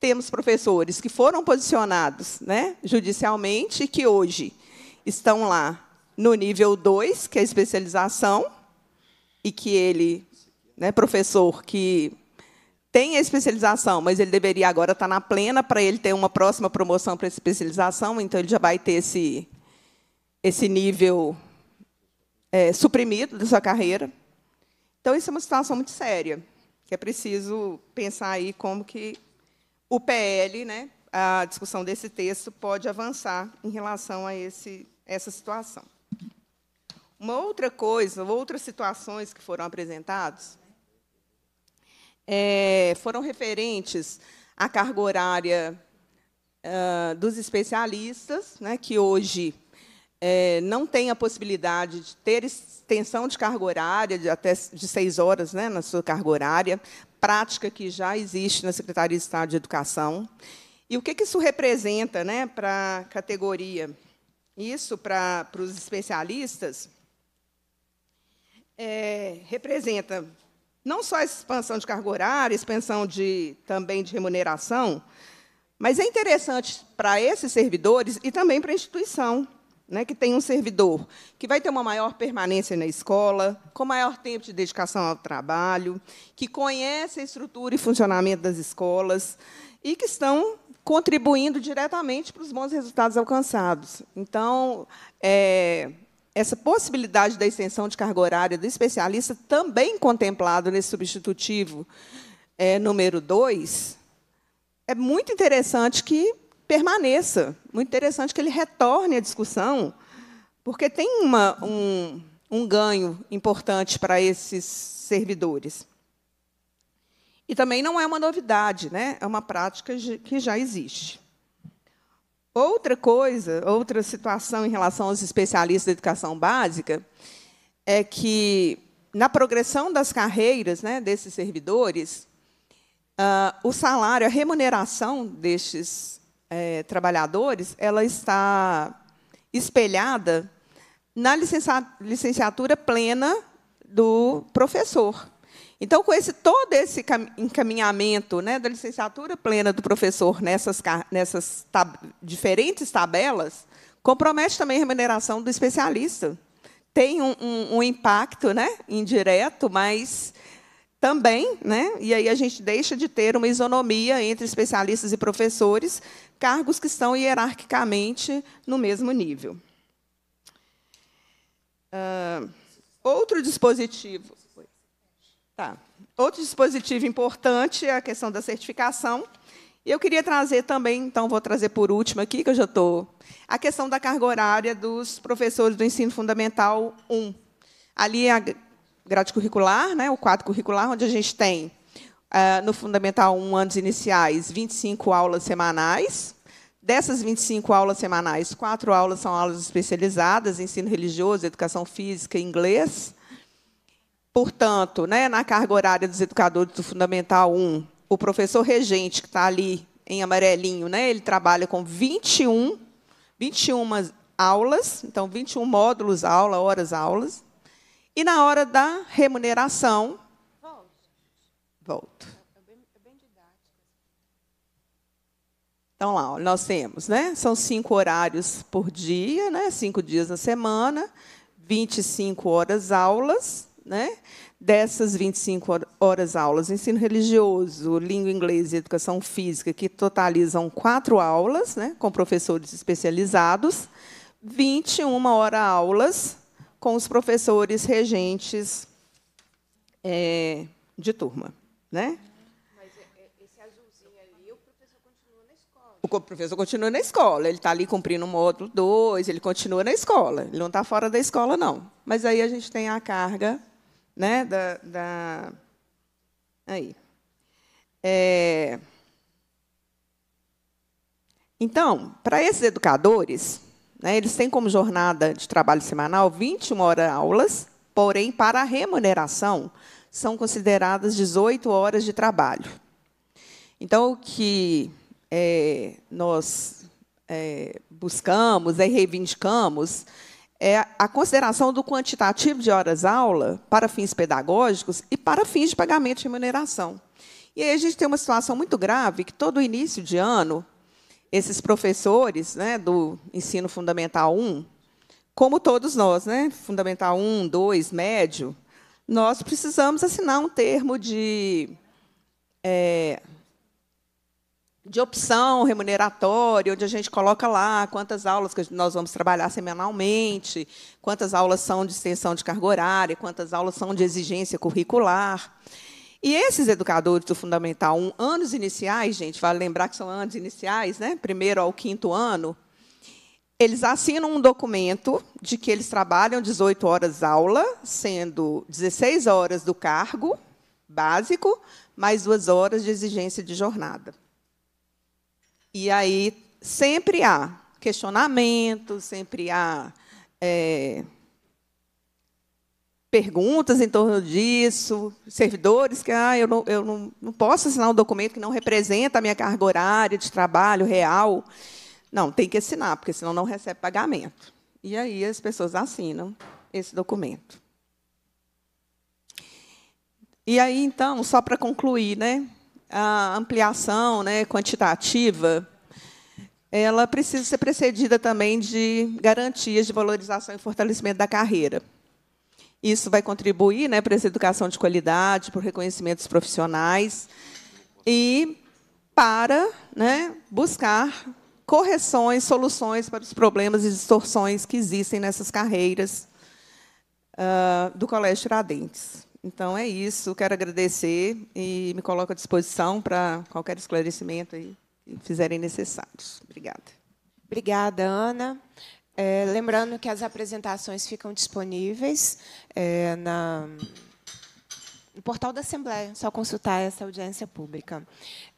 Temos professores que foram posicionados né, judicialmente e que hoje estão lá no nível 2, que é a especialização, e que ele, né, professor, que tem a especialização, mas ele deveria agora estar tá na plena para ele ter uma próxima promoção para essa especialização, então ele já vai ter esse, esse nível é, suprimido da sua carreira. Então, isso é uma situação muito séria, que é preciso pensar aí como que o PL né, a discussão desse texto pode avançar em relação a esse, essa situação. Uma outra coisa, outras situações que foram apresentadas é, foram referentes à carga horária uh, dos especialistas, né, que hoje é, não têm a possibilidade de ter extensão de carga horária, de até de seis horas né, na sua carga horária, prática que já existe na Secretaria de Estado de Educação. E o que, que isso representa né, para a categoria? Isso, para os especialistas, é, representa não só a expansão de carga horária, expansão de, também de remuneração, mas é interessante para esses servidores e também para a instituição, né, que tem um servidor que vai ter uma maior permanência na escola, com maior tempo de dedicação ao trabalho, que conhece a estrutura e funcionamento das escolas e que estão contribuindo diretamente para os bons resultados alcançados. Então, é, essa possibilidade da extensão de carga horária do especialista, também contemplado nesse substitutivo é, número 2, é muito interessante que permaneça, muito interessante que ele retorne à discussão, porque tem uma, um, um ganho importante para esses servidores. E também não é uma novidade, né? é uma prática que já existe. Outra coisa, outra situação em relação aos especialistas da educação básica é que, na progressão das carreiras né, desses servidores, uh, o salário, a remuneração destes é, trabalhadores, ela está espelhada na licenciatura plena do professor. Então, com esse, todo esse encaminhamento né, da licenciatura plena do professor nessas, nessas tab diferentes tabelas, compromete também a remuneração do especialista. Tem um, um, um impacto né, indireto, mas também, né, e aí a gente deixa de ter uma isonomia entre especialistas e professores, cargos que estão hierarquicamente no mesmo nível. Uh, outro dispositivo Tá. Outro dispositivo importante é a questão da certificação. E eu queria trazer também, então vou trazer por último aqui, que eu já estou, a questão da carga horária dos professores do ensino fundamental 1. Ali é a grade curricular, né, o quadro curricular, onde a gente tem, eh, no Fundamental 1, anos iniciais, 25 aulas semanais. Dessas 25 aulas semanais, quatro aulas são aulas especializadas, ensino religioso, educação física e inglês. Portanto, né, na carga horária dos educadores do Fundamental 1, o professor regente, que está ali em amarelinho, né, ele trabalha com 21, 21 aulas, então 21 módulos aula, horas aulas. E na hora da remuneração. Volto. Volto. Então, lá, nós temos, né? São cinco horários por dia, né? cinco dias na semana, 25 horas aulas né? dessas 25 horas aulas, ensino religioso, língua inglesa e educação física, que totalizam quatro aulas, né, com professores especializados, 21 horas aulas com os professores regentes é, de turma. Né? Mas é, é, esse azulzinho ali, o professor continua na escola. O professor continua na escola, ele está ali cumprindo o módulo 2, ele continua na escola, ele não está fora da escola, não. Mas aí a gente tem a carga né, da, da aí. É... Então, para esses educadores, né, eles têm como jornada de trabalho semanal 21 horas aulas, porém, para a remuneração, são consideradas 18 horas de trabalho. Então, o que é, nós é, buscamos né, e reivindicamos é a consideração do quantitativo de horas-aula para fins pedagógicos e para fins de pagamento de remuneração. E aí a gente tem uma situação muito grave, que todo início de ano, esses professores né, do ensino fundamental 1, como todos nós, né, fundamental 1, 2, médio, nós precisamos assinar um termo de é, de opção remuneratória, onde a gente coloca lá quantas aulas que nós vamos trabalhar semanalmente, quantas aulas são de extensão de carga horária, quantas aulas são de exigência curricular. E esses educadores do Fundamental 1, anos iniciais, gente, vale lembrar que são anos iniciais, né? primeiro ao quinto ano, eles assinam um documento de que eles trabalham 18 horas aula, sendo 16 horas do cargo básico, mais duas horas de exigência de jornada. E aí sempre há questionamentos, sempre há é, perguntas em torno disso, servidores que ah, eu, não, eu não, não posso assinar um documento que não representa a minha carga horária de trabalho real. Não, tem que assinar, porque senão não recebe pagamento. E aí as pessoas assinam esse documento. E aí, então, só para concluir, né? a ampliação né, quantitativa ela precisa ser precedida também de garantias de valorização e fortalecimento da carreira. Isso vai contribuir né, para essa educação de qualidade, para o reconhecimento dos profissionais e para né, buscar correções, soluções para os problemas e distorções que existem nessas carreiras uh, do Colégio Tiradentes. Então é isso, quero agradecer e me coloco à disposição para qualquer esclarecimento aí que fizerem necessários. Obrigada. Obrigada, Ana. É, lembrando que as apresentações ficam disponíveis é, na no portal da Assembleia, só consultar essa audiência pública.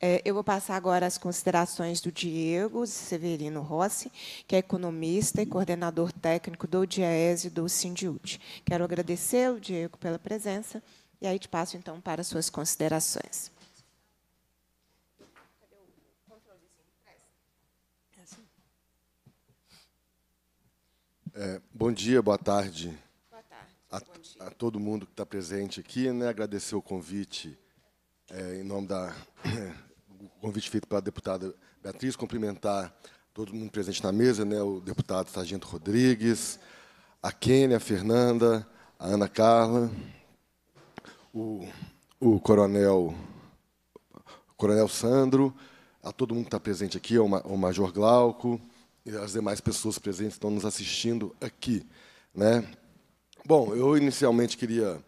É, eu vou passar agora as considerações do Diego Severino Rossi, que é economista e coordenador técnico do DIES e do Sindiut. Quero agradecer ao Diego, pela presença, e aí te passo, então, para suas considerações. É, bom dia, boa tarde a, a todo mundo que está presente aqui, né? agradecer o convite é, em nome da o convite feito pela deputada Beatriz, cumprimentar todo mundo presente na mesa, né? o deputado Sargento Rodrigues, a Kênia, a Fernanda, a Ana Carla, o, o coronel o coronel Sandro, a todo mundo que está presente aqui, o Major Glauco, e as demais pessoas presentes que estão nos assistindo aqui. Né? Bom, eu inicialmente queria.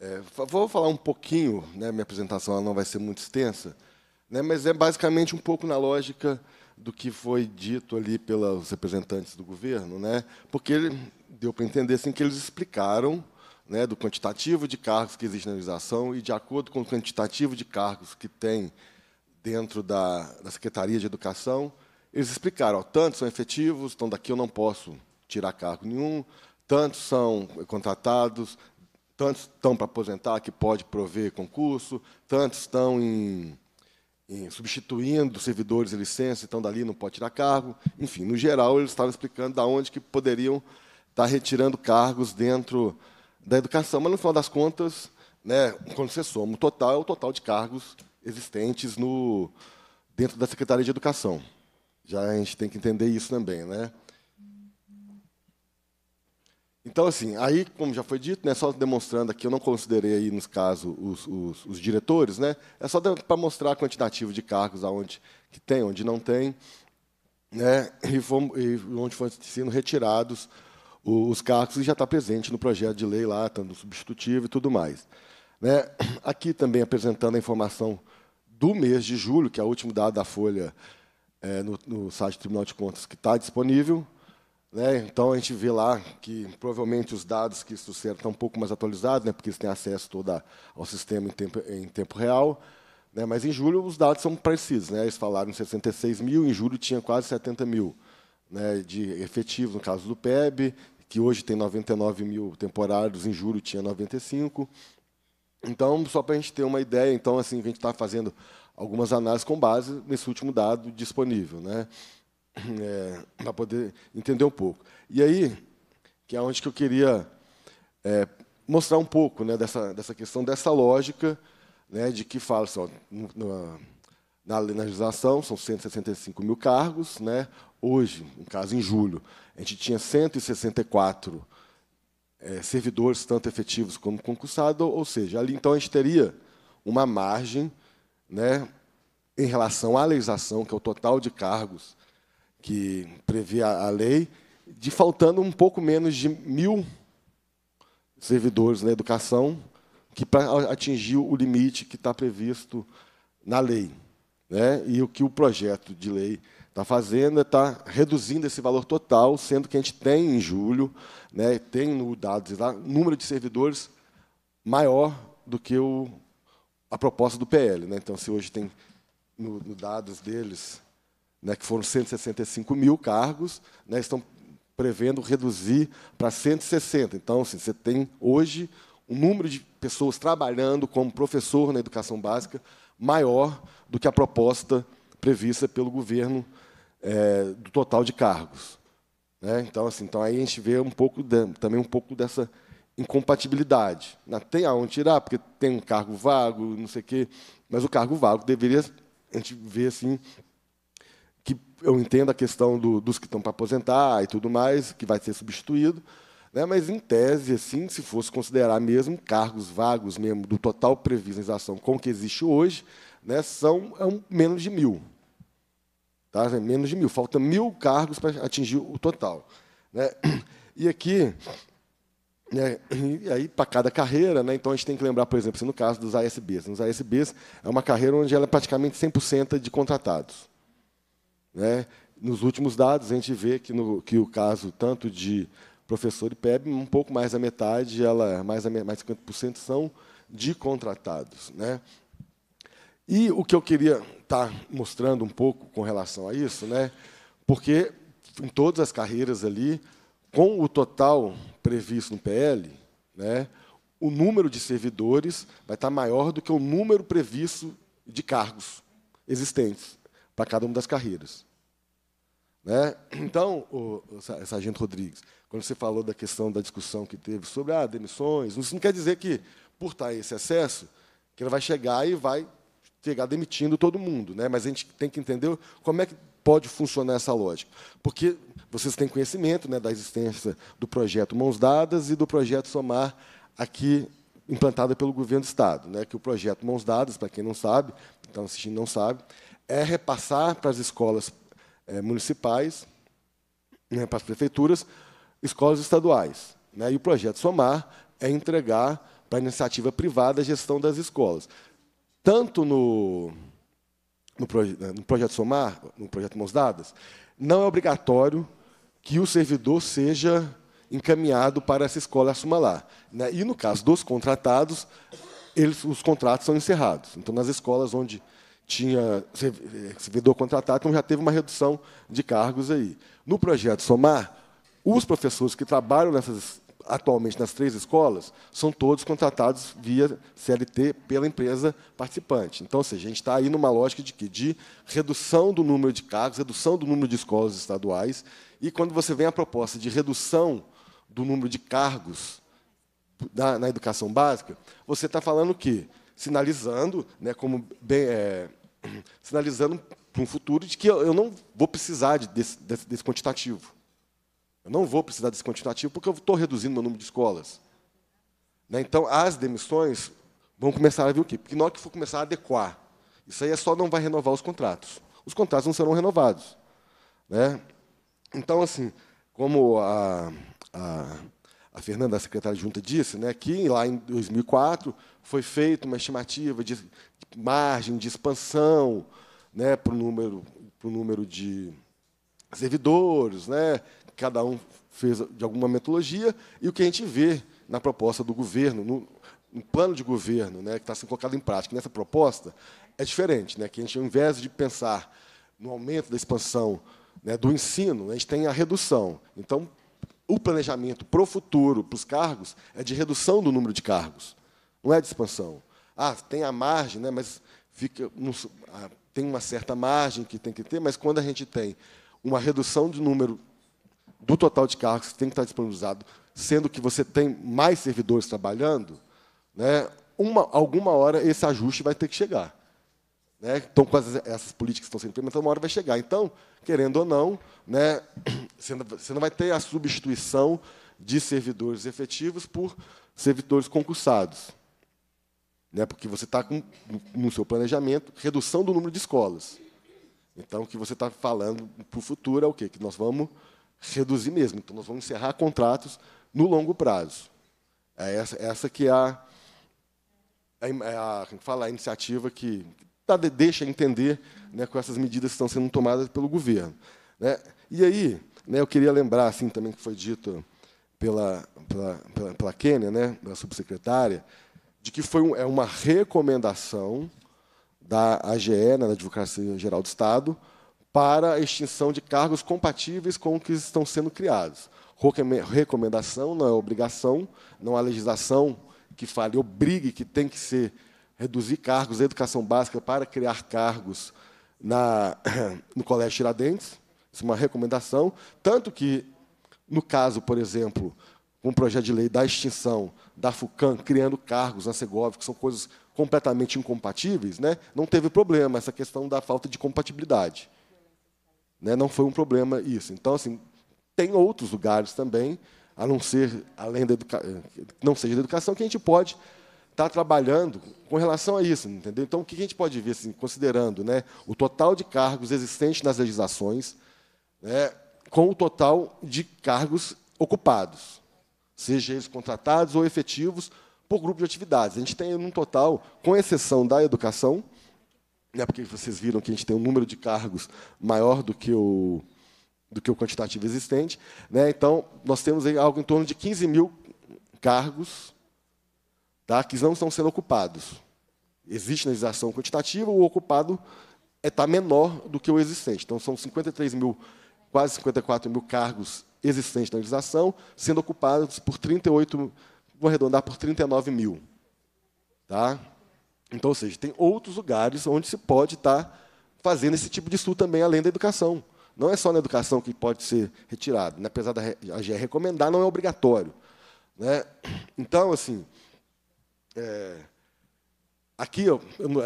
É, vou falar um pouquinho, né, minha apresentação não vai ser muito extensa, né, mas é basicamente um pouco na lógica do que foi dito ali pelos representantes do governo, né, porque ele, deu para entender assim, que eles explicaram né, do quantitativo de cargos que existe na organização e, de acordo com o quantitativo de cargos que tem dentro da, da Secretaria de Educação, eles explicaram, ó, tantos são efetivos, então daqui eu não posso tirar cargo nenhum, tantos são contratados, tantos estão para aposentar, que pode prover concurso, tantos estão em, em, substituindo servidores e licença, então dali não pode tirar cargo. Enfim, no geral, eles estavam explicando da onde que poderiam estar retirando cargos dentro da educação. Mas, no final das contas, né, quando você soma o total, é o total de cargos existentes no, dentro da Secretaria de Educação. Já a gente tem que entender isso também. Né? Então, assim, aí, como já foi dito, né, só demonstrando aqui, eu não considerei aí, nos casos, os, os, os diretores, né, é só para mostrar a quantitativo de cargos aonde que tem, onde não tem, né, e, e onde foram sendo retirados os, os cargos e já está presente no projeto de lei lá, tanto substitutivo e tudo mais. Né. Aqui também apresentando a informação do mês de julho, que é o último dado da Folha é, no, no site do Tribunal de Contas que está disponível, né? Então a gente vê lá que provavelmente os dados que isso serve estão um pouco mais atualizados, né? porque eles têm acesso todo ao sistema em tempo, em tempo real. Né? Mas em julho os dados são precisos. Né? Eles falaram 66 mil, em julho tinha quase 70 mil né? de efetivos, no caso do PEB, que hoje tem 99 mil temporários, em julho tinha 95. Então, só para a gente ter uma ideia, então assim a gente está fazendo algumas análises com base nesse último dado disponível. Né? é, para poder entender um pouco. E aí, que é onde que eu queria é, mostrar um pouco né, dessa, dessa questão, dessa lógica né, de que fala assim, na, na legislação são 165 mil cargos, né, hoje, no caso em julho, a gente tinha 164 é, servidores, tanto efetivos como concursados, ou seja, ali então a gente teria uma margem né, em relação à legislação, que é o total de cargos que previa a, lei, de faltando um pouco menos de mil servidores na educação, que para atingiu o limite que está previsto na lei. Né? E o que o projeto de lei está fazendo é está reduzindo esse valor total, sendo que a gente tem em julho, né, tem no dados lá, número de servidores maior do que o, a proposta do PL. Né? Então, se hoje tem no, no dados deles né, que foram 165 mil cargos, né, estão prevendo reduzir para 160. Então, assim, você tem hoje um número de pessoas trabalhando como professor na educação básica maior do que a proposta prevista pelo governo é, do total de cargos. Né? Então, assim, então aí a gente vê um pouco de, também um pouco dessa incompatibilidade. Tem aonde tirar, porque tem um cargo vago, não sei o quê, mas o cargo vago deveria, a gente vê assim, que eu entendo a questão do, dos que estão para aposentar e tudo mais, que vai ser substituído, né? mas, em tese, assim, se fosse considerar mesmo cargos vagos mesmo do total ação com o que existe hoje, né, são é um, menos de mil. Tá? É menos de mil. Faltam mil cargos para atingir o total. Né? E aqui, né, e aí para cada carreira, né, então a gente tem que lembrar, por exemplo, no caso dos ASBs. Nos né, ASBs é uma carreira onde ela é praticamente 100% de contratados. Né? Nos últimos dados, a gente vê que, no, que o caso tanto de professor e PEB, um pouco mais da metade, ela, mais, de 50% são de contratados. Né? E o que eu queria estar tá mostrando um pouco com relação a isso, né? porque em todas as carreiras ali, com o total previsto no PL, né, o número de servidores vai estar tá maior do que o número previsto de cargos existentes para cada uma das carreiras. Né? Então, o, o Sargento Rodrigues, quando você falou da questão da discussão que teve sobre ah, demissões, isso não quer dizer que, por estar esse excesso, que ele vai chegar e vai chegar demitindo todo mundo. Né? Mas a gente tem que entender como é que pode funcionar essa lógica. Porque vocês têm conhecimento né, da existência do projeto Mãos Dadas e do projeto Somar, aqui implantado pelo governo do Estado. Né? Que o projeto Mãos Dadas, para quem não sabe, então está assistindo não sabe, é repassar para as escolas é, municipais, né, para as prefeituras, escolas estaduais. Né, e o projeto Somar é entregar para a iniciativa privada a gestão das escolas. Tanto no, no, proje, né, no projeto Somar, no projeto Mãos Dadas, não é obrigatório que o servidor seja encaminhado para essa escola assuma lá. Né? E, no caso dos contratados, eles, os contratos são encerrados. Então, nas escolas onde tinha eh, servidor contratado, então já teve uma redução de cargos aí. No projeto Somar, os professores que trabalham nessas, atualmente nas três escolas são todos contratados via CLT pela empresa participante. Então, ou seja, a gente está aí numa lógica de que de redução do número de cargos, redução do número de escolas estaduais, e quando você vem a proposta de redução do número de cargos na, na educação básica, você está falando o quê? Sinalizando, né, como bem, é, sinalizando para um futuro de que eu não vou precisar desse, desse, quantitativo. Eu não vou precisar desse quantitativo porque eu estou reduzindo meu número de escolas. Né? Então, as demissões vão começar a vir o quê? Porque na hora que for começar a adequar, isso aí é só não vai renovar os contratos. Os contratos não serão renovados. Né? Então, assim, como a, a, a Fernanda, a secretária de junta, disse, né, que lá em 2004 foi feita uma estimativa de margem de expansão né, para o número, pro número de servidores, né, cada um fez de alguma metodologia, e o que a gente vê na proposta do governo, no, no plano de governo né, que está sendo colocado em prática nessa proposta, é diferente. Né, que a gente, ao invés de pensar no aumento da expansão né, do ensino, a gente tem a redução. Então, o planejamento para o futuro, para os cargos, é de redução do número de cargos, não é de expansão ah, tem a margem, né, mas fica, não, ah, tem uma certa margem que tem que ter, mas quando a gente tem uma redução de número do total de cargos que tem que estar disponibilizado, sendo que você tem mais servidores trabalhando, né, uma, alguma hora esse ajuste vai ter que chegar. Né? Então, com as, essas políticas que estão sendo implementadas, uma hora vai chegar. Então, querendo ou não, né, você, não você não vai ter a substituição de servidores efetivos por servidores concursados. Né? Porque você está no seu planejamento redução do número de escolas. Então, o que você está falando para o futuro é o quê? Que nós vamos reduzir mesmo. Então, nós vamos encerrar contratos no longo prazo. É essa, essa que é a, a, é a, fala, a iniciativa que tá deixa entender né, com essas medidas que estão sendo tomadas pelo governo. Né? E aí, né, eu queria lembrar, assim, também que foi dito pela, pela, pela, pela Kênia, né, pela subsecretária, de que foi um, é uma recomendação da AGE, né, da Advocacia Geral do Estado, para a extinção de cargos compatíveis com os que estão sendo criados. Recomendação não é obrigação, não há legislação que fale, obrigue que tem que ser reduzir cargos da educação básica para criar cargos na, no Colégio Tiradentes. Isso é uma recomendação. Tanto que, no caso, por exemplo, um projeto de lei da extinção da FUCAM, criando cargos na Segov, que são coisas completamente incompatíveis, né, não teve problema essa questão da falta de compatibilidade. Né, não foi um problema isso. Então, assim, tem outros lugares também, a não ser além da não seja da educação, que a gente pode estar tá trabalhando com relação a isso, entendeu? Então, o que a gente pode ver, assim, considerando né, o total de cargos existentes nas legislações, né, com o total de cargos ocupados seja eles contratados ou efetivos, por grupo de atividades. A gente tem um total, com exceção da educação, né, porque vocês viram que a gente tem um número de cargos maior do que o, do que o quantitativo existente. Né, então, nós temos algo em torno de 15 mil cargos tá, que não estão sendo ocupados. Existe na legislação quantitativa, o ocupado está é, menor do que o existente. Então, são 53 mil, quase 54 mil cargos existentes na organização, sendo ocupados por 38, vou arredondar, por 39 mil. Tá? Então, ou seja, tem outros lugares onde se pode estar tá fazendo esse tipo de estudo também, além da educação. Não é só na educação que pode ser retirado, né? apesar da AGE recomendar, não é obrigatório. Né? Então, assim, é, aqui eu, eu não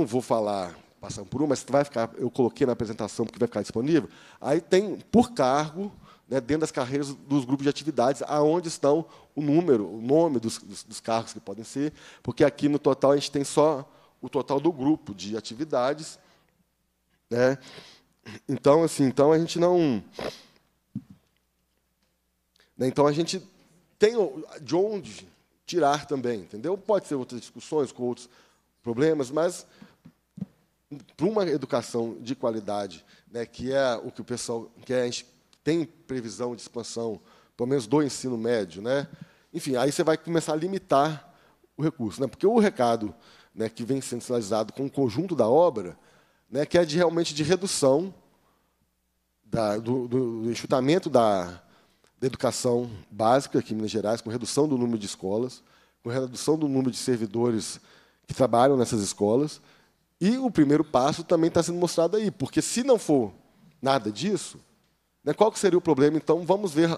é, vou falar passando por um, mas vai ficar, eu coloquei na apresentação porque vai ficar disponível. Aí tem por cargo, né, dentro das carreiras dos grupos de atividades, aonde estão o número, o nome dos, dos, dos, cargos que podem ser, porque aqui no total a gente tem só o total do grupo de atividades. Né? Então, assim, então a gente não. Né, então a gente tem de onde tirar também, entendeu? Pode ser outras discussões com outros problemas, mas para uma educação de qualidade, né, que é o que o pessoal quer, a gente tem previsão de expansão, pelo menos do ensino médio, né? Enfim, aí você vai começar a limitar o recurso, né? Porque o recado né, que vem sendo sinalizado com o conjunto da obra, né, que é de realmente de redução da, do, do enxutamento da, da educação básica aqui em Minas Gerais, com redução do número de escolas, com redução do número de servidores que trabalham nessas escolas. E o primeiro passo também está sendo mostrado aí, porque se não for nada disso, né? Qual que seria o problema? Então, vamos ver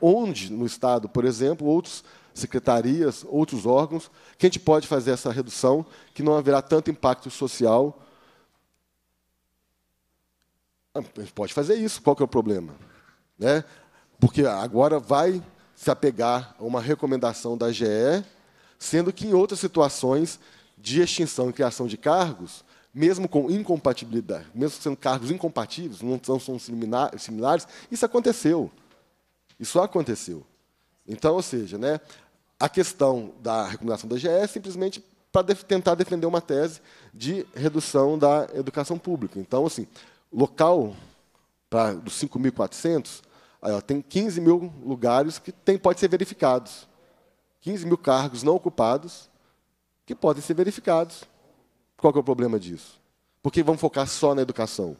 onde no Estado, por exemplo, outras secretarias, outros órgãos, que a gente pode fazer essa redução, que não haverá tanto impacto social. Ah, a gente pode fazer isso, qual que é o problema? Né? Porque agora vai se apegar a uma recomendação da GE, sendo que em outras situações de extinção e criação de cargos, mesmo com incompatibilidade, mesmo sendo cargos incompatíveis, não são, são similares, isso aconteceu. Isso aconteceu. Então, ou seja, né, a questão da recomendação da GE é simplesmente para def tentar defender uma tese de redução da educação pública. Então, assim, local pra, dos 5.400, tem 15 mil lugares que tem, pode ser verificados. 15 mil cargos não ocupados que podem ser verificados. Qual que é o problema disso? Porque vamos focar só na educação.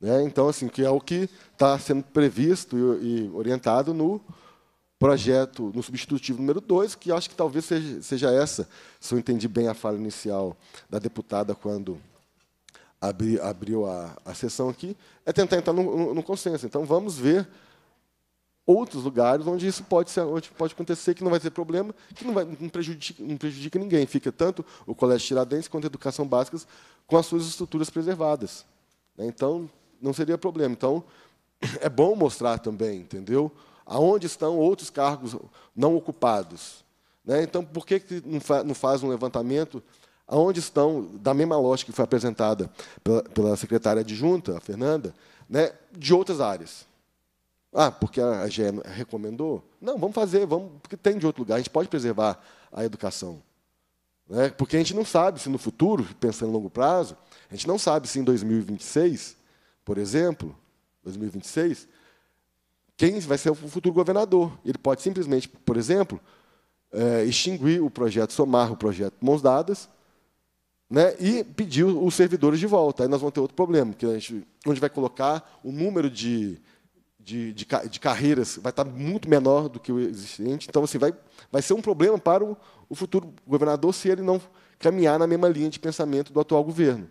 Né? Então, assim, que é o que está sendo previsto e, e, orientado no projeto, no substitutivo número 2, que acho que talvez seja, seja essa, se eu entendi bem a fala inicial da deputada quando abri, abriu a, a sessão aqui, é tentar entrar no consenso. Então, vamos ver outros lugares onde isso pode, ser, onde pode acontecer, que não vai ser problema, que não, vai, não, prejudica, não prejudica ninguém. Fica tanto o Colégio Tiradentes quanto a Educação Básica com as suas estruturas preservadas. Né? Então, não seria problema. Então, é bom mostrar também, entendeu? Aonde estão outros cargos não ocupados. Né? Então, por que, que não, faz um levantamento aonde estão, da mesma lógica que foi apresentada pela, secretária adjunta, a Fernanda, né? de outras áreas? Ah, porque a GE recomendou? Não, vamos fazer, vamos, porque tem de outro lugar, a gente pode preservar a educação. Né? Porque a gente não sabe se no futuro, pensando em longo prazo, a gente não sabe se em 2026, por exemplo, 2026, quem vai ser o futuro governador. Ele pode simplesmente, por exemplo, é, extinguir o projeto Somar, o projeto Mãos Dadas, né, e pedir os servidores de volta. Aí nós vamos ter outro problema, que a gente, onde vai colocar o número de de, de, de, carreiras vai estar muito menor do que o existente. Então, assim, vai, vai ser um problema para o, o futuro governador se ele não caminhar na mesma linha de pensamento do atual governo.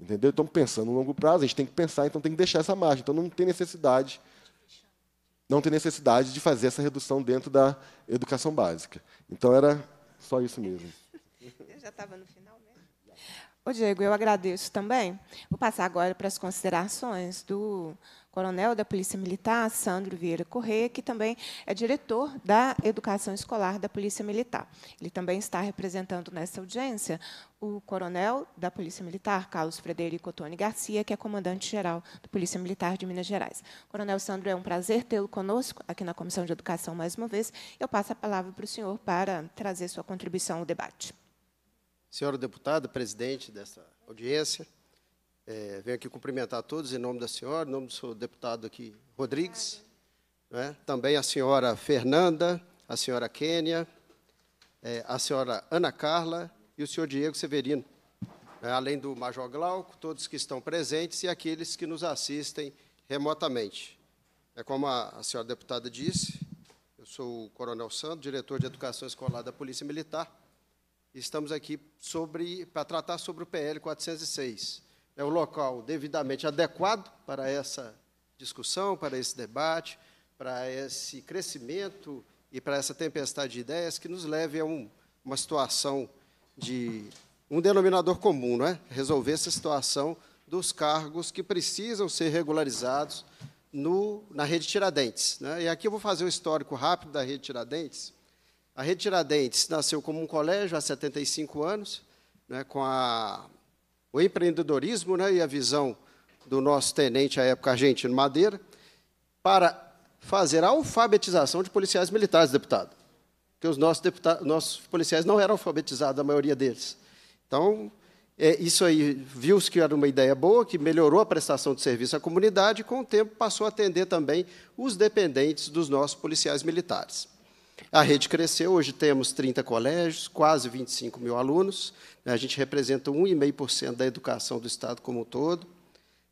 Entendeu? Então, pensando no longo prazo, a gente tem que pensar, então tem que deixar essa margem. Então, não tem necessidade, não tem necessidade de fazer essa redução dentro da educação básica. Então, era só isso mesmo. Eu já estava no final mesmo. Né? Ô, Diego, eu agradeço também. Vou passar agora para as considerações do coronel da Polícia Militar, Sandro Vieira Correia, que também é diretor da Educação Escolar da Polícia Militar. Ele também está representando nesta audiência o coronel da Polícia Militar, Carlos Frederico Tony Garcia, que é comandante-geral da Polícia Militar de Minas Gerais. Coronel Sandro, é um prazer tê-lo conosco aqui na Comissão de Educação mais uma vez. Eu passo a palavra para o senhor para trazer sua contribuição ao debate. Senhora deputada, presidente desta audiência, é, venho aqui cumprimentar todos em nome da senhora, em nome do seu deputado aqui, Rodrigues, né? também a senhora Fernanda, a senhora Kênia, é, a senhora Ana Carla e o senhor Diego Severino, né? além do Major Glauco, todos que estão presentes e aqueles que nos assistem remotamente. É como a, a senhora deputada disse, eu sou o Coronel Santos, diretor de Educação Escolar da Polícia Militar, e estamos aqui para tratar sobre o PL 406, é o local devidamente adequado para essa discussão, para esse debate, para esse crescimento e para essa tempestade de ideias que nos leve a um, uma situação de um denominador comum, não é? Resolver essa situação dos cargos que precisam ser regularizados no, na Rede Tiradentes. Né? E aqui eu vou fazer um histórico rápido da Rede Tiradentes. A Rede Tiradentes nasceu como um colégio há 75 anos, né, com a o empreendedorismo né, e a visão do nosso tenente à época argentino Madeira para fazer a alfabetização de policiais militares, deputado. Porque os nossos, nossos policiais não eram alfabetizados, a maioria deles. Então, é, isso aí viu-se que era uma ideia boa, que melhorou a prestação de serviço à comunidade e, com o tempo, passou a atender também os dependentes dos nossos policiais militares. A rede cresceu, hoje temos 30 colégios, quase 25 mil alunos. Né? A gente representa 1,5% da educação do Estado como um todo.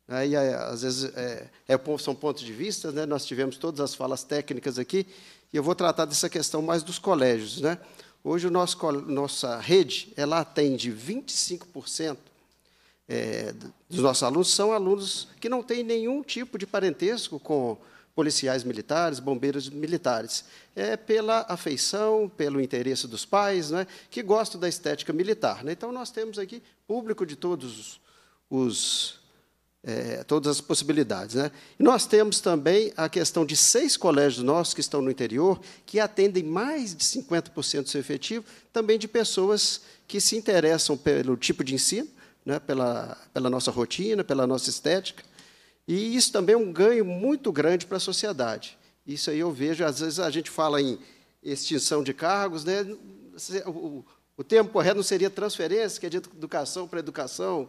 Né? E, é, às vezes, é, é, são pontos de vista, né? nós tivemos todas as falas técnicas aqui, e eu vou tratar dessa questão mais dos colégios. Né? Hoje, o nosso, nossa rede ela atende 25% é, dos nossos alunos, são alunos que não têm nenhum tipo de parentesco com policiais militares, bombeiros militares. É pela afeição, pelo interesse dos pais, né, que gostam da estética militar. Né? Então, nós temos aqui público de todos os, é, todas as possibilidades. Né? E nós temos também a questão de seis colégios nossos que estão no interior, que atendem mais de 50% do seu efetivo, também de pessoas que se interessam pelo tipo de ensino, né, pela, pela nossa rotina, pela nossa estética, e isso também é um ganho muito grande para a sociedade. Isso aí eu vejo, às vezes a gente fala em extinção de cargos, né? o, o termo correto não seria transferência, que é de educação para educação.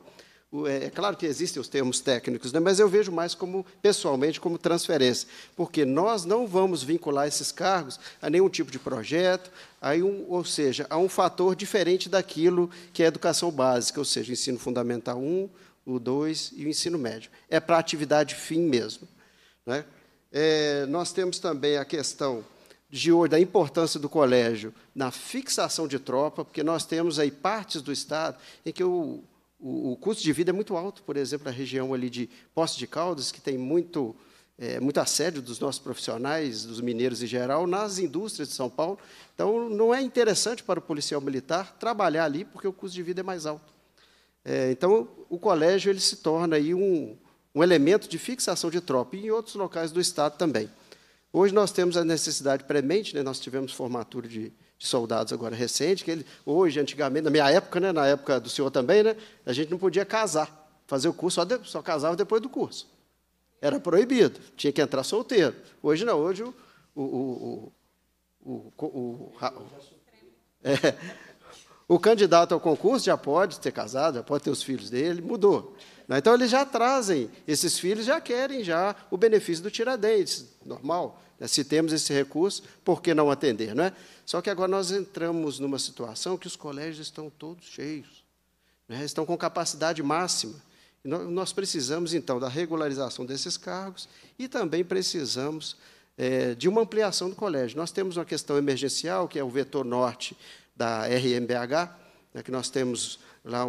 É, é claro que existem os termos técnicos, né? mas eu vejo mais como pessoalmente como transferência, porque nós não vamos vincular esses cargos a nenhum tipo de projeto, a um, ou seja, a um fator diferente daquilo que é educação básica, ou seja, ensino fundamental 1, o 2 e o ensino médio. É para atividade fim mesmo. Né? É, nós temos também a questão de hoje da importância do colégio na fixação de tropa, porque nós temos aí partes do Estado em que o, o, o custo de vida é muito alto, por exemplo, a região ali de Poços de Caldas, que tem muito, é, muito assédio dos nossos profissionais, dos mineiros em geral, nas indústrias de São Paulo. Então, não é interessante para o policial militar trabalhar ali, porque o custo de vida é mais alto. É, então, o colégio ele se torna aí um, um elemento de fixação de tropa, e em outros locais do Estado também. Hoje nós temos a necessidade premente, né, nós tivemos formatura de, de soldados agora recente, que ele, hoje, antigamente, na minha época, né, na época do senhor também, né, a gente não podia casar, fazer o curso, só, de, só casava depois do curso. Era proibido, tinha que entrar solteiro. Hoje não, hoje o, o, o, o, o, o, o, o é, o candidato ao concurso já pode ter casado, já pode ter os filhos dele, mudou. Né? Então, eles já trazem, esses filhos já querem já o benefício do Tiradentes, normal. Né? Se temos esse recurso, por que não atender? Não é? Só que agora nós entramos numa situação que os colégios estão todos cheios, né? estão com capacidade máxima. Nós precisamos, então, da regularização desses cargos e também precisamos é, de uma ampliação do colégio. Nós temos uma questão emergencial, que é o vetor norte da RMBH, né, que nós temos lá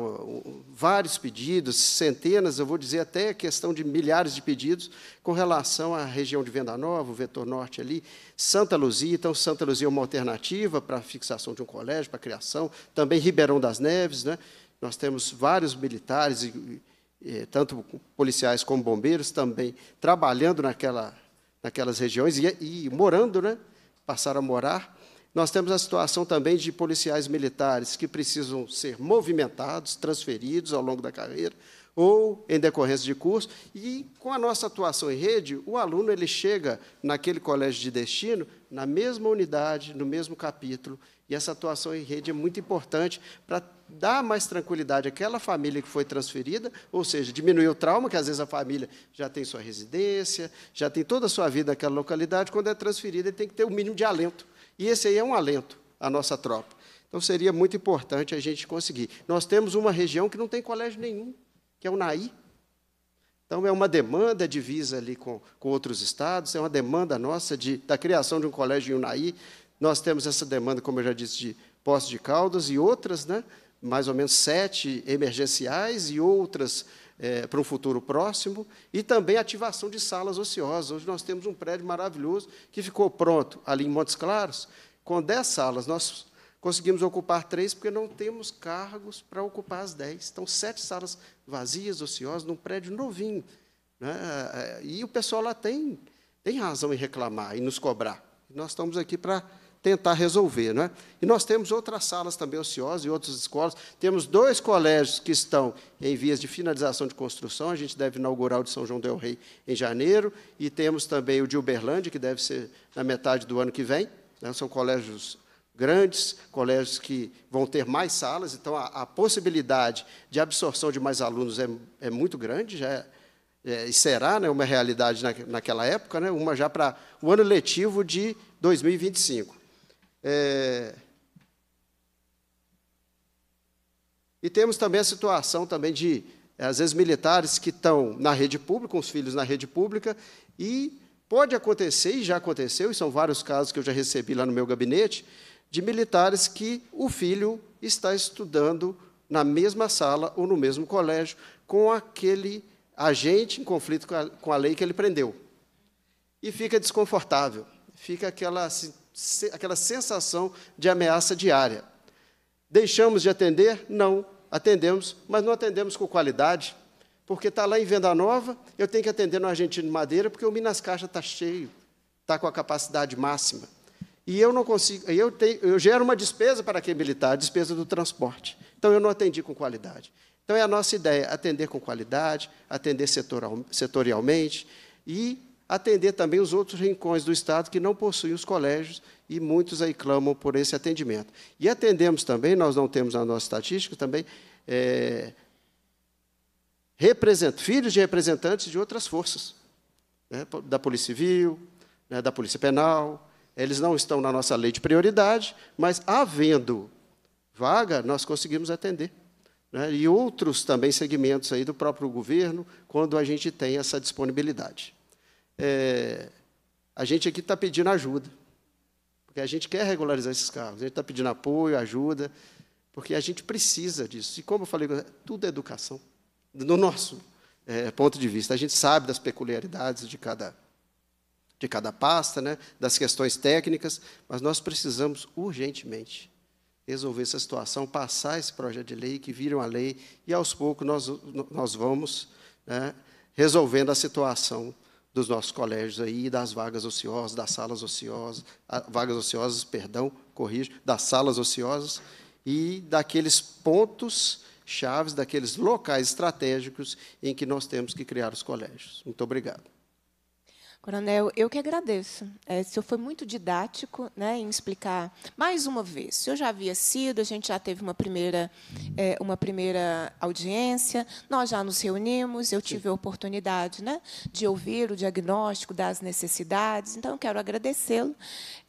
vários pedidos, centenas, eu vou dizer até questão de milhares de pedidos, com relação à região de Venda Nova, o vetor norte ali, Santa Luzia, então Santa Luzia é uma alternativa para a fixação de um colégio, para a criação, também Ribeirão das Neves, né, nós temos vários militares, e, e, eh, tanto policiais como bombeiros, também trabalhando naquela, naquelas regiões e, e morando, né, passaram a morar, nós temos a situação também de policiais militares que precisam ser movimentados, transferidos ao longo da carreira ou em decorrência de curso, e com a nossa atuação em rede, o aluno ele chega naquele colégio de destino, na mesma unidade, no mesmo capítulo, e essa atuação em rede é muito importante para dar mais tranquilidade àquela família que foi transferida, ou seja, diminuir o trauma, que às vezes a família já tem sua residência, já tem toda a sua vida naquela localidade, quando é transferida, ele tem que ter o mínimo de alento e esse aí é um alento à nossa tropa. Então seria muito importante a gente conseguir. Nós temos uma região que não tem colégio nenhum, que é o Naí. Então é uma demanda de visa ali com, com outros estados, é uma demanda nossa de, da criação de um colégio em Unaí. Nós temos essa demanda, como eu já disse, de Poços de Caldas e outras, né? mais ou menos sete emergenciais e outras é, para um futuro próximo, e também ativação de salas ociosas. Hoje nós temos um prédio maravilhoso que ficou pronto ali em Montes Claros, com 10 salas. Nós conseguimos ocupar três porque não temos cargos para ocupar as 10. Então, sete salas vazias, ociosas, num prédio novinho. Né? É, e o pessoal lá tem, tem razão em reclamar e nos cobrar. Nós estamos aqui para tentar resolver. Não é? E nós temos outras salas também ociosas e outras escolas. Temos dois colégios que estão em vias de finalização de construção. A gente deve inaugurar o de São João del Rei em janeiro. E temos também o de Uberlândia, que deve ser na metade do ano que vem. Né? São colégios grandes, colégios que vão ter mais salas. Então, a, a possibilidade de absorção de mais alunos é, é muito grande, já é, é, e será né, uma realidade na, naquela época, né, uma já para o ano letivo de 2025. É... E temos também a situação também de, às vezes, militares que estão na rede pública, com os filhos na rede pública, e pode acontecer, e já aconteceu, e são vários casos que eu já recebi lá no meu gabinete, de militares que o filho está estudando na mesma sala ou no mesmo colégio com aquele agente em conflito com a, com a lei que ele prendeu. E fica desconfortável, fica aquela aquela sensação de ameaça diária. Deixamos de atender? Não. Atendemos, mas não atendemos com qualidade, porque está lá em Venda Nova, eu tenho que atender no Argentino Madeira, porque o Minas Caixa está cheio, está com a capacidade máxima. E eu não consigo, eu, tenho, eu gero uma despesa para quem militar, a despesa do transporte. Então eu não atendi com qualidade. Então é a nossa ideia, atender com qualidade, atender setorialmente e atender também os outros rincões do Estado que não possuem os colégios e muitos aí clamam por esse atendimento. E atendemos também, nós não temos na nossa estatística também, é, filhos de representantes de outras forças, né, da Polícia Civil, né, da Polícia Penal, eles não estão na nossa lei de prioridade, mas havendo vaga, nós conseguimos atender. Né? E outros também segmentos aí do próprio governo, quando a gente tem essa disponibilidade é, a gente aqui está pedindo ajuda, porque a gente quer regularizar esses carros, a gente está pedindo apoio, ajuda, porque a gente precisa disso. E como eu falei, tudo é educação, no nosso é, ponto de vista. A gente sabe das peculiaridades de cada, de cada pasta, né, das questões técnicas, mas nós precisamos urgentemente resolver essa situação, passar esse projeto de lei, que viram uma lei, e aos poucos nós, nós vamos né, resolvendo a situação dos nossos colégios aí, das vagas ociosas, das salas ociosas, ah, vagas ociosas, perdão, corrijo, das salas ociosas e daqueles pontos chaves, daqueles locais estratégicos em que nós temos que criar os colégios. Muito obrigado. Coronel, eu que agradeço. É, o senhor foi muito didático né, em explicar mais uma vez. O senhor já havia sido, a gente já teve uma primeira, é, uma primeira audiência, nós já nos reunimos, eu tive a oportunidade né, de ouvir o diagnóstico das necessidades, então quero agradecê-lo,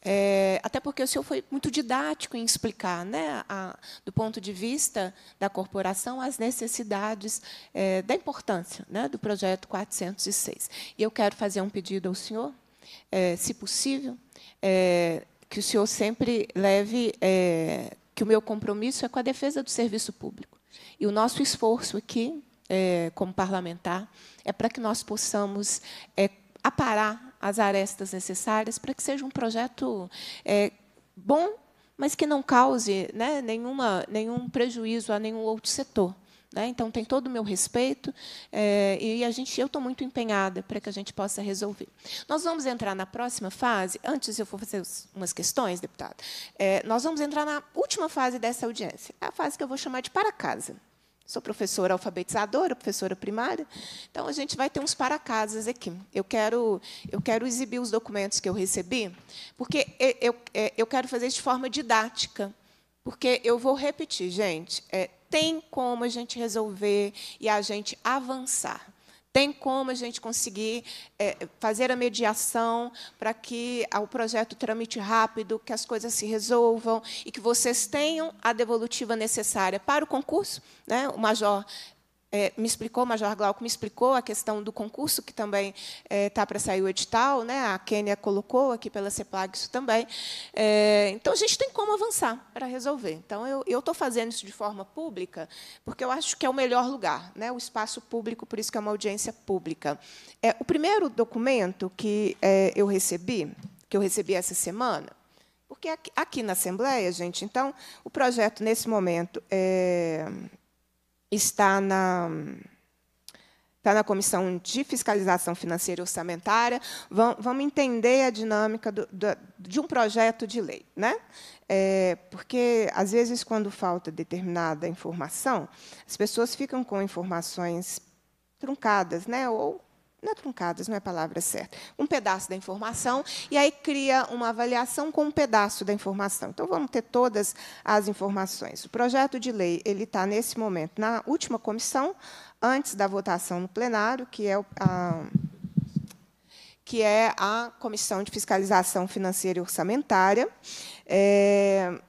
é, até porque o senhor foi muito didático em explicar, né, a, do ponto de vista da corporação, as necessidades é, da importância né, do projeto 406. E eu quero fazer um pedido ao senhor, é, se possível, é, que o senhor sempre leve é, que o meu compromisso é com a defesa do serviço público. E o nosso esforço aqui, é, como parlamentar, é para que nós possamos é, aparar as arestas necessárias para que seja um projeto é, bom, mas que não cause né, nenhuma, nenhum prejuízo a nenhum outro setor. Né? Então, tem todo o meu respeito é, e a gente, eu estou muito empenhada para que a gente possa resolver. Nós vamos entrar na próxima fase. Antes, eu vou fazer umas questões, deputado. É, nós vamos entrar na última fase dessa audiência, é a fase que eu vou chamar de para casa. Sou professora alfabetizadora, professora primária, então a gente vai ter uns para-casas aqui. Eu quero, eu quero exibir os documentos que eu recebi, porque eu, eu, é, eu quero fazer isso de forma didática, porque eu vou repetir, gente. É, tem como a gente resolver e a gente avançar. Tem como a gente conseguir é, fazer a mediação para que ah, o projeto tramite rápido, que as coisas se resolvam e que vocês tenham a devolutiva necessária para o concurso. Né? O Major é, me explicou, o Major Glauco me explicou a questão do concurso, que também está é, tá para sair o edital, né? a Quênia colocou aqui pela CEPLAG isso também. É, então, a gente tem como avançar para resolver. Então, eu estou fazendo isso de forma pública, porque eu acho que é o melhor lugar, né? o espaço público, por isso que é uma audiência pública. É, o primeiro documento que é, eu recebi, que eu recebi essa semana, porque aqui, aqui na Assembleia, gente, então, o projeto, nesse momento, é, está na está na comissão de fiscalização financeira e orçamentária, vamos entender a dinâmica do, do, de um projeto de lei, né? É, porque às vezes quando falta determinada informação, as pessoas ficam com informações truncadas, né? Ou não é truncadas, não é a palavra certa. Um pedaço da informação, e aí cria uma avaliação com um pedaço da informação. Então, vamos ter todas as informações. O projeto de lei ele está, nesse momento, na última comissão, antes da votação no plenário, que é a, que é a Comissão de Fiscalização Financeira e Orçamentária. É,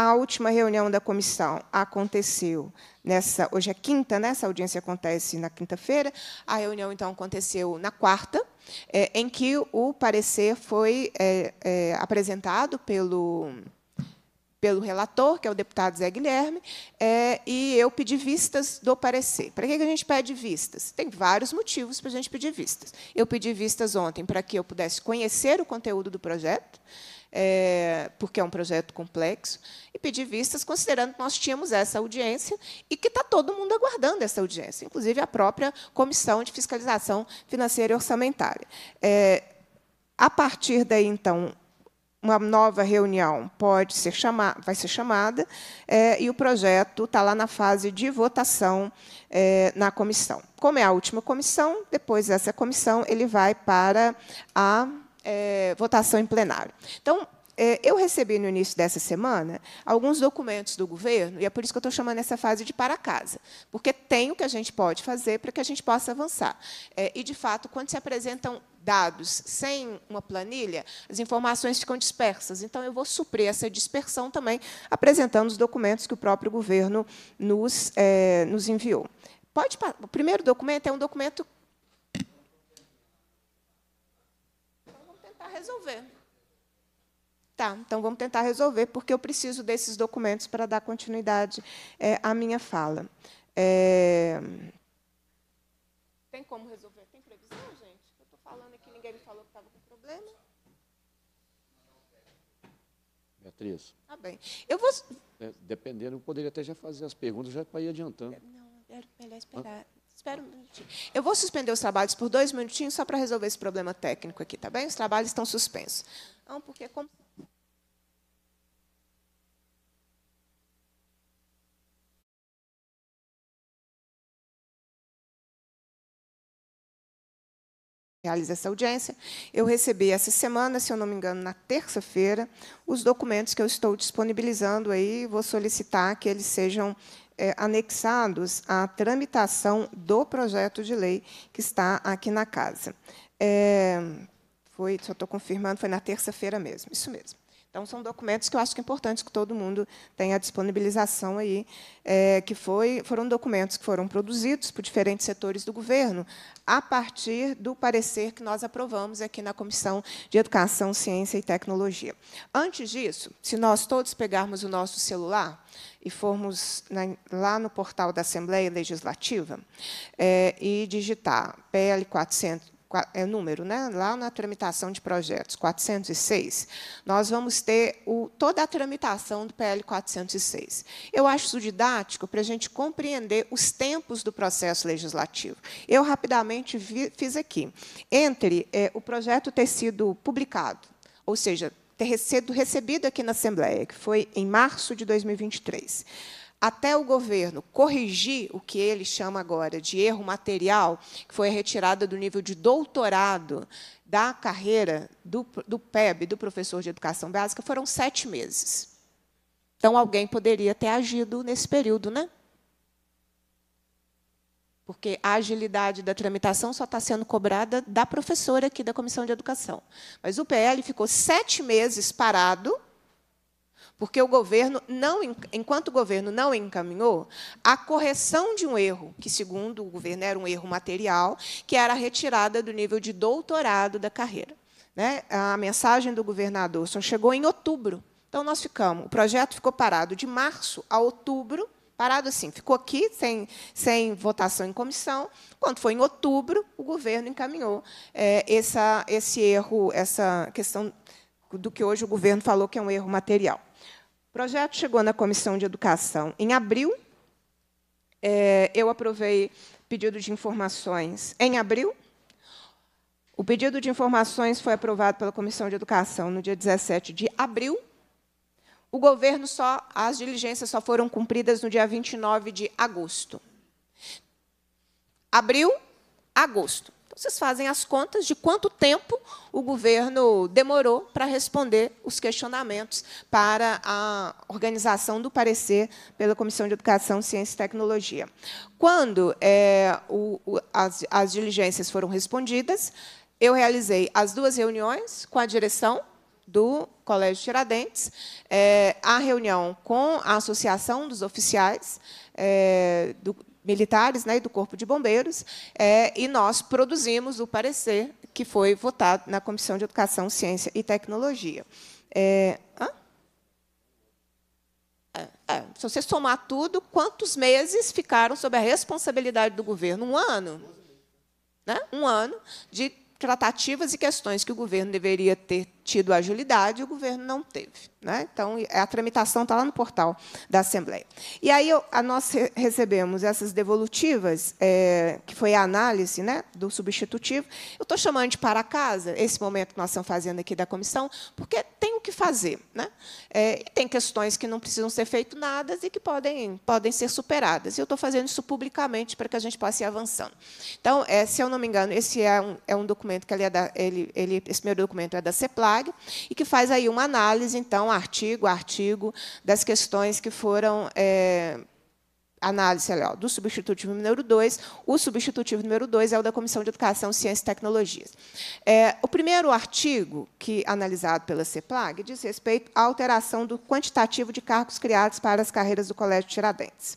a última reunião da comissão aconteceu nessa. Hoje é quinta, né? Essa audiência acontece na quinta-feira. A reunião, então, aconteceu na quarta, é, em que o parecer foi é, é, apresentado pelo pelo relator, que é o deputado Zé Guilherme, é, e eu pedi vistas do parecer. Para que a gente pede vistas? Tem vários motivos para a gente pedir vistas. Eu pedi vistas ontem para que eu pudesse conhecer o conteúdo do projeto, é, porque é um projeto complexo, e pedir vistas, considerando que nós tínhamos essa audiência e que está todo mundo aguardando essa audiência, inclusive a própria Comissão de Fiscalização Financeira e Orçamentária. É, a partir daí, então, uma nova reunião pode ser chamada, vai ser chamada, é, e o projeto está lá na fase de votação é, na comissão. Como é a última comissão, depois dessa comissão ele vai para a é, votação em plenário. Então, é, eu recebi no início dessa semana alguns documentos do governo, e é por isso que eu estou chamando essa fase de para casa, porque tem o que a gente pode fazer para que a gente possa avançar. É, e, de fato, quando se apresentam dados sem uma planilha, as informações ficam dispersas. Então, eu vou suprir essa dispersão também apresentando os documentos que o próprio governo nos, é, nos enviou. Pode, o primeiro documento é um documento resolver. Tá, então vamos tentar resolver, porque eu preciso desses documentos para dar continuidade é, à minha fala. É... Tem como resolver? Tem previsão, gente? Eu estou falando aqui, ninguém me falou que estava com problema. Beatriz. Tá bem. Eu vou. É, dependendo, eu poderia até já fazer as perguntas, já para ir adiantando. Não, era melhor esperar. Ah? Espera um minutinho. Eu vou suspender os trabalhos por dois minutinhos só para resolver esse problema técnico aqui, tá bem? Os trabalhos estão suspensos. Não, porque é como... realiza essa audiência. Eu recebi essa semana, se eu não me engano, na terça-feira, os documentos que eu estou disponibilizando aí, vou solicitar que eles sejam é, anexados à tramitação do projeto de lei que está aqui na casa. É, foi, só estou confirmando, foi na terça-feira mesmo, isso mesmo. Então, são documentos que eu acho que é importante que todo mundo tenha a disponibilização aí, é, que foi, foram documentos que foram produzidos por diferentes setores do governo, a partir do parecer que nós aprovamos aqui na Comissão de Educação, Ciência e Tecnologia. Antes disso, se nós todos pegarmos o nosso celular e formos na, lá no portal da Assembleia Legislativa é, e digitar PL 400, é número, né? lá na tramitação de projetos, 406, nós vamos ter o, toda a tramitação do PL 406. Eu acho isso didático para a gente compreender os tempos do processo legislativo. Eu rapidamente vi, fiz aqui. Entre é, o projeto ter sido publicado, ou seja, ter sido recebido aqui na Assembleia, que foi em março de 2023, até o governo corrigir o que ele chama agora de erro material, que foi a retirada do nível de doutorado da carreira do, do PEB, do professor de educação básica, foram sete meses. Então, alguém poderia ter agido nesse período, né? Porque a agilidade da tramitação só está sendo cobrada da professora aqui da Comissão de Educação. Mas o PL ficou sete meses parado porque o governo não, enquanto o governo não encaminhou a correção de um erro, que segundo o governo era um erro material, que era a retirada do nível de doutorado da carreira. Né? A mensagem do governador só chegou em outubro. Então nós ficamos, o projeto ficou parado de março a outubro, parado assim, ficou aqui sem, sem votação em comissão. Quando foi em outubro, o governo encaminhou é, essa, esse erro, essa questão do que hoje o governo falou que é um erro material. O projeto chegou na Comissão de Educação em abril. É, eu aprovei pedido de informações em abril. O pedido de informações foi aprovado pela Comissão de Educação no dia 17 de abril. O governo só, as diligências só foram cumpridas no dia 29 de agosto. Abril, agosto vocês fazem as contas de quanto tempo o governo demorou para responder os questionamentos para a organização do parecer pela Comissão de Educação, Ciência e Tecnologia. Quando é, o, o, as, as diligências foram respondidas, eu realizei as duas reuniões com a direção do Colégio Tiradentes, é, a reunião com a Associação dos Oficiais é, do, militares né, e do Corpo de Bombeiros, é, e nós produzimos o parecer que foi votado na Comissão de Educação, Ciência e Tecnologia. É, é, é, se você somar tudo, quantos meses ficaram sob a responsabilidade do governo? Um ano. Né? Um ano de tratativas e questões que o governo deveria ter tido agilidade, o governo não teve. Né? Então, a tramitação está lá no portal da Assembleia. E aí a, nós recebemos essas devolutivas, é, que foi a análise né, do substitutivo. Eu estou chamando de para casa, esse momento que nós estamos fazendo aqui da comissão, porque tem o que fazer. Né? É, e tem questões que não precisam ser feitas nada e que podem, podem ser superadas. E eu estou fazendo isso publicamente para que a gente possa ir avançando. Então, é, se eu não me engano, esse é um, é um documento que ele, é da, ele, ele esse meu documento é da Cepla e que faz aí uma análise, então, artigo a artigo, das questões que foram. É, análise ó, do substitutivo número 2. O substitutivo número 2 é o da Comissão de Educação, Ciência e Tecnologias. É, o primeiro artigo, que é analisado pela CEPLAG, diz respeito à alteração do quantitativo de cargos criados para as carreiras do Colégio Tiradentes.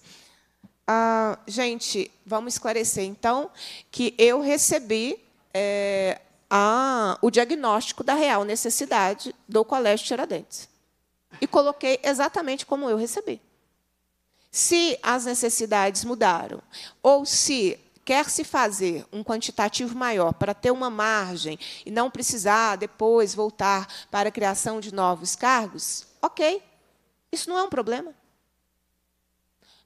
Ah, gente, vamos esclarecer, então, que eu recebi é, a, o diagnóstico da real necessidade do Colégio Tiradentes. E coloquei exatamente como eu recebi. Se as necessidades mudaram, ou se quer se fazer um quantitativo maior para ter uma margem e não precisar depois voltar para a criação de novos cargos, ok, isso não é um problema.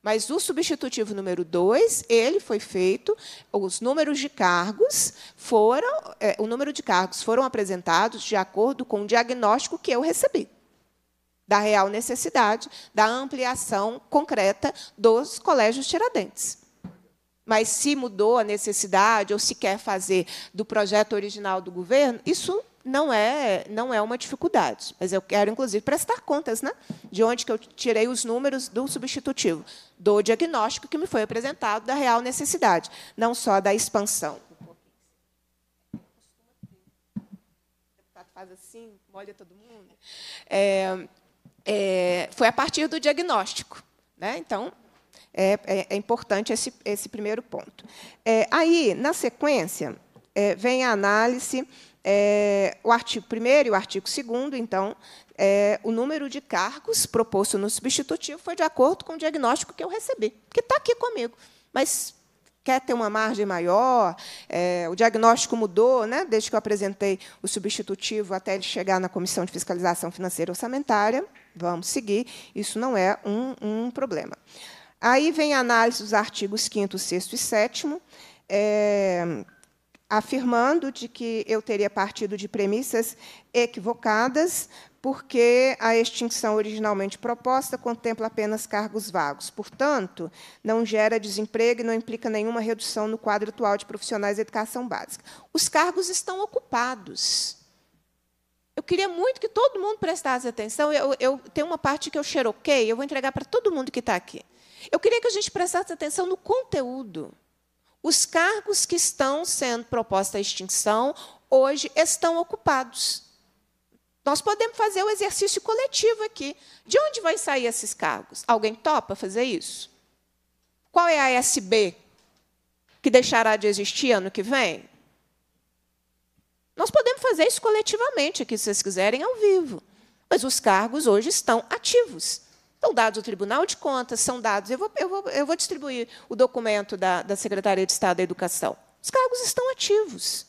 Mas o substitutivo número 2, ele foi feito, os números de cargos foram, é, o número de cargos foram apresentados de acordo com o diagnóstico que eu recebi da real necessidade da ampliação concreta dos colégios Tiradentes. Mas se mudou a necessidade ou se quer fazer do projeto original do governo, isso não é, não é uma dificuldade. Mas eu quero, inclusive, prestar contas né, de onde que eu tirei os números do substitutivo, do diagnóstico que me foi apresentado, da real necessidade, não só da expansão. O deputado faz assim, molha todo mundo. É, é, foi a partir do diagnóstico. Né? Então, é, é, é importante esse, esse primeiro ponto. É, aí, na sequência, é, vem a análise é, o artigo 1 e o artigo 2, então, é, o número de cargos proposto no substitutivo foi de acordo com o diagnóstico que eu recebi, que está aqui comigo. Mas quer ter uma margem maior, é, o diagnóstico mudou, né, desde que eu apresentei o substitutivo até ele chegar na Comissão de Fiscalização Financeira e Orçamentária. Vamos seguir, isso não é um, um problema. Aí vem a análise dos artigos 5, 6 e 7. É, afirmando de que eu teria partido de premissas equivocadas, porque a extinção originalmente proposta contempla apenas cargos vagos. Portanto, não gera desemprego e não implica nenhuma redução no quadro atual de profissionais de educação básica. Os cargos estão ocupados. Eu queria muito que todo mundo prestasse atenção. Eu, eu tenho uma parte que eu xeroquei, eu vou entregar para todo mundo que está aqui. Eu queria que a gente prestasse atenção no conteúdo. Os cargos que estão sendo proposta à extinção hoje estão ocupados. Nós podemos fazer o exercício coletivo aqui. De onde vão sair esses cargos? Alguém topa fazer isso? Qual é a SB que deixará de existir ano que vem? Nós podemos fazer isso coletivamente aqui, se vocês quiserem, ao vivo. Mas os cargos hoje estão ativos. São dados do Tribunal de Contas são dados. Eu vou, eu vou, eu vou distribuir o documento da, da Secretaria de Estado da Educação. Os cargos estão ativos.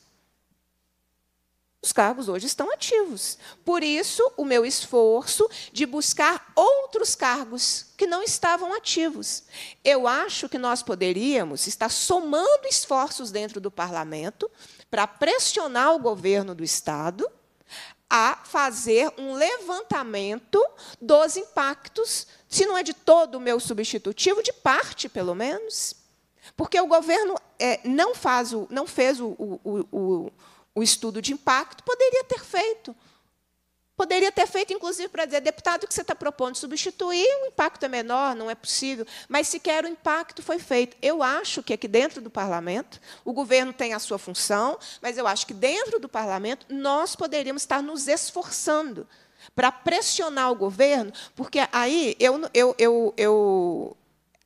Os cargos hoje estão ativos. Por isso, o meu esforço de buscar outros cargos que não estavam ativos. Eu acho que nós poderíamos estar somando esforços dentro do parlamento para pressionar o governo do Estado a fazer um levantamento dos impactos, se não é de todo o meu substitutivo, de parte, pelo menos. Porque o governo é, não, faz o, não fez o, o, o, o estudo de impacto, poderia ter feito. Poderia ter feito, inclusive, para dizer, deputado, o que você está propondo substituir, o impacto é menor, não é possível, mas sequer o impacto foi feito. Eu acho que aqui dentro do parlamento, o governo tem a sua função, mas eu acho que dentro do parlamento nós poderíamos estar nos esforçando para pressionar o governo, porque aí eu, eu, eu, eu,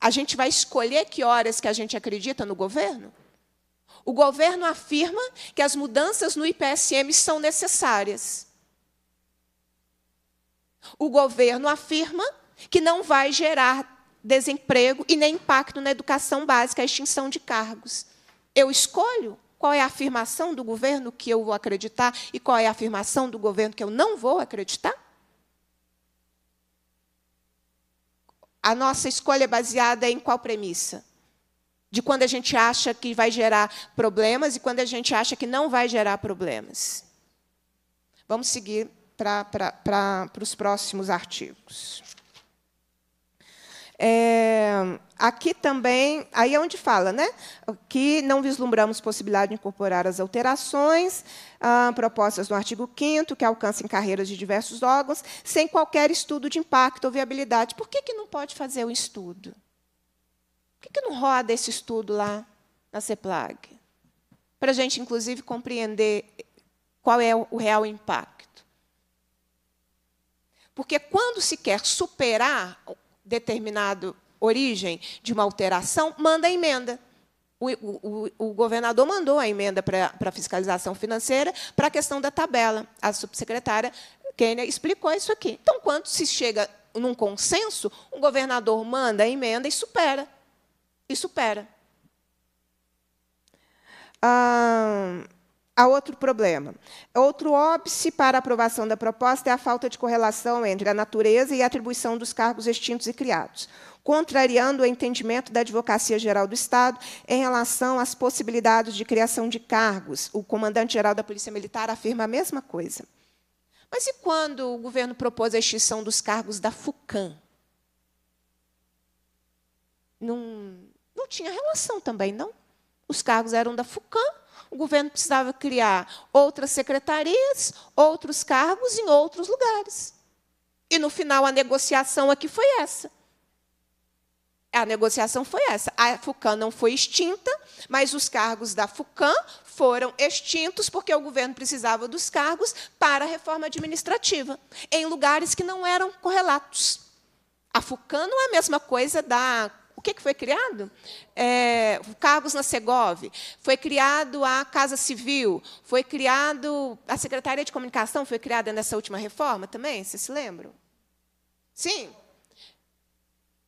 a gente vai escolher que horas que a gente acredita no governo. O governo afirma que as mudanças no IPSM são necessárias. O governo afirma que não vai gerar desemprego e nem impacto na educação básica, a extinção de cargos. Eu escolho qual é a afirmação do governo que eu vou acreditar e qual é a afirmação do governo que eu não vou acreditar? A nossa escolha é baseada em qual premissa? De quando a gente acha que vai gerar problemas e quando a gente acha que não vai gerar problemas. Vamos seguir para os próximos artigos. É, aqui também, aí é onde fala, né? Que não vislumbramos possibilidade de incorporar as alterações ah, propostas no artigo 5 que alcancem carreiras de diversos órgãos, sem qualquer estudo de impacto ou viabilidade. Por que, que não pode fazer o estudo? Por que, que não roda esse estudo lá na CEPLAG? Para a gente, inclusive, compreender qual é o real impacto. Porque quando se quer superar determinada origem de uma alteração, manda a emenda. O, o, o, governador mandou a emenda para a fiscalização financeira para a questão da tabela. A subsecretária Kênia explicou isso aqui. Então, quando se chega num consenso, o governador manda a emenda e supera. E supera. Ah, Há outro problema. Outro óbice para a aprovação da proposta é a falta de correlação entre a natureza e a atribuição dos cargos extintos e criados, contrariando o entendimento da Advocacia Geral do Estado em relação às possibilidades de criação de cargos. O comandante-geral da Polícia Militar afirma a mesma coisa. Mas e quando o governo propôs a extinção dos cargos da FUCAM? Não, não tinha relação também, não? Os cargos eram da FUCAM o governo precisava criar outras secretarias, outros cargos em outros lugares. E no final a negociação aqui foi essa. A negociação foi essa. A FUCAM não foi extinta, mas os cargos da FUCAM foram extintos porque o governo precisava dos cargos para a reforma administrativa, em lugares que não eram correlatos. A FUCAM não é a mesma coisa da o que, que foi criado? É, cargos na Segov, foi criado a Casa Civil, foi criado a Secretaria de Comunicação, foi criada nessa última reforma também, vocês se lembram? Sim.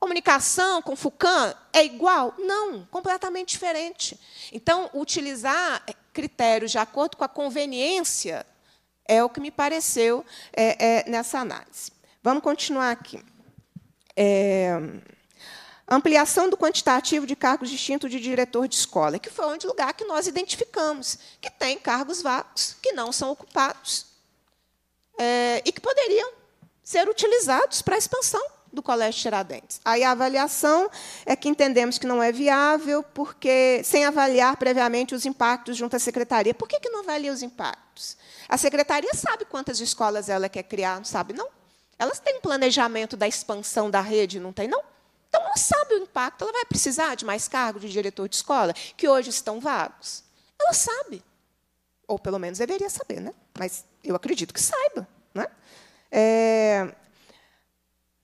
Comunicação com FUCAM é igual? Não, completamente diferente. Então, utilizar critérios de acordo com a conveniência é o que me pareceu é, é, nessa análise. Vamos continuar aqui. É ampliação do quantitativo de cargos distintos de diretor de escola, que foi onde lugar que nós identificamos que tem cargos vagos que não são ocupados é, e que poderiam ser utilizados para a expansão do Colégio Tiradentes. Aí a avaliação é que entendemos que não é viável, porque sem avaliar previamente os impactos junto à secretaria. Por que, que não avalia os impactos? A secretaria sabe quantas escolas ela quer criar, não sabe, não? Elas têm um planejamento da expansão da rede, não tem, não? Então, ela sabe o impacto. Ela vai precisar de mais cargos de diretor de escola, que hoje estão vagos. Ela sabe. Ou, pelo menos, deveria saber. Né? Mas eu acredito que saiba. Né? É...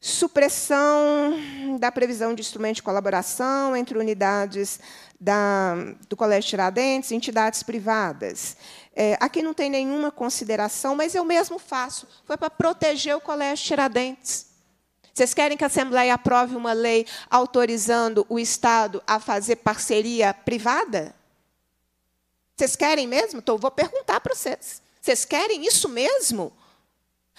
Supressão da previsão de instrumento de colaboração entre unidades da, do Colégio Tiradentes e entidades privadas. É, aqui não tem nenhuma consideração, mas eu mesmo faço. Foi para proteger o Colégio Tiradentes. Vocês querem que a Assembleia aprove uma lei autorizando o Estado a fazer parceria privada? Vocês querem mesmo? Então, vou perguntar para vocês. Vocês querem isso mesmo?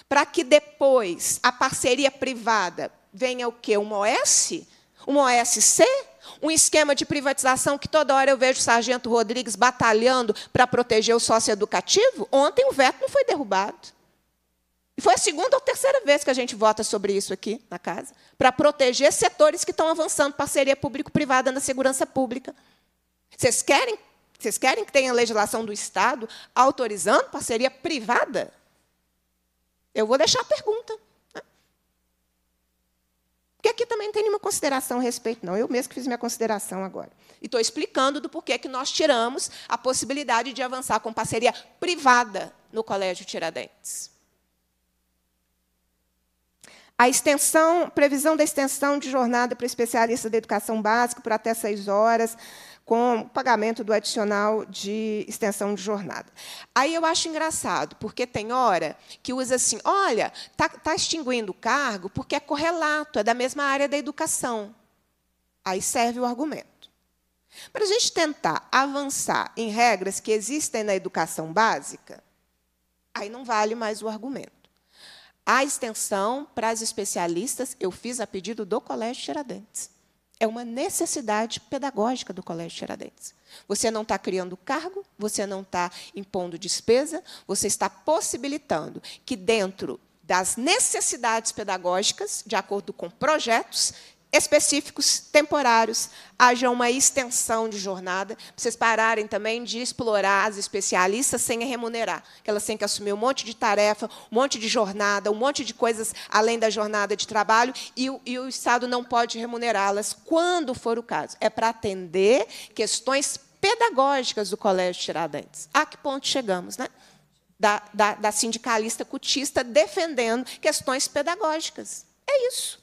Para que depois a parceria privada venha o quê? Uma OS? Uma OSC? Um esquema de privatização que toda hora eu vejo o Sargento Rodrigues batalhando para proteger o sócio educativo? Ontem o veto não foi derrubado. E foi a segunda ou terceira vez que a gente vota sobre isso aqui na casa, para proteger setores que estão avançando parceria público-privada na segurança pública. Vocês querem, vocês querem que tenha legislação do Estado autorizando parceria privada? Eu vou deixar a pergunta. Né? Porque aqui também não tem nenhuma consideração a respeito, não. Eu mesmo que fiz minha consideração agora. E estou explicando do porquê que nós tiramos a possibilidade de avançar com parceria privada no Colégio Tiradentes. A extensão, previsão da extensão de jornada para especialista da educação básica por até seis horas, com pagamento do adicional de extensão de jornada. Aí eu acho engraçado, porque tem hora que usa assim, olha, está tá extinguindo o cargo porque é correlato, é da mesma área da educação. Aí serve o argumento. Para a gente tentar avançar em regras que existem na educação básica, aí não vale mais o argumento. A extensão para as especialistas, eu fiz a pedido do Colégio Tiradentes. É uma necessidade pedagógica do Colégio Tiradentes. Você não está criando cargo, você não está impondo despesa, você está possibilitando que, dentro das necessidades pedagógicas, de acordo com projetos, específicos, temporários, haja uma extensão de jornada, para vocês pararem também de explorar as especialistas sem remunerar, que elas têm que assumir um monte de tarefa, um monte de jornada, um monte de coisas além da jornada de trabalho, e, o, e o Estado não pode remunerá-las quando for o caso. É para atender questões pedagógicas do Colégio Tiradentes. A que ponto chegamos, né? Da, da, da sindicalista cutista defendendo questões pedagógicas. É isso.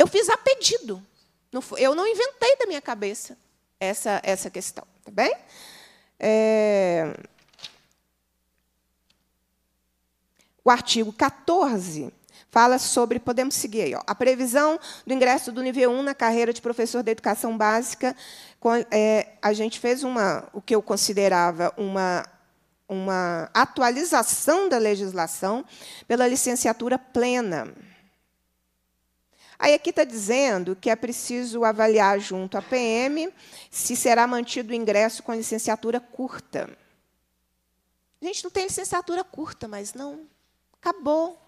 Eu fiz a pedido. Não foi, eu não inventei da minha cabeça essa, essa questão. Tá bem? É... O artigo 14 fala sobre, podemos seguir aí, ó, a previsão do ingresso do nível 1 na carreira de professor da educação básica. Com, é, a gente fez uma, o que eu considerava uma, uma atualização da legislação pela licenciatura plena. Aí aqui está dizendo que é preciso avaliar junto à PM se será mantido o ingresso com licenciatura curta. A gente, não tem licenciatura curta, mas não. Acabou.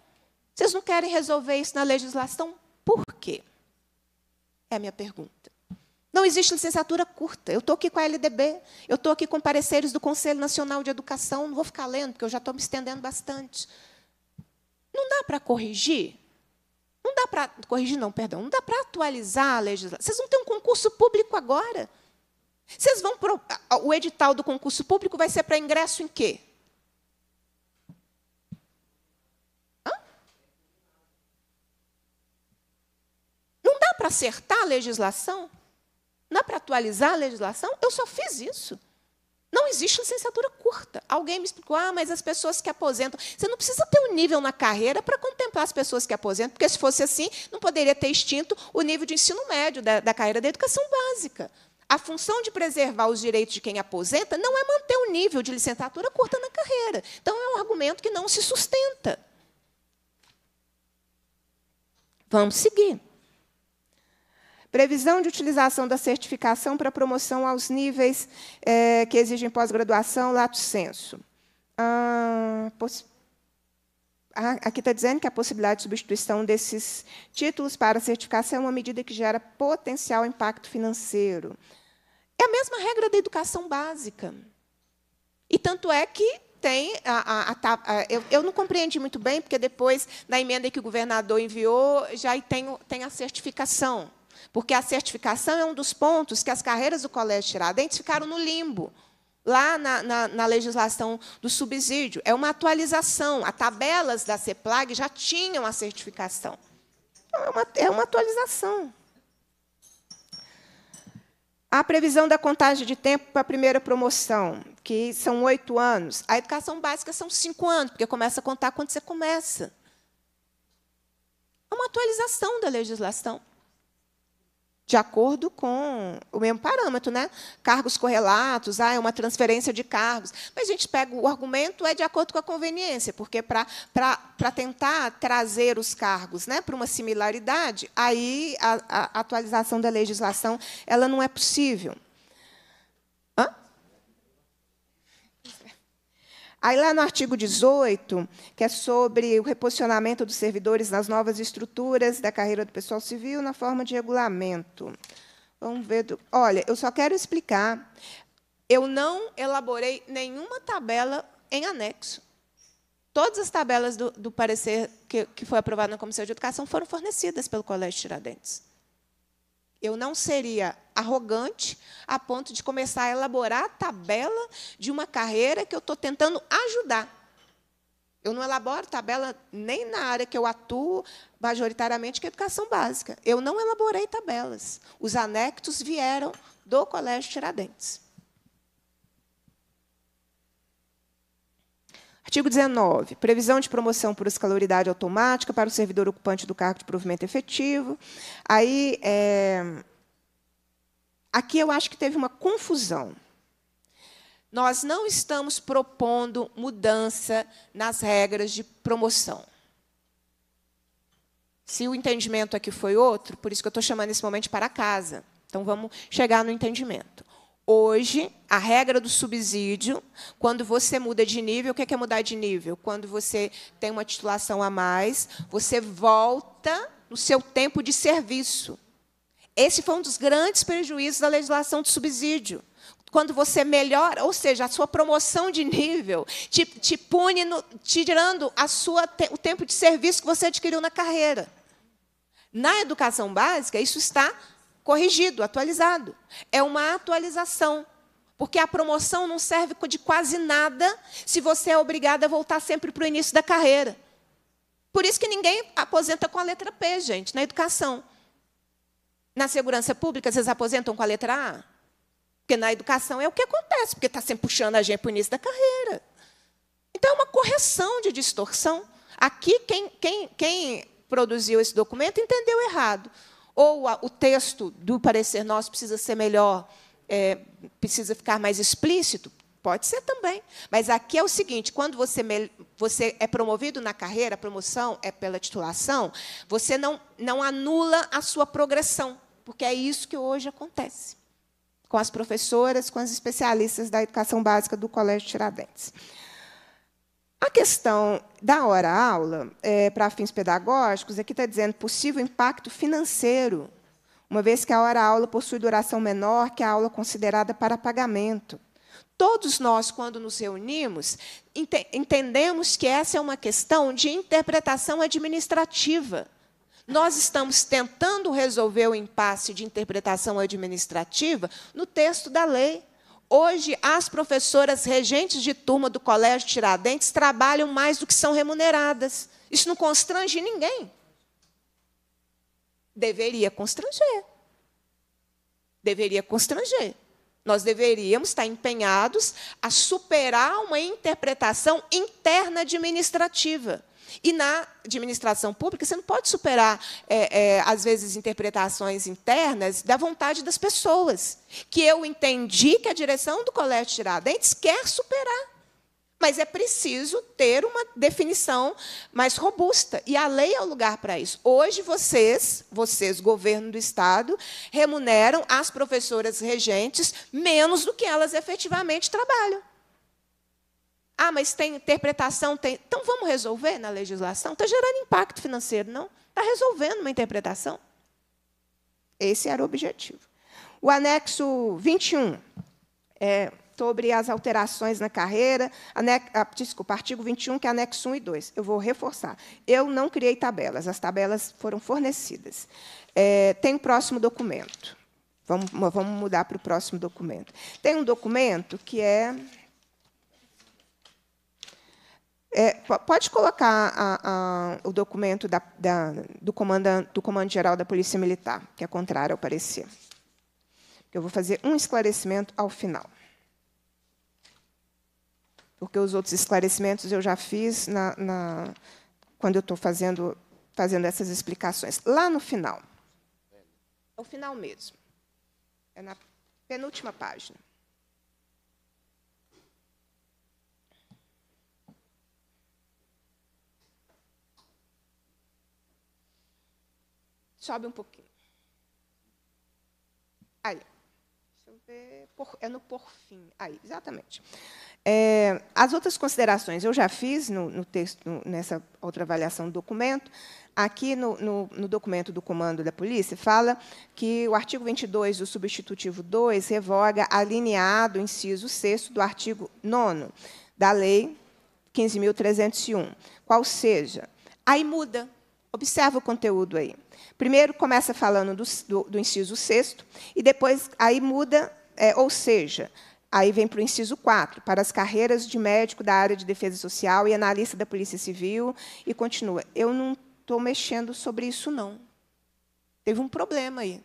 Vocês não querem resolver isso na legislação? Por quê? É a minha pergunta. Não existe licenciatura curta. Eu estou aqui com a LDB, eu estou aqui com pareceres do Conselho Nacional de Educação, não vou ficar lendo, porque eu já estou me estendendo bastante. Não dá para corrigir? Não dá para corrigir, não, perdão. Não dá para atualizar a legislação. Vocês vão ter um concurso público agora. Vocês vão pro, o edital do concurso público vai ser para ingresso em quê? Não dá para acertar a legislação? Não dá para atualizar a legislação? Eu só fiz isso existe licenciatura curta. Alguém me explicou, ah, mas as pessoas que aposentam. Você não precisa ter um nível na carreira para contemplar as pessoas que aposentam, porque se fosse assim, não poderia ter extinto o nível de ensino médio da, da carreira da educação básica. A função de preservar os direitos de quem aposenta não é manter o nível de licenciatura curta na carreira. Então, é um argumento que não se sustenta. Vamos seguir. Previsão de utilização da certificação para promoção aos níveis é, que exigem pós-graduação, lato senso. Ah, ah Aqui está dizendo que a possibilidade de substituição desses títulos para certificação é uma medida que gera potencial impacto financeiro. É a mesma regra da educação básica. E tanto é que tem a, a, a, eu, eu, não compreendi muito bem, porque depois da emenda que o governador enviou, já tem, tem a certificação. Porque a certificação é um dos pontos que as carreiras do Colégio Tiradentes ficaram no limbo, lá na, na, na legislação do subsídio. É uma atualização. As tabelas da CEPLAG já tinham a certificação. Então, é, uma, é uma atualização. A previsão da contagem de tempo para a primeira promoção, que são oito anos. A educação básica são cinco anos, porque começa a contar quando você começa. É uma atualização da legislação de acordo com o mesmo parâmetro, né? Cargos correlatos, ah, é uma transferência de cargos. Mas a gente pega o argumento é de acordo com a conveniência, porque para tentar trazer os cargos, né, para uma similaridade, aí a, a atualização da legislação ela não é possível. Aí, lá no artigo 18, que é sobre o reposicionamento dos servidores nas novas estruturas da carreira do pessoal civil na forma de regulamento. Vamos ver. Do... Olha, eu só quero explicar. Eu não elaborei nenhuma tabela em anexo. Todas as tabelas do, do parecer que, que foi aprovado na Comissão de Educação foram fornecidas pelo Colégio Tiradentes. Eu não seria arrogante a ponto de começar a elaborar a tabela de uma carreira que eu estou tentando ajudar. Eu não elaboro tabela nem na área que eu atuo, majoritariamente, que é educação básica. Eu não elaborei tabelas. Os anexos vieram do Colégio Tiradentes. Artigo 19. Previsão de promoção por escaloridade automática para o servidor ocupante do cargo de provimento efetivo. Aí, é... aqui eu acho que teve uma confusão. Nós não estamos propondo mudança nas regras de promoção. Se o entendimento aqui foi outro, por isso que eu estou chamando esse momento para casa. Então, vamos chegar no entendimento. Hoje, a regra do subsídio, quando você muda de nível, o é que é mudar de nível? Quando você tem uma titulação a mais, você volta no seu tempo de serviço. Esse foi um dos grandes prejuízos da legislação de subsídio. Quando você melhora, ou seja, a sua promoção de nível te, te pune no, tirando a sua, o tempo de serviço que você adquiriu na carreira. Na educação básica, isso está corrigido, atualizado. É uma atualização. Porque a promoção não serve de quase nada se você é obrigado a voltar sempre para o início da carreira. Por isso que ninguém aposenta com a letra P, gente, na educação. Na segurança pública, vocês aposentam com a letra A? Porque na educação é o que acontece, porque está sempre puxando a gente para o início da carreira. Então, é uma correção de distorção. Aqui, quem, quem, quem produziu esse documento entendeu errado. Ou a, o texto do parecer nosso precisa ser melhor, é, precisa ficar mais explícito? Pode ser também. Mas aqui é o seguinte: quando você, me, você é promovido na carreira, a promoção é pela titulação, você não, não anula a sua progressão, porque é isso que hoje acontece com as professoras, com as especialistas da educação básica do Colégio Tiradentes. A questão da hora-aula, é, para fins pedagógicos, aqui é está dizendo possível impacto financeiro, uma vez que a hora-aula possui duração menor que a aula considerada para pagamento. Todos nós, quando nos reunimos, entendemos que essa é uma questão de interpretação administrativa. Nós estamos tentando resolver o impasse de interpretação administrativa no texto da lei. Hoje, as professoras regentes de turma do Colégio Tiradentes trabalham mais do que são remuneradas. Isso não constrange ninguém. Deveria constranger. Deveria constranger. Nós deveríamos estar empenhados a superar uma interpretação interna administrativa. E na administração pública, você não pode superar, é, é, às vezes, interpretações internas da vontade das pessoas. Que eu entendi que a direção do Colégio Tiradentes quer superar. Mas é preciso ter uma definição mais robusta. E a lei é o lugar para isso. Hoje, vocês, vocês, governo do Estado, remuneram as professoras regentes menos do que elas efetivamente trabalham. Ah, mas tem interpretação, tem. Então vamos resolver na legislação? Está gerando impacto financeiro, não? Está resolvendo uma interpretação. Esse era o objetivo. O anexo 21 é sobre as alterações na carreira, anex, ah, desculpa, artigo 21, que é anexo 1 e 2. Eu vou reforçar. Eu não criei tabelas, as tabelas foram fornecidas. É, tem o próximo documento. Vamos, vamos mudar para o próximo documento. Tem um documento que é é, pode colocar a, a, o documento da, da, do, comando, do Comando Geral da Polícia Militar, que é contrário ao parecer. Eu vou fazer um esclarecimento ao final. Porque os outros esclarecimentos eu já fiz na, na, quando eu estou fazendo, fazendo essas explicações. Lá no final. É o final mesmo. É na penúltima página. Sobe um pouquinho. Aí. Deixa eu ver. É no fim. Aí, exatamente. É, as outras considerações eu já fiz no, no texto, no, nessa outra avaliação do documento. Aqui no, no, documento do comando da polícia, fala que o artigo 22 do substitutivo 2 revoga alineado o inciso 6 do artigo 9 da Lei 15.301. Qual seja, aí muda. Observa o conteúdo aí. Primeiro começa falando do, do, do inciso sexto, e depois aí muda, é, ou seja, Aí vem para o inciso 4, para as carreiras de médico da área de defesa social e analista da Polícia Civil, e continua. Eu não estou mexendo sobre isso, não. Teve um problema aí.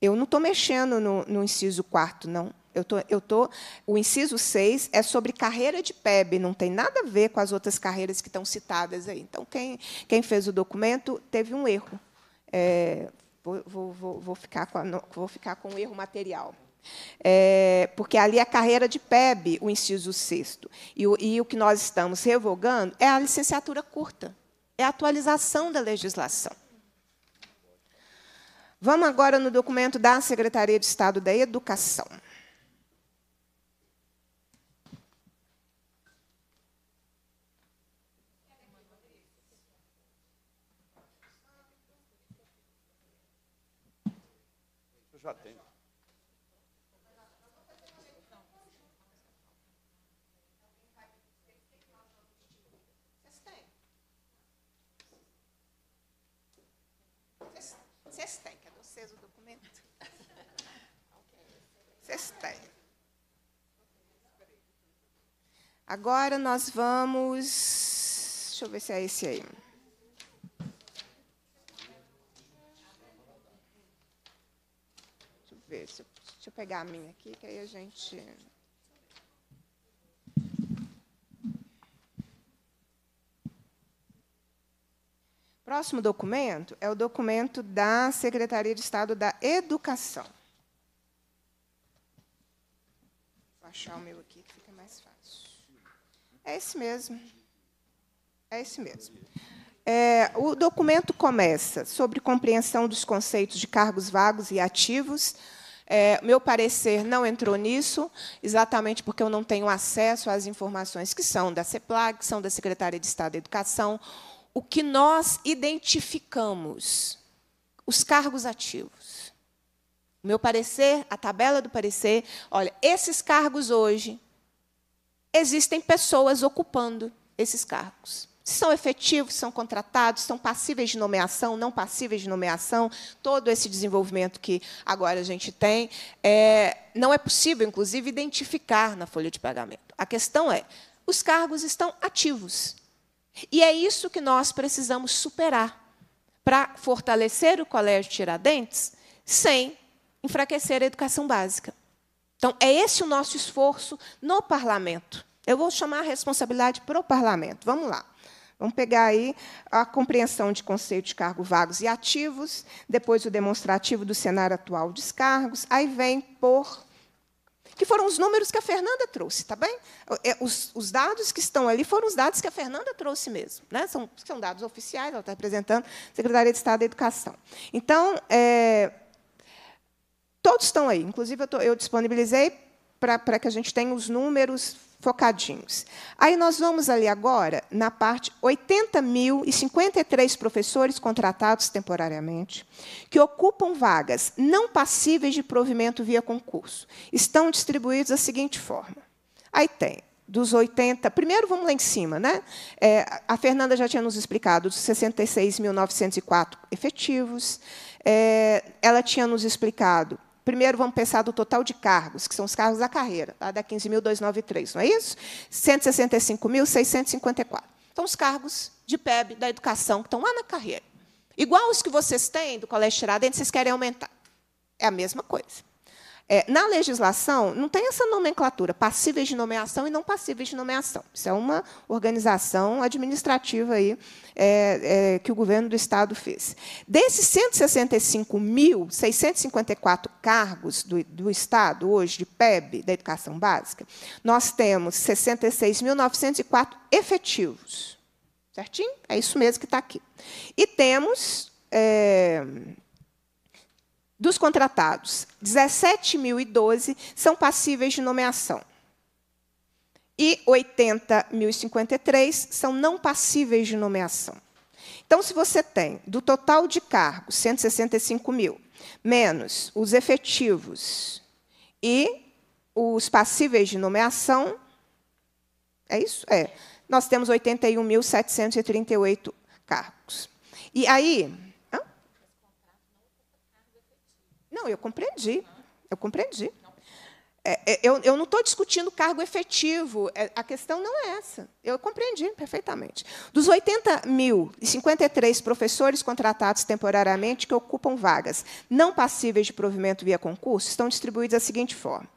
Eu não estou mexendo no, no, inciso 4, não. Eu tô, eu tô, o inciso 6 é sobre carreira de PEB, não tem nada a ver com as outras carreiras que estão citadas aí. Então, quem, quem fez o documento teve um erro. É, vou, vou, vou, ficar com a, vou ficar com o erro material. É, porque ali a carreira de PEB, o inciso sexto, e o, e o que nós estamos revogando é a licenciatura curta, é a atualização da legislação. Vamos agora no documento da Secretaria de Estado da Educação. Agora nós vamos. Deixa eu ver se é esse aí. Deixa eu ver. Deixa eu, pegar a minha aqui, que aí a gente. Próximo documento é o documento da Secretaria de Estado da Educação. Vou achar o meu aqui. É esse mesmo. É esse mesmo. É, o documento começa sobre compreensão dos conceitos de cargos vagos e ativos. É, meu parecer não entrou nisso, exatamente porque eu não tenho acesso às informações que são da CEPLAG, que são da Secretaria de Estado da Educação. O que nós identificamos, os cargos ativos. Meu parecer, a tabela do parecer, olha, esses cargos hoje existem pessoas ocupando esses cargos. Se são efetivos, são contratados, são passíveis de nomeação, não passíveis de nomeação, todo esse desenvolvimento que agora a gente tem, é, não é possível, inclusive, identificar na folha de pagamento. A questão é: os cargos estão ativos. E é isso que nós precisamos superar para fortalecer o Colégio Tiradentes sem enfraquecer a educação básica. Então, é esse o nosso esforço no parlamento. Eu vou chamar a responsabilidade para o parlamento. Vamos lá. Vamos pegar aí a compreensão de conceito de cargos vagos e ativos, depois o demonstrativo do cenário atual de descargos, aí vem por que foram os números que a Fernanda trouxe, tá bem? É, os, os, dados que estão ali foram os dados que a Fernanda trouxe mesmo, né? São, são dados oficiais, ela está apresentando Secretaria de Estado da Educação. Então, é, Todos estão aí. Inclusive, eu, tô, eu disponibilizei para que a gente tenha os números focadinhos. Aí nós vamos ali agora na parte 80 mil e 53 professores contratados temporariamente, que ocupam vagas não passíveis de provimento via concurso. Estão distribuídos da seguinte forma. Aí tem dos 80. Primeiro, vamos lá em cima. Né? É, a Fernanda já tinha nos explicado dos 66.904 efetivos. É, ela tinha nos explicado Primeiro, vamos pensar do total de cargos, que são os cargos da carreira, tá? da 15.293, não é isso? 165.654. Então, os cargos de PEB da educação que estão lá na carreira. Igual os que vocês têm do Colégio Tiradentes, vocês querem aumentar. É a mesma coisa. É, na legislação, não tem essa nomenclatura, passíveis de nomeação e não passíveis de nomeação. Isso é uma organização administrativa aí, é, é, que o governo do Estado fez. Desses 165.654 cargos do, do Estado, hoje, de PEB, da educação básica, nós temos 66.904 efetivos. Certinho? É isso mesmo que está aqui. E temos. É, dos contratados, 17.012 são passíveis de nomeação. E 80.053 são não passíveis de nomeação. Então, se você tem do total de cargos 165 mil, menos os efetivos e os passíveis de nomeação, é isso? É. Nós temos 81.738 cargos. E aí, Não, eu compreendi. Eu compreendi. É, é eu, eu, não estou discutindo cargo efetivo, é, a questão não é essa. Eu compreendi perfeitamente. Dos 80 mil e 53 professores contratados temporariamente que ocupam vagas não passíveis de provimento via concurso estão distribuídos da seguinte forma: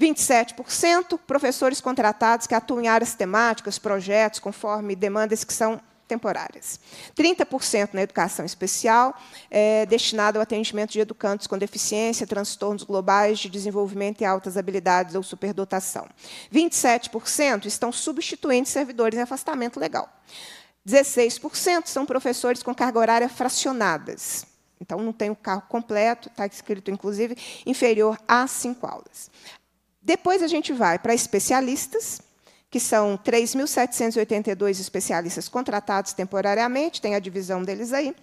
27% professores contratados que atuam em áreas temáticas, projetos, conforme demandas que são temporárias. 30% na educação especial, é, destinado ao atendimento de educandos com deficiência, transtornos globais de desenvolvimento e altas habilidades ou superdotação. 27% estão substituindo servidores em afastamento legal. 16% são professores com carga horária fracionadas. Então, não tem o carro completo, está escrito, inclusive, inferior a cinco aulas. Depois a gente vai para especialistas, que são 3.782 especialistas contratados temporariamente, tem a divisão deles aí.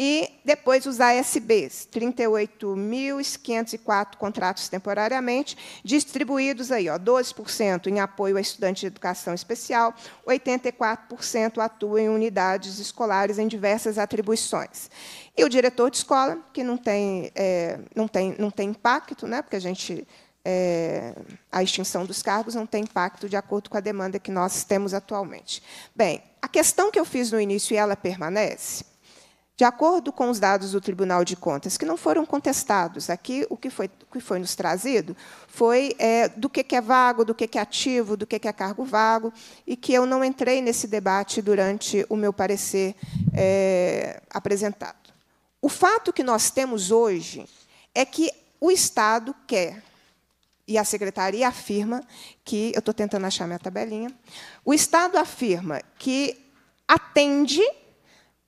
E depois os ASBs, 38.504 contratos temporariamente, distribuídos aí, ó, 12% em apoio a estudantes de educação especial, 84% atuam em unidades escolares em diversas atribuições. E o diretor de escola, que não tem, é, não tem, não tem impacto, né, porque a gente é, a extinção dos cargos não tem impacto de acordo com a demanda que nós temos atualmente. Bem, a questão que eu fiz no início e ela permanece, de acordo com os dados do Tribunal de Contas, que não foram contestados, aqui o que foi, o que foi nos trazido foi é, do que, é vago, do que, é ativo, do que, que é cargo vago, e que eu não entrei nesse debate durante o meu parecer é, apresentado. O fato que nós temos hoje é que o Estado quer e a secretaria afirma que, eu estou tentando achar minha tabelinha, o Estado afirma que atende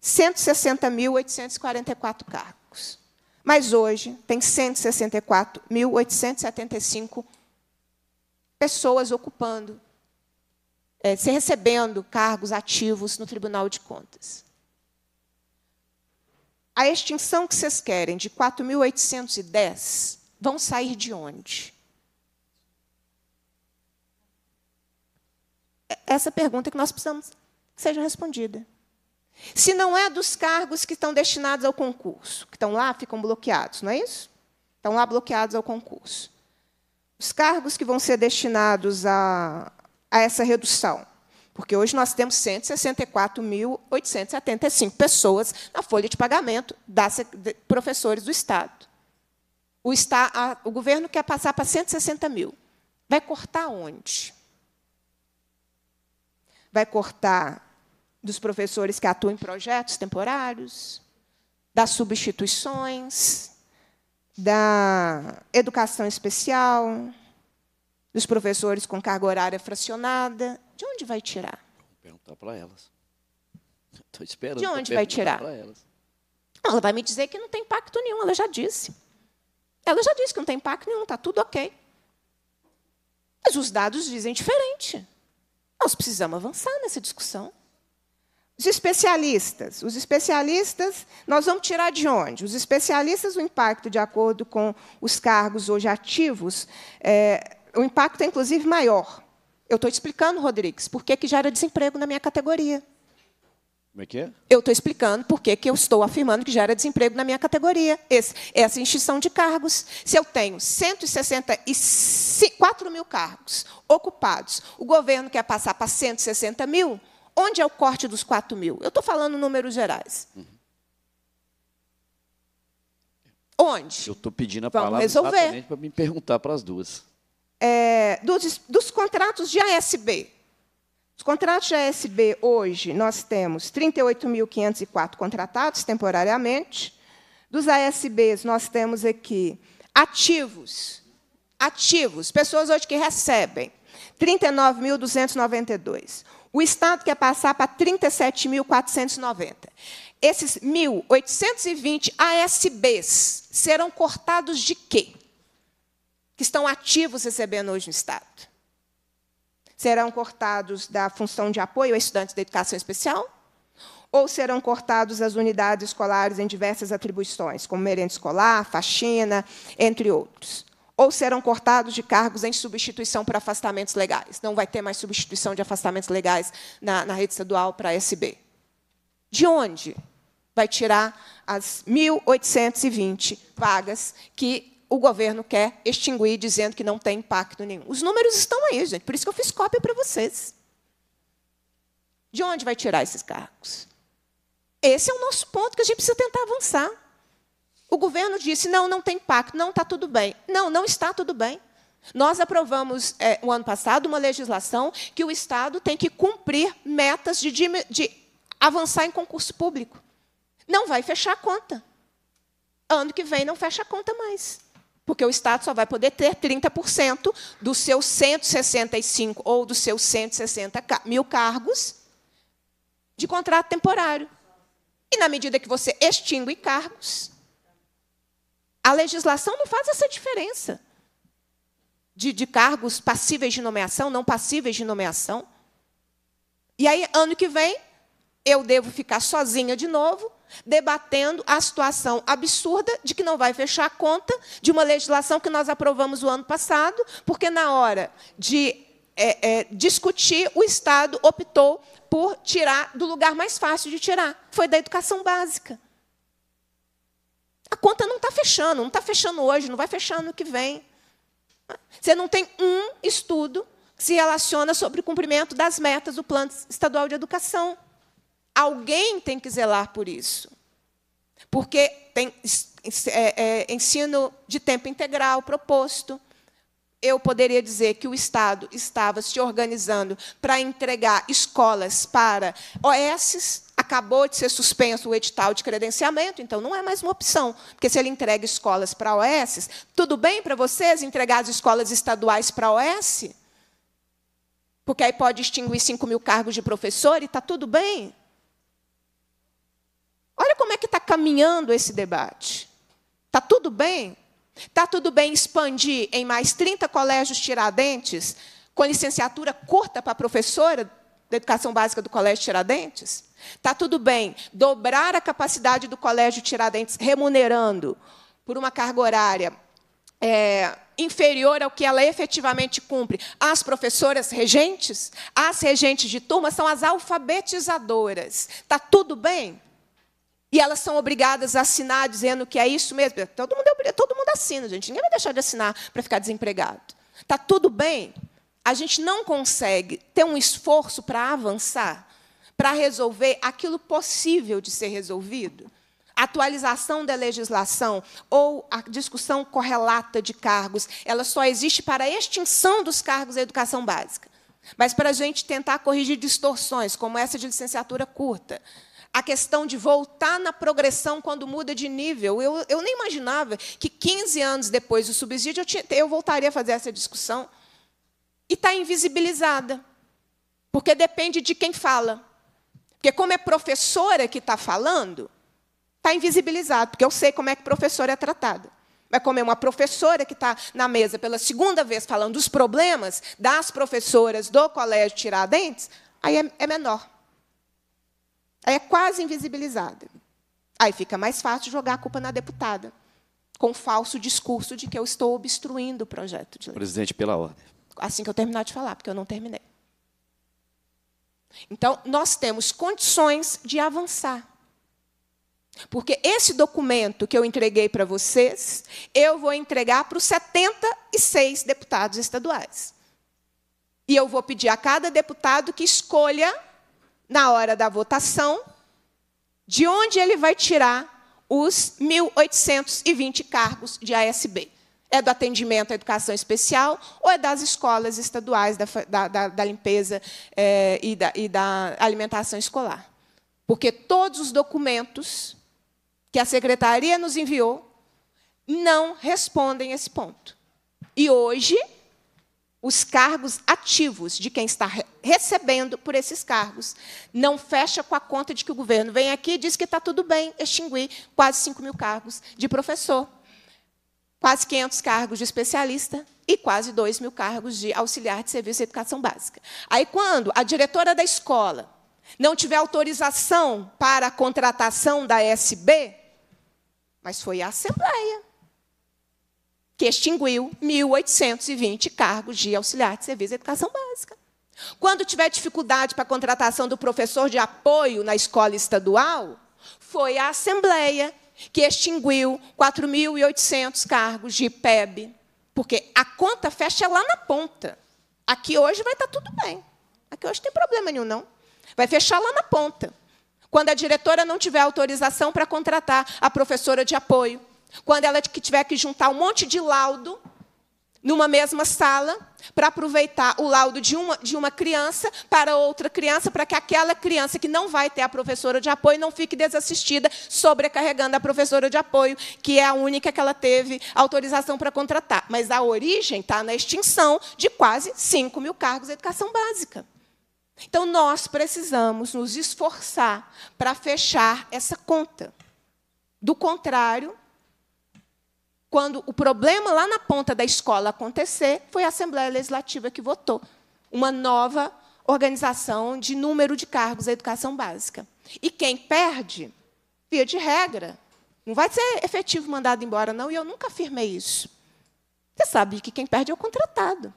160.844 cargos. Mas hoje tem 164.875 pessoas ocupando, é, se recebendo cargos ativos no Tribunal de Contas. A extinção que vocês querem de 4.810 vão sair de onde? essa pergunta que nós precisamos que seja respondida. Se não é dos cargos que estão destinados ao concurso, que estão lá, ficam bloqueados, não é isso? Estão lá bloqueados ao concurso. Os cargos que vão ser destinados a, a essa redução. Porque hoje nós temos 164.875 pessoas na folha de pagamento das professores do Estado. O, está, a, o governo quer passar para 160 mil. Vai cortar onde? Vai cortar dos professores que atuam em projetos temporários, das substituições, da educação especial, dos professores com carga horária fracionada. De onde vai tirar? Vou perguntar para elas. Estou esperando. De onde vai tirar? Ela vai me dizer que não tem impacto nenhum, ela já disse. Ela já disse que não tem impacto nenhum, está tudo ok. Mas os dados dizem diferente. Nós precisamos avançar nessa discussão. Os especialistas. Os especialistas, nós vamos tirar de onde? Os especialistas, o impacto, de acordo com os cargos hoje ativos, é, o impacto é, inclusive, maior. Eu estou explicando, Rodrigues, por que gera desemprego na minha categoria. Como é que é? Eu estou explicando por que eu estou afirmando que gera desemprego na minha categoria. Esse, essa extinção de cargos. Se eu tenho 164 mil cargos ocupados, o governo quer passar para 160 mil, onde é o corte dos 4 mil? Eu estou falando números gerais. Uhum. Onde? Eu estou pedindo a Vamos palavra resolver. exatamente para me perguntar para as duas. É, dos, dos contratos de ASB os contratos de ASB hoje, nós temos 38.504 contratados temporariamente. Dos ASBs, nós temos aqui ativos, ativos, pessoas hoje que recebem, 39.292. O Estado quer passar para 37.490. Esses 1.820 ASBs serão cortados de quê? Que estão ativos recebendo hoje no Estado serão cortados da função de apoio a estudantes da educação especial? Ou serão cortados as unidades escolares em diversas atribuições, como merenda escolar, faxina, entre outros? Ou serão cortados de cargos em substituição para afastamentos legais? Não vai ter mais substituição de afastamentos legais na, na rede estadual para a SB. De onde vai tirar as 1.820 vagas que o governo quer extinguir, dizendo que não tem impacto nenhum. Os números estão aí, gente. Por isso que eu fiz cópia para vocês. De onde vai tirar esses cargos? Esse é o nosso ponto que a gente precisa tentar avançar. O governo disse: não, não tem impacto, não está tudo bem. Não, não está tudo bem. Nós aprovamos, é, o ano passado, uma legislação que o Estado tem que cumprir metas de, de, de avançar em concurso público. Não vai fechar a conta. Ano que vem não fecha a conta mais porque o Estado só vai poder ter 30% dos seus 165 ou dos seus 160 mil cargos de contrato temporário. E, na medida que você extingue cargos, a legislação não faz essa diferença de, de cargos passíveis de nomeação, não passíveis de nomeação. E aí, ano que vem, eu devo ficar sozinha de novo, debatendo a situação absurda de que não vai fechar a conta de uma legislação que nós aprovamos o ano passado, porque na hora de é, é, discutir, o Estado optou por tirar do lugar mais fácil de tirar, foi da educação básica. A conta não está fechando, não está fechando hoje, não vai fechar no que vem. Você não tem um estudo que se relaciona sobre o cumprimento das metas do Plano Estadual de Educação alguém tem que zelar por isso. Porque tem é, é, ensino de tempo integral proposto. Eu poderia dizer que o Estado estava se organizando para entregar escolas para OS, acabou de ser suspenso o edital de credenciamento, então não é mais uma opção, porque se ele entrega escolas para OS, tudo bem para vocês entregar as escolas estaduais para OS? Porque aí pode extinguir 5 mil cargos de professor e está tudo bem. Olha como é que está caminhando esse debate. Está tudo bem? Está tudo bem expandir em mais 30 colégios Tiradentes, com licenciatura curta para professora da educação básica do Colégio Tiradentes? Está tudo bem dobrar a capacidade do Colégio Tiradentes, remunerando por uma carga horária é, inferior ao que ela efetivamente cumpre. As professoras regentes, as regentes de turma, são as alfabetizadoras. Está tudo bem? E elas são obrigadas a assinar dizendo que é isso mesmo. Todo mundo, é, todo mundo assina, gente. Ninguém vai deixar de assinar para ficar desempregado. Está tudo bem. A gente não consegue ter um esforço para avançar, para resolver aquilo possível de ser resolvido. A atualização da legislação ou a discussão correlata de cargos, ela só existe para a extinção dos cargos da educação básica. Mas para a gente tentar corrigir distorções, como essa de licenciatura curta, a questão de voltar na progressão quando muda de nível. Eu, eu nem imaginava que 15 anos depois do subsídio eu, tinha, eu voltaria a fazer essa discussão. E está invisibilizada, porque depende de quem fala. Porque, como é professora que está falando, está invisibilizado, porque eu sei como é que professora é tratada. Mas como é uma professora que está na mesa pela segunda vez falando dos problemas das professoras do Colégio Tiradentes, aí é, é menor. Aí é quase invisibilizada. Aí fica mais fácil jogar a culpa na deputada, com o falso discurso de que eu estou obstruindo o projeto de lei. Presidente, pela ordem. Assim que eu terminar de falar, porque eu não terminei. Então, nós temos condições de avançar. Porque esse documento que eu entreguei para vocês, eu vou entregar para os 76 deputados estaduais. E eu vou pedir a cada deputado que escolha na hora da votação, de onde ele vai tirar os 1.820 cargos de ASB. É do atendimento à educação especial ou é das escolas estaduais, da, da, da, da limpeza é, e, e da alimentação escolar? Porque todos os documentos que a secretaria nos enviou não respondem esse ponto. E hoje, os cargos ativos de quem está recebendo por esses cargos. Não fecha com a conta de que o governo vem aqui e diz que está tudo bem extinguir quase 5 mil cargos de professor, quase 500 cargos de especialista e quase 2 mil cargos de auxiliar de serviço de educação básica. Aí, quando a diretora da escola não tiver autorização para a contratação da SB, mas foi a Assembleia que extinguiu 1.820 cargos de auxiliar de serviço de educação básica. Quando tiver dificuldade para a contratação do professor de apoio na escola estadual, foi a Assembleia que extinguiu 4.800 cargos de IPEB. Porque a conta fecha lá na ponta. Aqui hoje vai estar tá tudo bem. Aqui hoje não tem problema nenhum, não. Vai fechar lá na ponta. Quando a diretora não tiver autorização para contratar a professora de apoio, quando ela tiver que juntar um monte de laudo numa mesma sala, para aproveitar o laudo de uma, de uma criança para outra criança, para que aquela criança que não vai ter a professora de apoio não fique desassistida, sobrecarregando a professora de apoio, que é a única que ela teve autorização para contratar. Mas a origem está na extinção de quase 5 mil cargos de educação básica. Então, nós precisamos nos esforçar para fechar essa conta. Do contrário, quando o problema lá na ponta da escola acontecer, foi a Assembleia Legislativa que votou uma nova organização de número de cargos da educação básica. E quem perde, via de regra, não vai ser efetivo mandado embora, não, e eu nunca afirmei isso. Você sabe que quem perde é o contratado.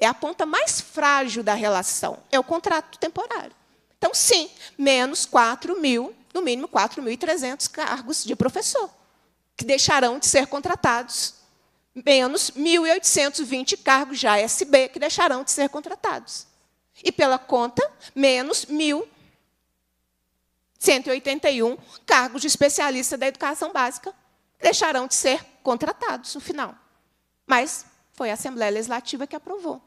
É a ponta mais frágil da relação, é o contrato temporário. Então, sim, menos 4 mil, no mínimo 4.300 cargos de professor que deixarão de ser contratados, menos 1.820 cargos já SB que deixarão de ser contratados. E pela conta, menos 1.181 cargos de especialista da educação básica deixarão de ser contratados no final. Mas foi a Assembleia Legislativa que aprovou.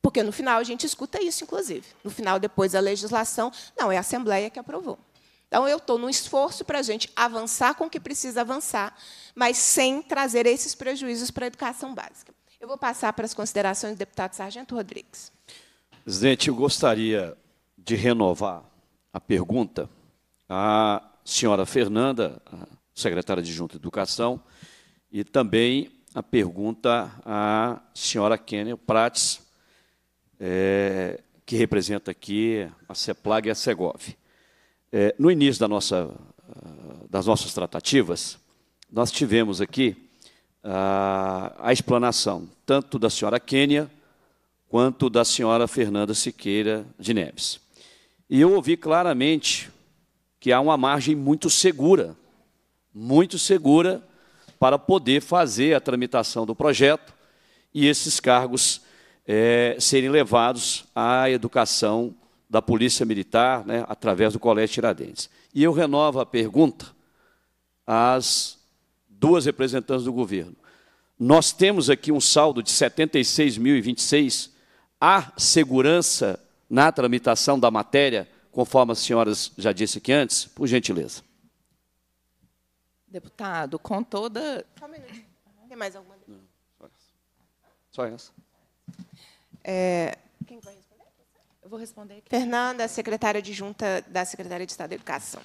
Porque no final a gente escuta isso, inclusive. No final, depois da legislação, não, é a Assembleia que aprovou. Então, eu estou num esforço para a gente avançar com o que precisa avançar, mas sem trazer esses prejuízos para a educação básica. Eu vou passar para as considerações do deputado Sargento Rodrigues. Presidente, eu gostaria de renovar a pergunta à senhora Fernanda, secretária de Junta de Educação, e também a pergunta à senhora Kenia Prates, é, que representa aqui a CEPLAG e a CEGOV. É, no início da nossa, ah, das nossas tratativas, nós tivemos aqui ah, a explanação tanto da senhora Quênia quanto da senhora Fernanda Siqueira de Neves. E eu ouvi claramente que há uma margem muito segura, muito segura, para poder fazer a tramitação do projeto e esses cargos é, serem levados à educação da Polícia Militar, né, através do Colégio Tiradentes. E eu renovo a pergunta às duas representantes do governo. Nós temos aqui um saldo de 76.026. Há segurança na tramitação da matéria, conforme as senhoras já disse aqui antes? Por gentileza. Deputado, com toda... Só um minuto. Tem mais alguma? Não, só essa. Só essa. É... Quem vai responder? Eu vou responder aqui. Fernanda, secretária adjunta da Secretaria de Estado da Educação.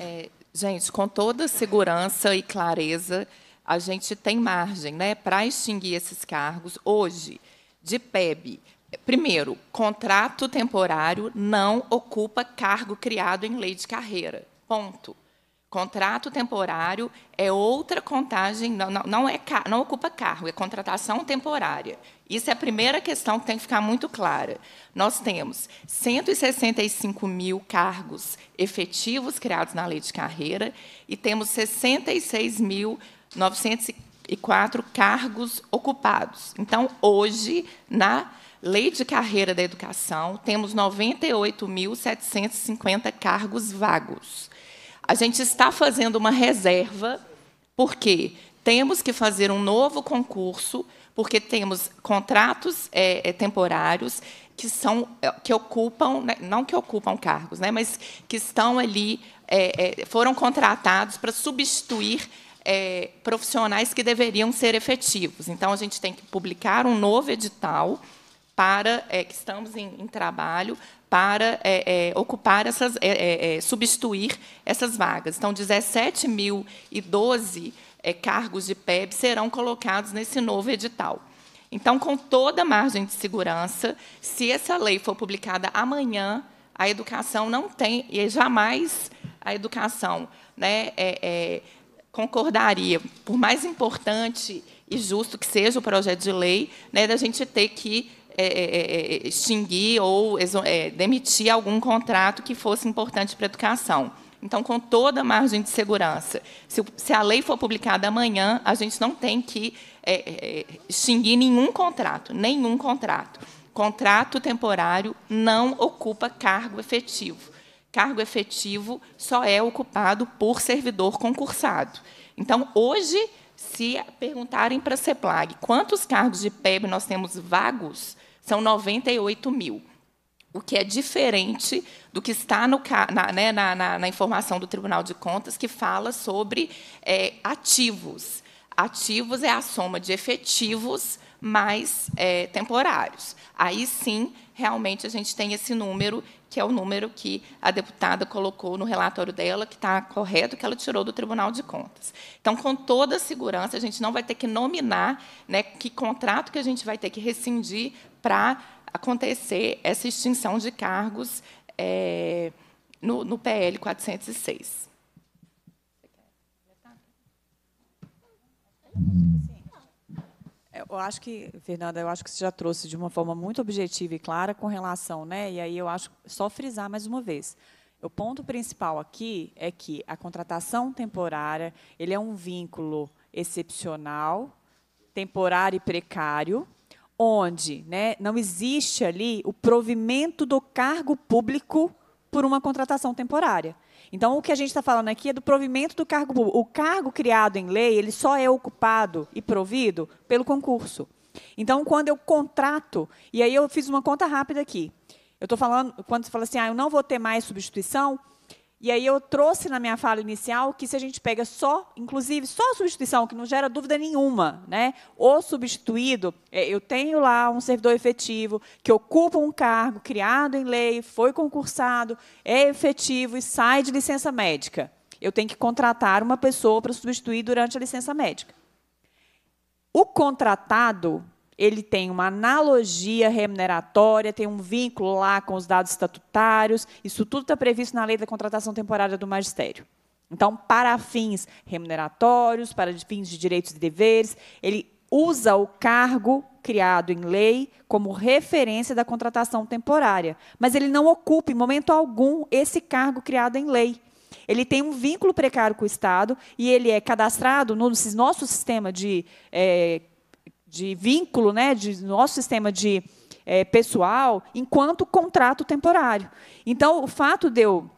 É, gente, com toda segurança e clareza, a gente tem margem né, para extinguir esses cargos hoje de PEB. Primeiro, contrato temporário não ocupa cargo criado em lei de carreira. Ponto. Contrato temporário é outra contagem, não, não, é, não ocupa cargo, é contratação temporária. Isso é a primeira questão que tem que ficar muito clara. Nós temos 165 mil cargos efetivos criados na lei de carreira e temos 66.904 cargos ocupados. Então, hoje, na lei de carreira da educação, temos 98.750 cargos vagos. A gente está fazendo uma reserva, porque temos que fazer um novo concurso, porque temos contratos é, é temporários que são é, que ocupam, né, não que ocupam cargos, né, mas que estão ali, é, é, foram contratados para substituir é, profissionais que deveriam ser efetivos. Então, a gente tem que publicar um novo edital para é, que estamos em, em trabalho para é, é, ocupar essas, é, é, é substituir essas vagas. Então, 17.012 é, cargos de PEB serão colocados nesse novo edital. Então, com toda a margem de segurança, se essa lei for publicada amanhã, a educação não tem, e jamais a educação né, concordaria, por mais importante e justo que seja o projeto de lei, né, da gente ter que é é, é, é, é, extinguir ou demitir algum contrato que fosse importante para a educação. Então, com toda a margem de segurança. Se, se a lei for publicada amanhã, a gente não tem que extinguir nenhum contrato, nenhum contrato. Contrato temporário não ocupa cargo efetivo. Cargo efetivo só é ocupado por servidor concursado. Então, hoje, se perguntarem para a CEPLAG quantos cargos de PEB nós temos vagos, são 98 mil, o que é diferente do que está no, na, né, na, na, na, informação do Tribunal de Contas, que fala sobre é, ativos. Ativos é a soma de efetivos mais é, temporários. Aí sim realmente a gente tem esse número, que é o número que a deputada colocou no relatório dela, que está correto, que ela tirou do Tribunal de Contas. Então, com toda a segurança, a gente não vai ter que nominar né, que contrato que a gente vai ter que rescindir para acontecer essa extinção de cargos é, no, no PL 406. Thank you eu acho que, Fernanda, eu acho que você já trouxe de uma forma muito objetiva e clara com relação, né? E aí eu acho só frisar mais uma vez. O ponto principal aqui é que a contratação temporária ele é um vínculo excepcional, temporário e precário, onde né, não existe ali o provimento do cargo público por uma contratação temporária. Então, o que a gente está falando aqui é do provimento do cargo público. O cargo criado em lei, ele só é ocupado e provido pelo concurso. Então, quando eu contrato, e aí eu fiz uma conta rápida aqui. Eu estou falando, quando você fala assim, ah, eu não vou ter mais substituição, e aí eu trouxe na minha fala inicial que se a gente pega só, inclusive só a substituição, que não gera dúvida nenhuma, né? O substituído, é, eu tenho lá um servidor efetivo que ocupa um cargo criado em lei, foi concursado, é efetivo e sai de licença médica. Eu tenho que contratar uma pessoa para substituir durante a licença médica. O contratado ele tem uma analogia remuneratória, tem um vínculo lá com os dados estatutários, isso tudo está previsto na lei da contratação temporária do magistério. Então, para fins remuneratórios, para fins de direitos e deveres, ele usa o cargo criado em lei como referência da contratação temporária, mas ele não ocupa em momento algum esse cargo criado em lei. Ele tem um vínculo precário com o Estado e ele é cadastrado no nosso sistema de é, de vínculo, né, de nosso sistema de é, pessoal, enquanto contrato temporário. Então, o fato de eu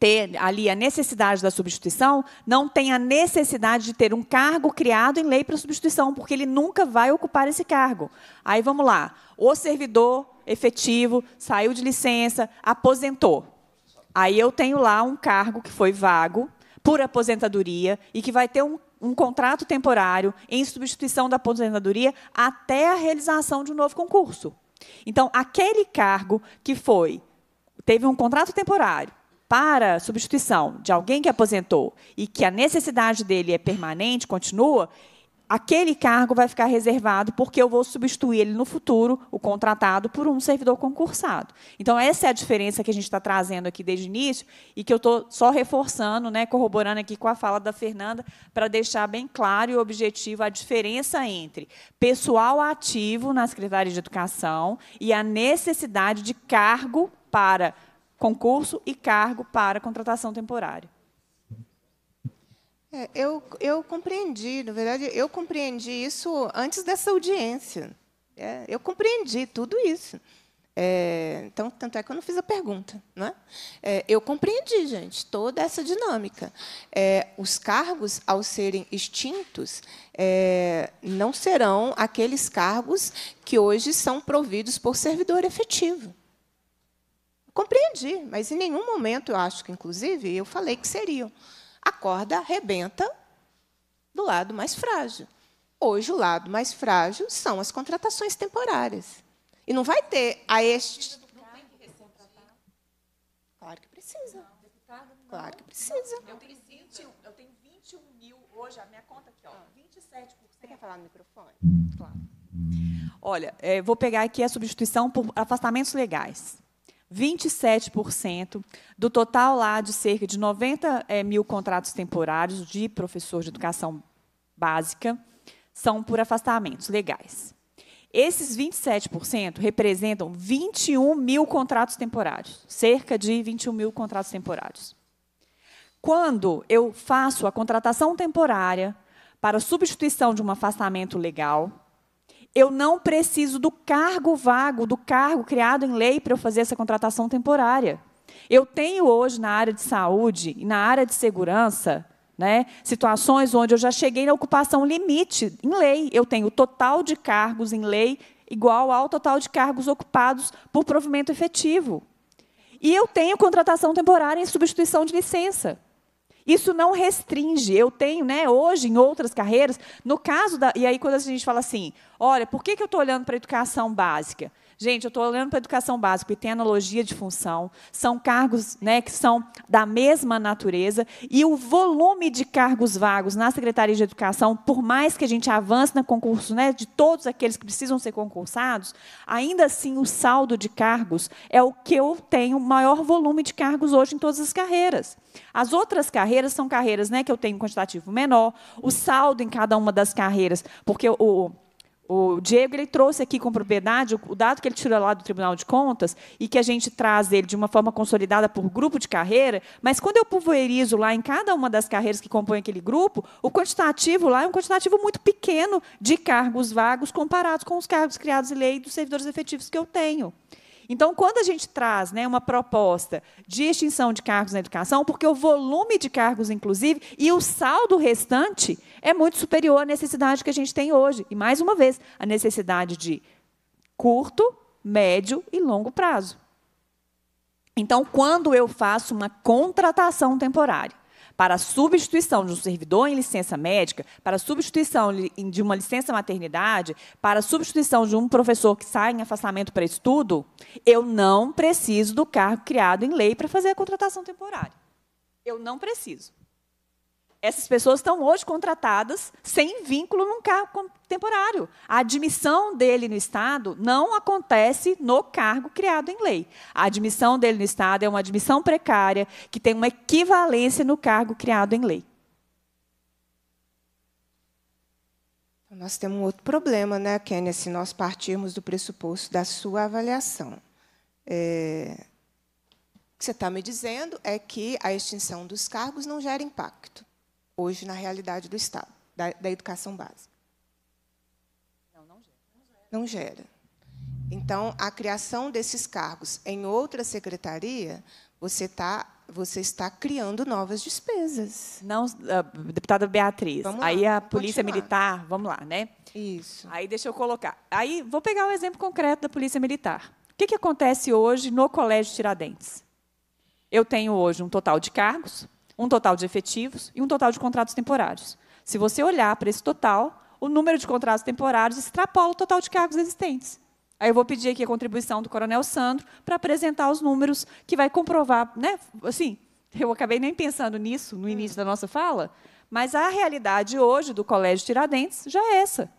ter ali a necessidade da substituição, não tem a necessidade de ter um cargo criado em lei para substituição, porque ele nunca vai ocupar esse cargo. Aí vamos lá. O servidor efetivo saiu de licença, aposentou. Aí eu tenho lá um cargo que foi vago por aposentadoria e que vai ter um um contrato temporário em substituição da aposentadoria até a realização de um novo concurso. Então, aquele cargo que foi teve um contrato temporário para substituição de alguém que aposentou e que a necessidade dele é permanente, continua, aquele cargo vai ficar reservado porque eu vou substituir ele no futuro, o contratado, por um servidor concursado. Então, essa é a diferença que a gente está trazendo aqui desde o início e que eu estou só reforçando, né, corroborando aqui com a fala da Fernanda, para deixar bem claro e objetivo a diferença entre pessoal ativo na Secretaria de Educação e a necessidade de cargo para concurso e cargo para contratação temporária. É, eu, eu compreendi, na verdade, eu compreendi isso antes dessa audiência. É, eu compreendi tudo isso. É, então, tanto é que eu não fiz a pergunta. Não é? é eu compreendi, gente, toda essa dinâmica. É, os cargos, ao serem extintos, é, não serão aqueles cargos que hoje são providos por servidor efetivo. Compreendi, mas em nenhum momento eu acho que, inclusive, eu falei que seriam a corda arrebenta do lado mais frágil. Hoje, o lado mais frágil são as contratações temporárias. E não vai ter a este. Não tem que recontratar? Claro que precisa. Não, deputado, não. Claro que precisa. Eu tenho, 21, eu tenho 21 mil hoje, a minha conta aqui, ó, 27%. Ah. Você quer falar no microfone? Claro. Olha, é, vou pegar aqui a substituição por afastamentos legais. 27% do total lá de cerca de 90 é, eh, mil contratos temporários de professor de educação básica são por afastamentos legais. Esses 27% representam 21 mil contratos temporários, cerca de 21 mil contratos temporários. Quando eu faço a contratação temporária para substituição de um afastamento legal, eu não preciso do cargo vago, do cargo criado em lei para eu fazer essa contratação temporária. Eu tenho hoje na área de saúde e na área de segurança né, situações onde eu já cheguei na ocupação limite em lei. Eu tenho o total de cargos em lei igual ao total de cargos ocupados por provimento efetivo. E eu tenho contratação temporária em substituição de licença. Isso não restringe. Eu tenho, né, hoje, em outras carreiras, no caso da. E aí, quando a gente fala assim, olha, por que, que eu estou olhando para a educação básica? Gente, eu estou olhando para a educação básica e tem analogia de função. São cargos né, que são da mesma natureza. E o volume de cargos vagos na Secretaria de Educação, por mais que a gente avance no concurso né, de todos aqueles que precisam ser concursados, ainda assim o saldo de cargos é o que eu tenho maior volume de cargos hoje em todas as carreiras. As outras carreiras são carreiras né, que eu tenho um quantitativo menor, o saldo em cada uma das carreiras, porque o o Diego ele trouxe aqui com propriedade o dado que ele tirou lá do Tribunal de Contas e que a gente traz ele de uma forma consolidada por grupo de carreira, mas quando eu pulverizo lá em cada uma das carreiras que compõem aquele grupo, o quantitativo lá é um quantitativo muito pequeno de cargos vagos comparados com os cargos criados em lei dos servidores efetivos que eu tenho. Então, quando a gente traz né, uma proposta de extinção de cargos na educação, porque o volume de cargos, inclusive, e o saldo restante é muito superior à necessidade que a gente tem hoje. E, mais uma vez, a necessidade de curto, médio e longo prazo. Então, quando eu faço uma contratação temporária, para a substituição de um servidor em licença médica, para a substituição de uma licença maternidade, para a substituição de um professor que sai em afastamento para estudo, eu não preciso do cargo criado em lei para fazer a contratação temporária. Eu não preciso. Essas pessoas estão hoje contratadas sem vínculo num cargo temporário. A admissão dele no Estado não acontece no cargo criado em lei. A admissão dele no Estado é uma admissão precária que tem uma equivalência no cargo criado em lei. Então, nós temos um outro problema, né, Kênia, se nós partirmos do pressuposto da sua avaliação. É... O que você está me dizendo é que a extinção dos cargos não gera impacto hoje na realidade do Estado, da, da educação básica. Não, não gera. Não gera. Então, a criação desses cargos em outra secretaria, você está você está criando novas despesas. Não, ah, deputada Beatriz. aí a Polícia continuar. Militar, vamos lá, né? Isso. Aí deixa eu colocar. Aí vou pegar o um exemplo concreto da Polícia Militar. O que, que acontece hoje no Colégio Tiradentes? Eu tenho hoje um total de cargos, um total de efetivos e um total de contratos temporários. Se você olhar para esse total, o número de contratos temporários extrapola o total de cargos existentes. Aí eu vou pedir aqui a contribuição do Coronel Sandro para apresentar os números que vai comprovar, né? Assim, eu acabei nem pensando nisso no início da nossa fala, mas a realidade hoje do Colégio Tiradentes já é essa.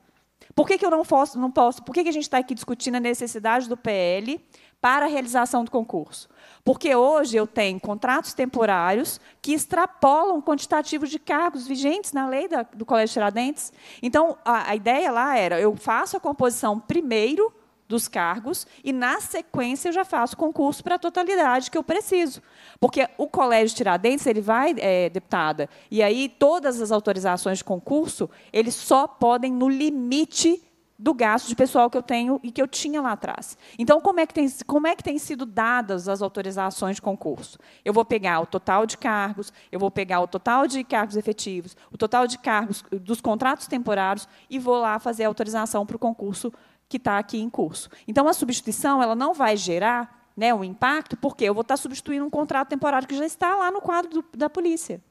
Por que, que eu não posso, não posso? Por que, que a gente está aqui discutindo a necessidade do PL para a realização do concurso? Porque hoje eu tenho contratos temporários que extrapolam o quantitativo de cargos vigentes na lei da, do Colégio Tiradentes. Então, a, a ideia lá era: eu faço a composição primeiro dos cargos e, na sequência, eu já faço concurso para a totalidade que eu preciso. Porque o Colégio Tiradentes, ele vai, é, deputada, e aí todas as autorizações de concurso, eles só podem, no limite, do gasto de pessoal que eu tenho e que eu tinha lá atrás. Então, como é que tem, como é que tem sido dadas as autorizações de concurso? Eu vou pegar o total de cargos, eu vou pegar o total de cargos efetivos, o total de cargos eh, dos contratos temporários e vou lá fazer a autorização para o concurso que está aqui em curso. Então, a substituição ela não vai gerar né, um impacto, porque eu vou estar tá substituindo um contrato temporário que já está lá no quadro do, da polícia.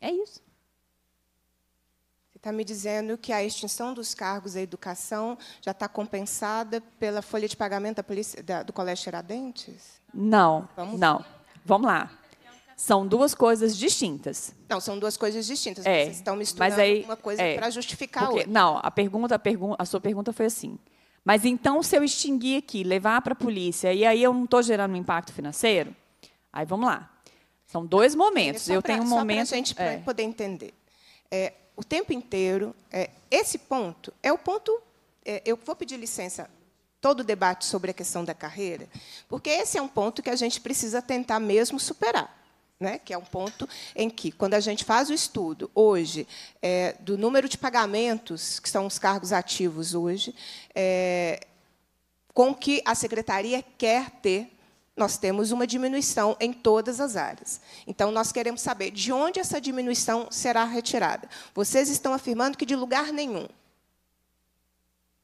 É isso está me dizendo que a extinção dos cargos da educação já está compensada pela folha de pagamento da polícia, da, do Colégio Tiradentes? Não, Vamos não. Ver. Vamos lá. São duas coisas distintas. Não, são duas coisas distintas. É, vocês estão misturando aí, uma coisa é, para justificar porque, a outra. Não, a, pergunta, a, pergun a sua pergunta foi assim. Mas então, se eu extinguir aqui, levar para a polícia, e aí eu não estou gerando um impacto financeiro? Aí vamos lá. São dois é momentos. Pra, eu tenho um momento. Para a gente é. poder entender. É, o tempo inteiro. É, esse ponto é o ponto. É, eu vou pedir licença todo o debate sobre a questão da carreira, porque esse é um ponto que a gente precisa tentar mesmo superar. Né, que é um ponto em que, quando a gente faz o estudo hoje é, do número de pagamentos, que são os cargos ativos hoje, é, com que a secretaria quer ter nós temos uma diminuição em todas as áreas. Então, nós queremos saber de onde essa diminuição será retirada. Vocês estão afirmando que de lugar nenhum.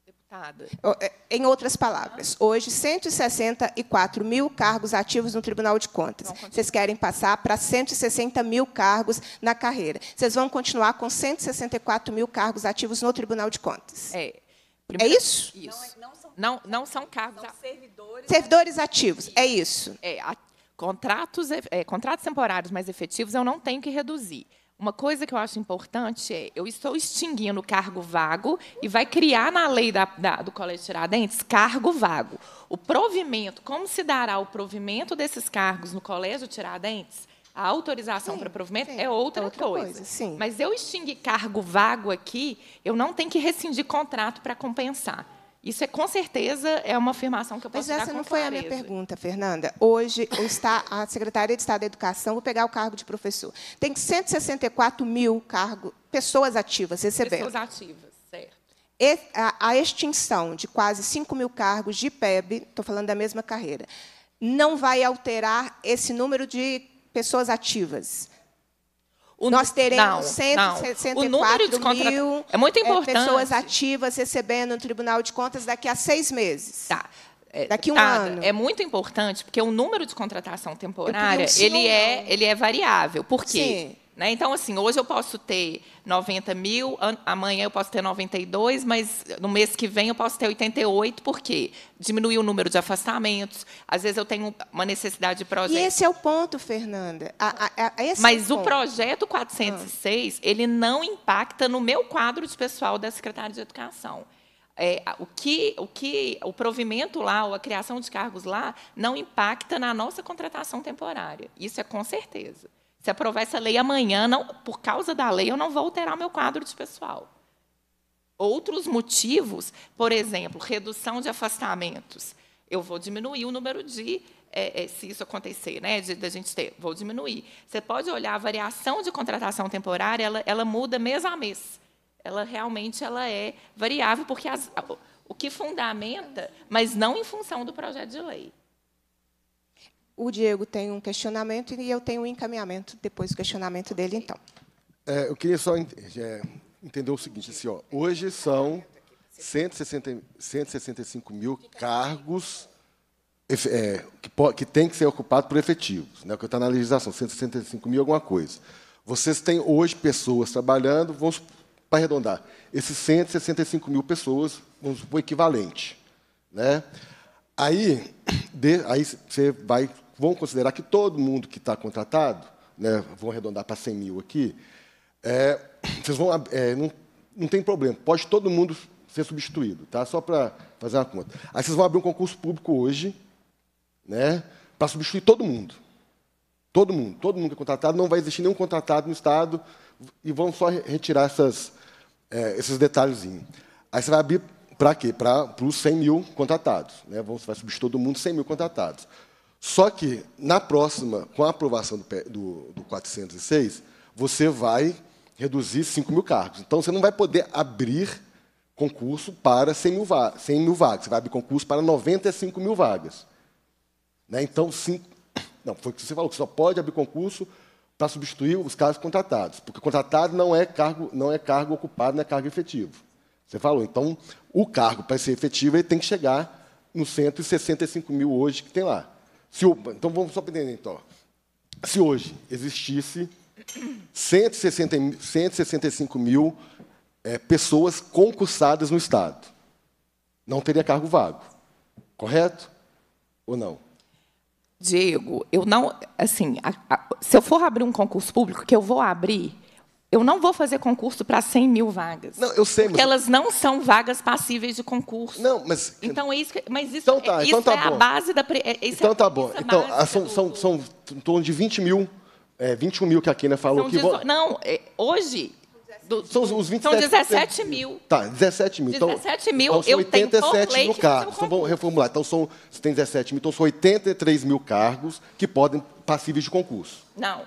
Deputada. É, em outras palavras, hoje, 164 mil cargos ativos no Tribunal de Contas. Vocês querem passar para 160 mil cargos na carreira. Vocês vão continuar com 164 mil cargos ativos no Tribunal de Contas. É. é Primeiro, é isso? Isso. Não, é, não não, não são cargos. São servidores, servidores ativos. ativos. É isso. É, a, contratos, é, contratos temporários mais efetivos eu não tenho que reduzir. Uma coisa que eu acho importante é, eu estou extinguindo o cargo vago e vai criar na lei da, da, do Colégio Tiradentes cargo vago. O provimento, como se dará o provimento desses cargos no Colégio Tiradentes, a autorização sim, para provimento sim, é outra, outra coisa. coisa Mas eu extinguir cargo vago aqui, eu não tenho que rescindir contrato para compensar. Isso é com certeza é uma afirmação que eu posso Mas essa não foi clareza. a minha pergunta, Fernanda. Hoje está a Secretaria de Estado da Educação, vou pegar o cargo de professor. Tem 164 mil cargo, pessoas ativas recebendo. Pessoas ativas, certo. E, a, a extinção de quase 5 mil cargos de PEB, estou falando da mesma carreira, não vai alterar esse número de pessoas ativas. O, Nós teremos 164 mil é muito é, importante. pessoas ativas recebendo no Tribunal de Contas daqui a seis meses. Tá. É, daqui um tá, ano. É muito importante, porque o número de contratação temporária ele é, ele é variável. Por quê? Sim. Né? Então, assim, hoje eu posso ter 90 mil, amanhã eu posso ter 92, mas no mês que vem eu posso ter 88, porque diminuiu o número de afastamentos, às vezes eu tenho uma necessidade de projeto. E esse é o ponto, Fernanda. A, a, a, mas é o, o projeto 406, ah. ele não impacta no meu quadro de pessoal da Secretaria de Educação. É, o que o que o provimento lá ou a criação de cargos lá não impacta na nossa contratação temporária isso é com certeza se aprovar essa lei amanhã, não, por causa da lei, eu não vou alterar meu quadro de pessoal. Outros motivos, por exemplo, redução de afastamentos. Eu vou diminuir o número de, é, é, se isso acontecer, né, da gente ter, vou diminuir. Você pode olhar a variação de contratação temporária, ela, ela muda mês a mês. Ela realmente ela é variável, porque as, o que fundamenta, mas não em função do projeto de lei. O Diego tem um questionamento e eu tenho um encaminhamento depois do questionamento dele, então. É, eu queria só é, entender o seguinte, assim, ó, hoje são 160, 165 mil cargos é, que, que tem que ser ocupado por efetivos, né, o que está na legislação, 165 mil alguma coisa. Vocês têm hoje pessoas trabalhando, vamos para arredondar, esses 165 mil pessoas, vamos supor, equivalente. Né? Aí, de, aí você vai vão considerar que todo mundo que está contratado, né, Vou arredondar para 100 mil aqui, é, vocês vão, é, não, não tem problema, pode todo mundo ser substituído, tá? só para fazer uma conta. Aí vocês vão abrir um concurso público hoje né, para substituir todo mundo. Todo mundo, todo mundo que é contratado, não vai existir nenhum contratado no Estado e vão só retirar essas, é, esses detalhezinhos. Aí você vai abrir para quê? Para os 100 mil contratados. Né? Vão, vai substituir todo mundo 100 mil contratados. Só que, na próxima, com a aprovação do, do, do 406, você vai reduzir 5 mil cargos. Então, você não vai poder abrir concurso para 100 mil, 100 mil vagas. Você vai abrir concurso para 95 mil vagas. Né? Então, cinco... não, foi o que você falou, que só pode abrir concurso para substituir os cargos contratados, porque contratado não é cargo, não é cargo ocupado, não é cargo efetivo. Você falou, então, o cargo, para ser efetivo, ele tem que chegar nos 165 mil hoje que tem lá. Se, então vamos só entender, então. Se hoje existisse 160, 165 mil é, pessoas concursadas no Estado, não teria cargo vago, correto? Ou não? Diego, eu não, assim, a, a, se eu for abrir um concurso público, que eu vou abrir, eu não vou fazer concurso para 100 mil vagas. Não, eu sei, mas... Porque elas não são vagas passíveis de concurso. Não, mas... Então, é isso, que, mas isso, então tá, é, então isso então tá é bom. a base da... Pre... É, é então, é tá bom. Então, ah, são, do... são, são em torno de 20 mil, é, 21 mil que a Kina falou. São que dezo... Não, hoje... Do, são os 27 São 17 mil. Tá, 17 mil. Então, 17 mil, então, são 87 mil cargos. Então, vamos reformular. Então, são, se tem 17 mil, então são 83 mil cargos que podem passíveis de concurso. Não,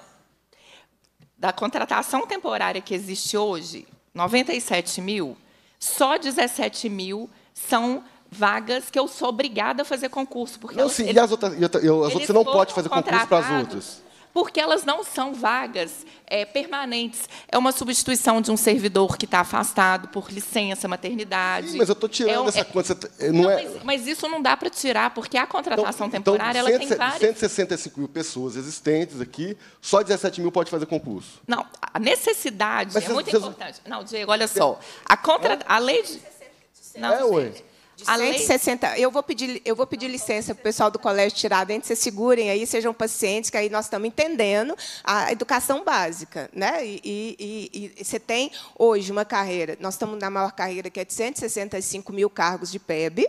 da contratação temporária que existe hoje, 97 mil, só 17 mil são vagas que eu sou obrigada a fazer concurso. Porque não, elas, sim, eles, e as outras, e outra, e as outras você não pode fazer concurso para as outras porque elas não são vagas é, permanentes. É uma substituição de um servidor que está afastado por licença, maternidade. Sim, mas eu estou tirando é, essa é, tá, Não, não é... Mas, mas, isso não dá para tirar, porque a contratação então, então temporária então, ela 100, tem várias... 165 mil pessoas existentes aqui, só 17 mil pode fazer concurso. Não, a necessidade mas é cês, muito cês... importante. Não, Diego, olha só. A, contra... a lei de... Não, é, hoje. Além de 60, eu vou pedir, eu vou pedir licença para o pessoal do colégio tirar. dentro, vocês segurem aí, sejam pacientes, que aí nós estamos entendendo a educação básica. Né? E, e, e, você tem hoje uma carreira, nós estamos na maior carreira que é de 165 mil cargos de PEB,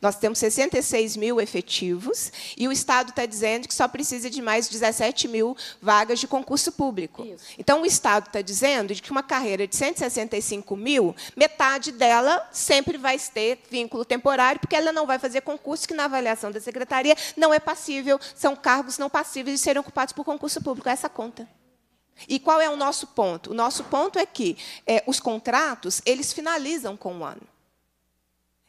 nós temos 66 mil efetivos e o Estado está dizendo que só precisa de mais 17 mil vagas de concurso público. Isso. Então, o Estado está dizendo que uma carreira de 165 mil, metade dela sempre vai ter vínculo temporário, porque ela não vai fazer concurso que, na avaliação da secretaria, não é passível, são cargos não passíveis de serem ocupados por concurso público. Essa é conta. E qual é o nosso ponto? O nosso ponto é que é, os contratos eles finalizam com um ano.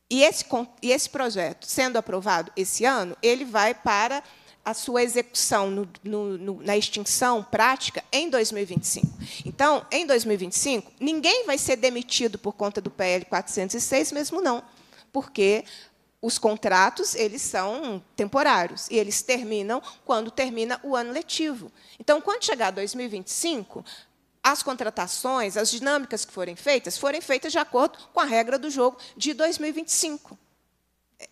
E esse, e esse projeto, sendo aprovado esse ano, ele vai para a sua execução no, no, no, na extinção prática em 2025. Então, em 2025, ninguém vai ser demitido por conta do PL 406, mesmo não, porque os contratos eles são temporários e eles terminam quando termina o ano letivo. Então, quando chegar 2025, as contratações, as dinâmicas que forem feitas, forem feitas de acordo com a regra do jogo de 2025.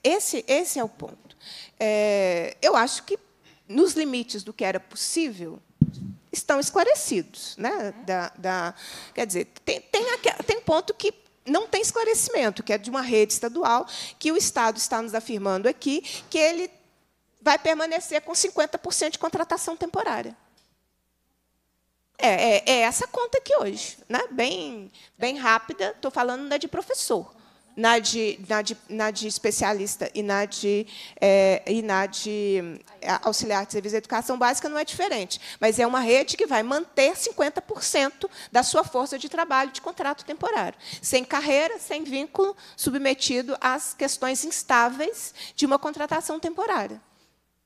Esse, esse é o ponto. É, eu acho que, nos limites do que era possível, estão esclarecidos. Né? Da, da, quer dizer, tem, tem, tem ponto que não tem esclarecimento, que é de uma rede estadual, que o Estado está nos afirmando aqui que ele vai permanecer com 50% de contratação temporária. É, é, é essa conta aqui hoje, né? bem, bem rápida. Estou falando da de professor, na de, na, de, na de especialista e na de, é, e na de é, auxiliar de serviço de educação básica não é diferente. Mas é uma rede que vai manter 50% da sua força de trabalho de contrato temporário, sem carreira, sem vínculo, submetido às questões instáveis de uma contratação temporária.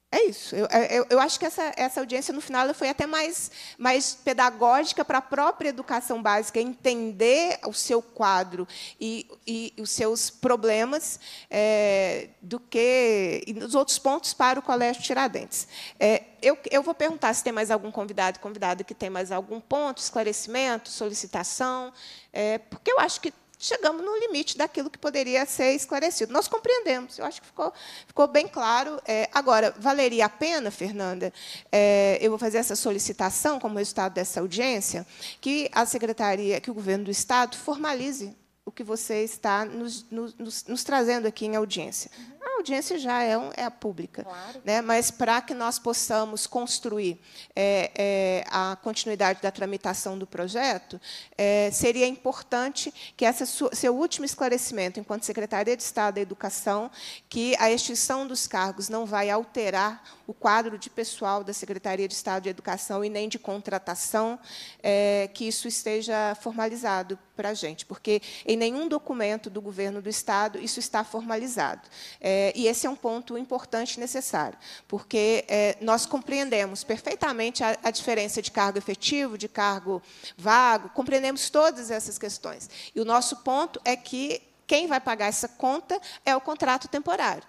É isso. Eu, é, eu, eu, acho que essa, essa audiência, no final, foi até mais, mais pedagógica para a própria educação básica entender o seu quadro e, e os seus problemas é, do que os outros pontos para o Colégio Tiradentes. É, eu, eu vou perguntar se tem mais algum convidado, convidado que tem mais algum ponto, esclarecimento, solicitação, é, porque eu acho que chegamos no limite daquilo que poderia ser esclarecido. Nós compreendemos, eu acho que ficou, ficou bem claro. É, agora, valeria a pena, Fernanda, é, eu vou fazer essa solicitação como resultado dessa audiência, que a Secretaria, que o Governo do Estado formalize o que você está nos, nos, nos, trazendo aqui em audiência. Uhum. A audiência já é, um, é a pública, claro. né? mas para que nós possamos construir é, é, a continuidade da tramitação do projeto, é, seria importante que esse seu último esclarecimento, enquanto Secretaria de Estado da Educação, que a extinção dos cargos não vai alterar o quadro de pessoal da Secretaria de Estado de Educação e nem de contratação, é, que isso esteja formalizado para a gente, porque, em nenhum documento do governo do Estado isso está formalizado. É, e esse é um ponto importante e necessário, porque é, nós compreendemos perfeitamente a, a, diferença de cargo efetivo, de cargo vago, compreendemos todas essas questões. E o nosso ponto é que quem vai pagar essa conta é o contrato temporário.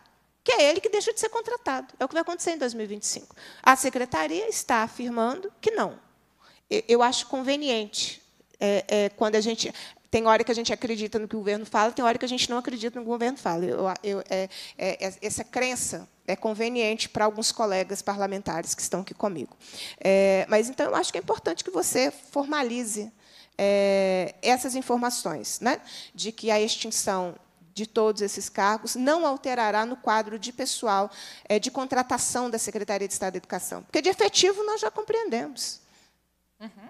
Que é ele que deixa de ser contratado. É o que vai acontecer em 2025. A secretaria está afirmando que não. Eu acho conveniente é, é, quando a gente tem hora que a gente acredita no que o governo fala, tem hora que a gente não acredita no que o governo fala. Eu, eu, é, é, é essa crença é conveniente para alguns colegas parlamentares que estão aqui comigo. É, mas, então, eu acho que é importante que você formalize é, essas informações, né? de que a extinção de todos esses cargos, não alterará no quadro de pessoal é, de contratação da Secretaria de Estado da Educação. Porque de efetivo nós já compreendemos. Uhum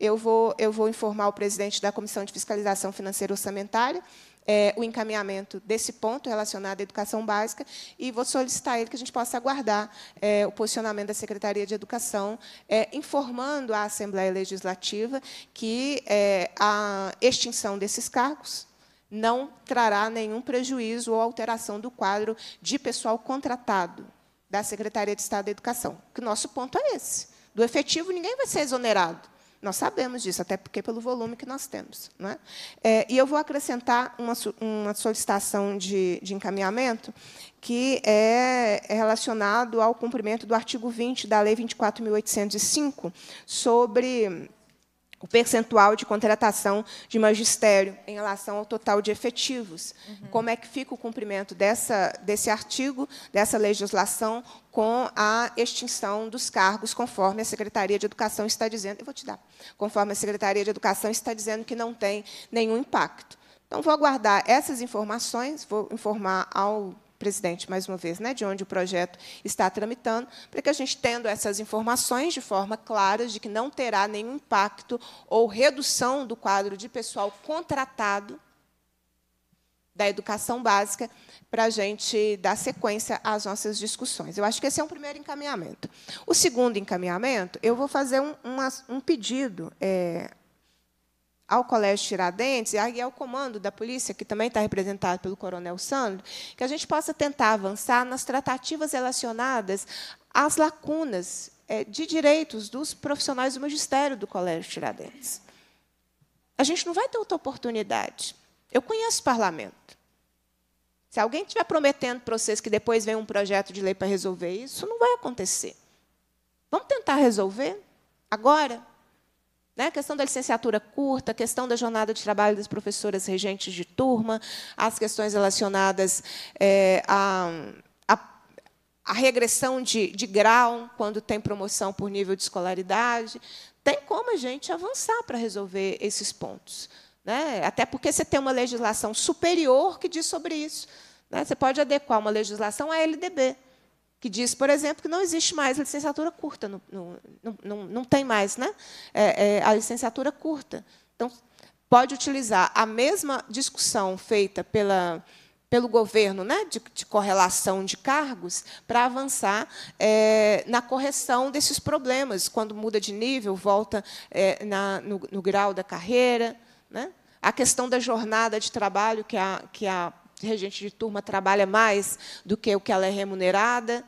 eu vou, eu vou informar o presidente da Comissão de Fiscalização Financeira Orçamentária é, o encaminhamento desse ponto relacionado à educação básica e vou solicitar a ele que a gente possa aguardar é, o posicionamento da Secretaria de Educação, é, informando à Assembleia Legislativa que é, a extinção desses cargos não trará nenhum prejuízo ou alteração do quadro de pessoal contratado da Secretaria de Estado da Educação. Que o nosso ponto é esse. Do efetivo, ninguém vai ser exonerado. Nós sabemos disso, até porque pelo volume que nós temos. Não é? é e eu vou acrescentar uma, uma solicitação de, de encaminhamento que é relacionado ao cumprimento do artigo 20 da Lei 24.805 sobre o percentual de contratação de magistério em relação ao total de efetivos. Uhum. Como é que fica o cumprimento dessa, desse artigo, dessa legislação, com a extinção dos cargos, conforme a Secretaria de Educação está dizendo, eu vou te dar, conforme a Secretaria de Educação está dizendo que não tem nenhum impacto. Então, vou aguardar essas informações, vou informar ao presidente, mais uma vez, né, de onde o projeto está tramitando, para que a gente, tendo essas informações de forma clara, de que não terá nenhum impacto ou redução do quadro de pessoal contratado da educação básica, para a gente dar sequência às nossas discussões. Eu acho que esse é um primeiro encaminhamento. O segundo encaminhamento, eu vou fazer um, um, um pedido é, ao Colégio Tiradentes, e ao comando da polícia, que também está representado pelo coronel Sandro, que a gente possa tentar avançar nas tratativas relacionadas às lacunas é, de direitos dos profissionais do magistério do Colégio Tiradentes. A gente não vai ter outra oportunidade. Eu conheço o parlamento. Se alguém estiver prometendo para vocês que depois vem um projeto de lei para resolver isso, não vai acontecer. Vamos tentar resolver agora, né? A questão da licenciatura curta, a questão da jornada de trabalho das professoras regentes de turma, as questões relacionadas é, a a regressão de, de, grau, quando tem promoção por nível de escolaridade. Tem como a gente avançar para resolver esses pontos. Né? Até porque você tem uma legislação superior que diz sobre isso. Né? Você pode adequar uma legislação à LDB que diz, por exemplo, que não existe mais a licenciatura curta, no, no, no, não, não tem mais né? É, é, a licenciatura curta. Então, pode utilizar a mesma discussão feita pela, pelo governo né, de, de correlação de cargos para avançar é, na correção desses problemas, quando muda de nível, volta é, na, no, grau da carreira. Né? A questão da jornada de trabalho que a, que a regente de turma trabalha mais do que o que ela é remunerada.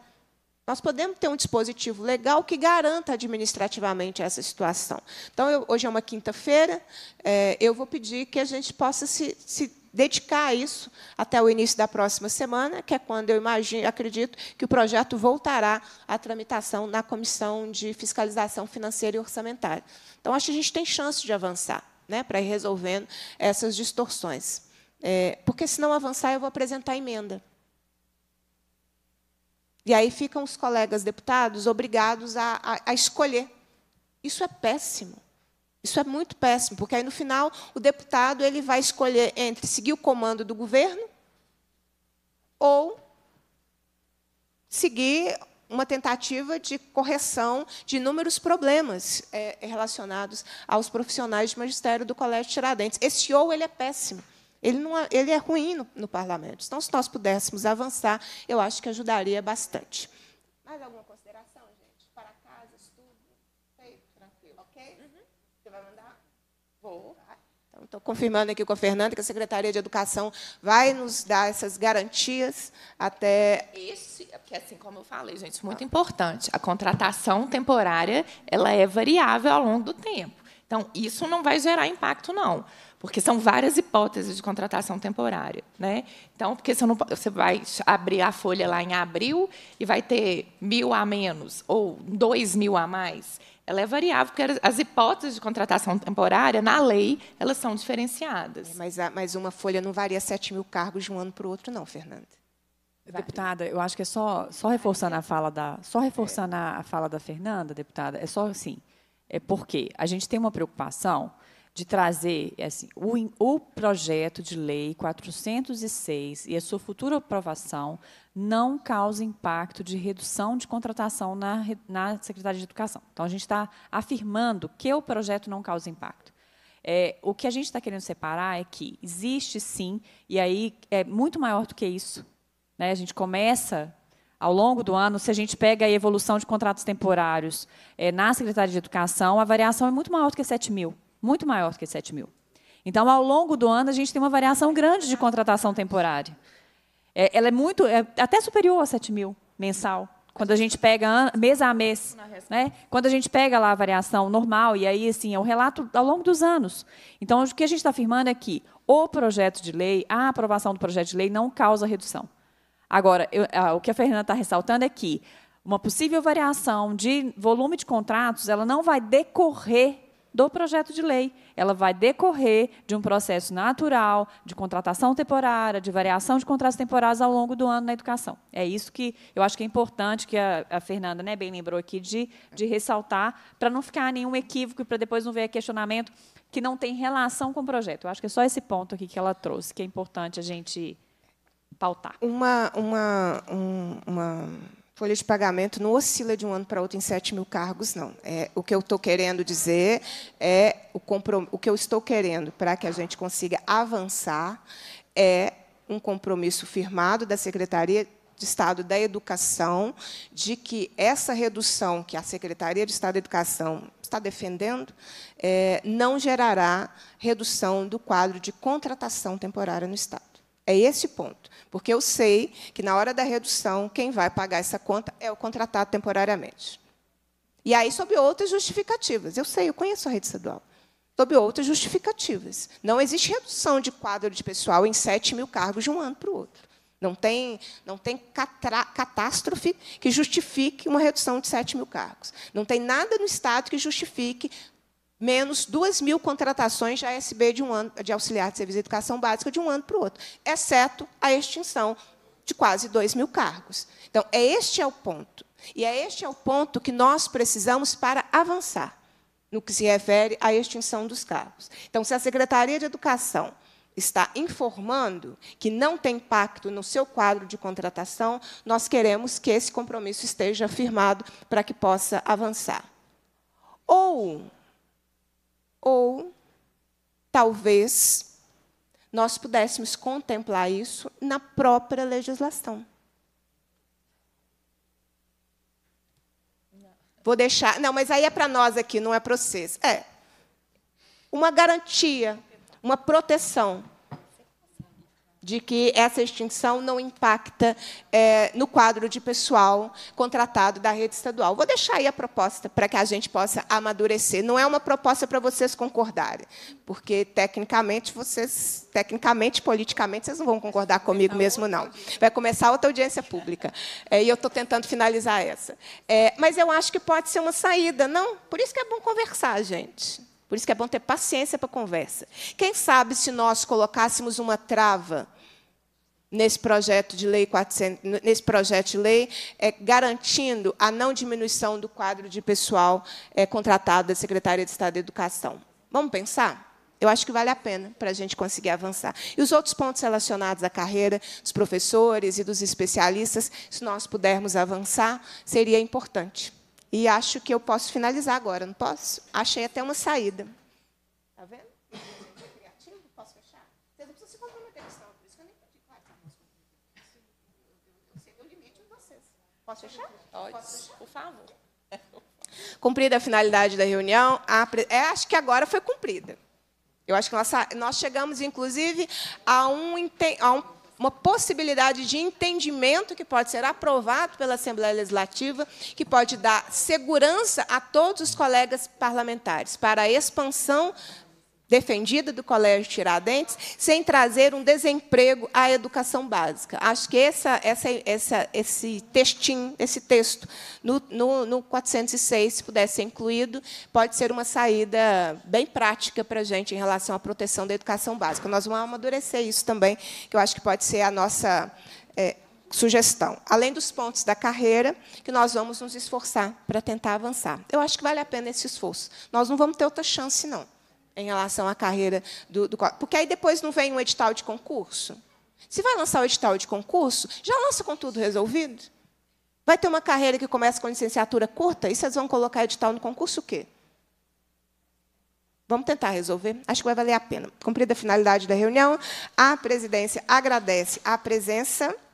Nós podemos ter um dispositivo legal que garanta administrativamente essa situação. Então, eu, hoje é uma quinta-feira, é, eu vou pedir que a gente possa se, se, dedicar a isso até o início da próxima semana, que é quando eu imagino, acredito que o projeto voltará à tramitação na Comissão de Fiscalização Financeira e Orçamentária. Então, acho que a gente tem chance de avançar né, para ir resolvendo essas distorções. É, porque se não avançar, eu vou apresentar emenda. E aí ficam os colegas deputados obrigados a, a, a escolher. Isso é péssimo. Isso é muito péssimo, porque aí no final o deputado ele vai escolher entre seguir o comando do governo ou seguir uma tentativa de correção de inúmeros problemas é, relacionados aos profissionais de magistério do Colégio Tiradentes. Esse ou ele é péssimo. Ele, não, é, ele é ruim no, no parlamento. Então, se nós pudéssemos avançar, eu acho que ajudaria bastante. Mais alguma consideração, gente? Para casa, estudo? Feito, tranquilo, ok? Uhum. Você vai mandar? Vou. Então, estou confirmando aqui com a Fernanda que a Secretaria de Educação vai nos dar essas garantias até. Isso, é porque assim como eu falei, gente, é muito ah. importante. A contratação temporária ela é variável ao longo do tempo. Então, isso não vai gerar impacto, não porque são várias hipóteses de contratação temporária. Né? Então, porque você, não, você vai abrir a folha lá em abril e vai ter mil a menos ou dois mil a mais. Ela é variável, porque as hipóteses de contratação temporária, na lei, elas são diferenciadas. É, mas, mas uma folha não varia 7 mil cargos de um ano para o outro, não, Fernanda. Deputada, eu acho que é só, só reforçando a fala da, só é. reforçando a fala da Fernanda, deputada, é só assim, é porque a gente tem uma preocupação de trazer é assim, o, o, projeto de lei 406 e a sua futura aprovação não causa impacto de redução de contratação na, na Secretaria de Educação. Então, a gente está afirmando que o projeto não causa impacto. É, o que a gente está querendo separar é que existe sim, e aí é muito maior do que isso. Né? A gente começa ao longo do ano, se a gente pega a evolução de contratos temporários é, na Secretaria de Educação, a variação é muito maior do que 7 mil muito maior que 7 mil. Então, ao longo do ano, a gente tem uma variação grande de contratação temporária. É, ela é muito, é até superior a 7 mil mensal, quando a gente pega mês a mês, né? Quando a gente pega lá a variação normal e aí assim é o relato ao longo dos anos. Então o que a gente está afirmando é que o projeto de lei, a aprovação do projeto de lei não causa redução. Agora, eu, o que a Fernanda está ressaltando é que uma possível variação de volume de contratos, ela não vai decorrer do projeto de lei. Ela vai decorrer de um processo natural de contratação temporária, de variação de contratos temporários ao longo do ano na educação. É isso que eu acho que é importante, que a, a Fernanda né, bem lembrou aqui, de, de ressaltar, para não ficar nenhum equívoco e para depois não ver questionamento que não tem relação com o projeto. Eu acho que é só esse ponto aqui que ela trouxe, que é importante a gente pautar. Uma, uma, um, uma folha de pagamento não oscila de um ano para outro em 7 mil cargos, não. É, o que eu estou querendo dizer é o, o que eu estou querendo para que a gente consiga avançar é um compromisso firmado da Secretaria de Estado da Educação de que essa redução que a Secretaria de Estado da Educação está defendendo é, não gerará redução do quadro de contratação temporária no Estado. É esse ponto. Porque eu sei que, na hora da redução, quem vai pagar essa conta é o contratado temporariamente. E aí, sob outras justificativas. Eu sei, eu conheço a rede estadual. Sob outras justificativas. Não existe redução de quadro de pessoal em 7 mil cargos de um ano para o outro. Não tem, não tem catra, catástrofe que justifique uma redução de 7 mil cargos. Não tem nada no Estado que justifique menos 2 mil contratações de ASB de, um ano, de auxiliar de serviço de educação básica de um ano para o outro, exceto a extinção de quase 2 mil cargos. Então, é este é o ponto. E é este é o ponto que nós precisamos para avançar no que se refere à extinção dos cargos. Então, se a Secretaria de Educação está informando que não tem impacto no seu quadro de contratação, nós queremos que esse compromisso esteja firmado para que possa avançar. Ou ou, talvez, nós pudéssemos contemplar isso na própria legislação. Vou deixar. Não, mas aí é para nós aqui, não é para vocês. É. Uma garantia, uma proteção de que essa extinção não impacta é, no quadro de pessoal contratado da rede estadual. Vou deixar aí a proposta para que a gente possa amadurecer. Não é uma proposta para vocês concordarem, porque tecnicamente vocês, tecnicamente, politicamente, vocês não vão concordar comigo mesmo, não. Vai começar outra audiência pública. É, e eu estou tentando finalizar essa. É, mas eu acho que pode ser uma saída, não? Por isso que é bom conversar, gente. Por isso que é bom ter paciência para conversa. Quem sabe se nós colocássemos uma trava nesse projeto de lei 400, nesse projeto de lei, é, garantindo a não diminuição do quadro de pessoal é, contratado da Secretaria de Estado da Educação. Vamos pensar? Eu acho que vale a pena para a gente conseguir avançar. E os outros pontos relacionados à carreira dos professores e dos especialistas, se nós pudermos avançar, seria importante. E acho que eu posso finalizar agora, não posso? Achei até uma saída. Está vendo? Posso fechar? não se comprometer por isso que eu nem pedi. Tá eu sei o limite vocês. Posso fechar? Pode, posso fechar? por favor. Cumprida a finalidade da reunião, a, é, acho que agora foi cumprida. Eu acho que nós, nós chegamos, inclusive, a um, a um uma possibilidade de entendimento que pode ser aprovado pela Assembleia Legislativa, que pode dar segurança a todos os colegas parlamentares para a expansão defendida do Colégio Tiradentes, sem trazer um desemprego à educação básica. Acho que essa, essa, essa, esse textinho, esse texto, no, no, no 406, se pudesse ser incluído, pode ser uma saída bem prática para a gente em relação à proteção da educação básica. Nós vamos amadurecer isso também, que eu acho que pode ser a nossa. É, sugestão, além dos pontos da carreira, que nós vamos nos esforçar para tentar avançar. Eu acho que vale a pena esse esforço. Nós não vamos ter outra chance, não em relação à carreira do, do. Porque aí depois não vem um edital de concurso. Se vai lançar o edital de concurso, já lança com tudo resolvido. Vai ter uma carreira que começa com licenciatura curta e vocês vão colocar edital no concurso o quê? Vamos tentar resolver. Acho que vai valer a pena. Cumprida a finalidade da reunião, a presidência agradece a presença.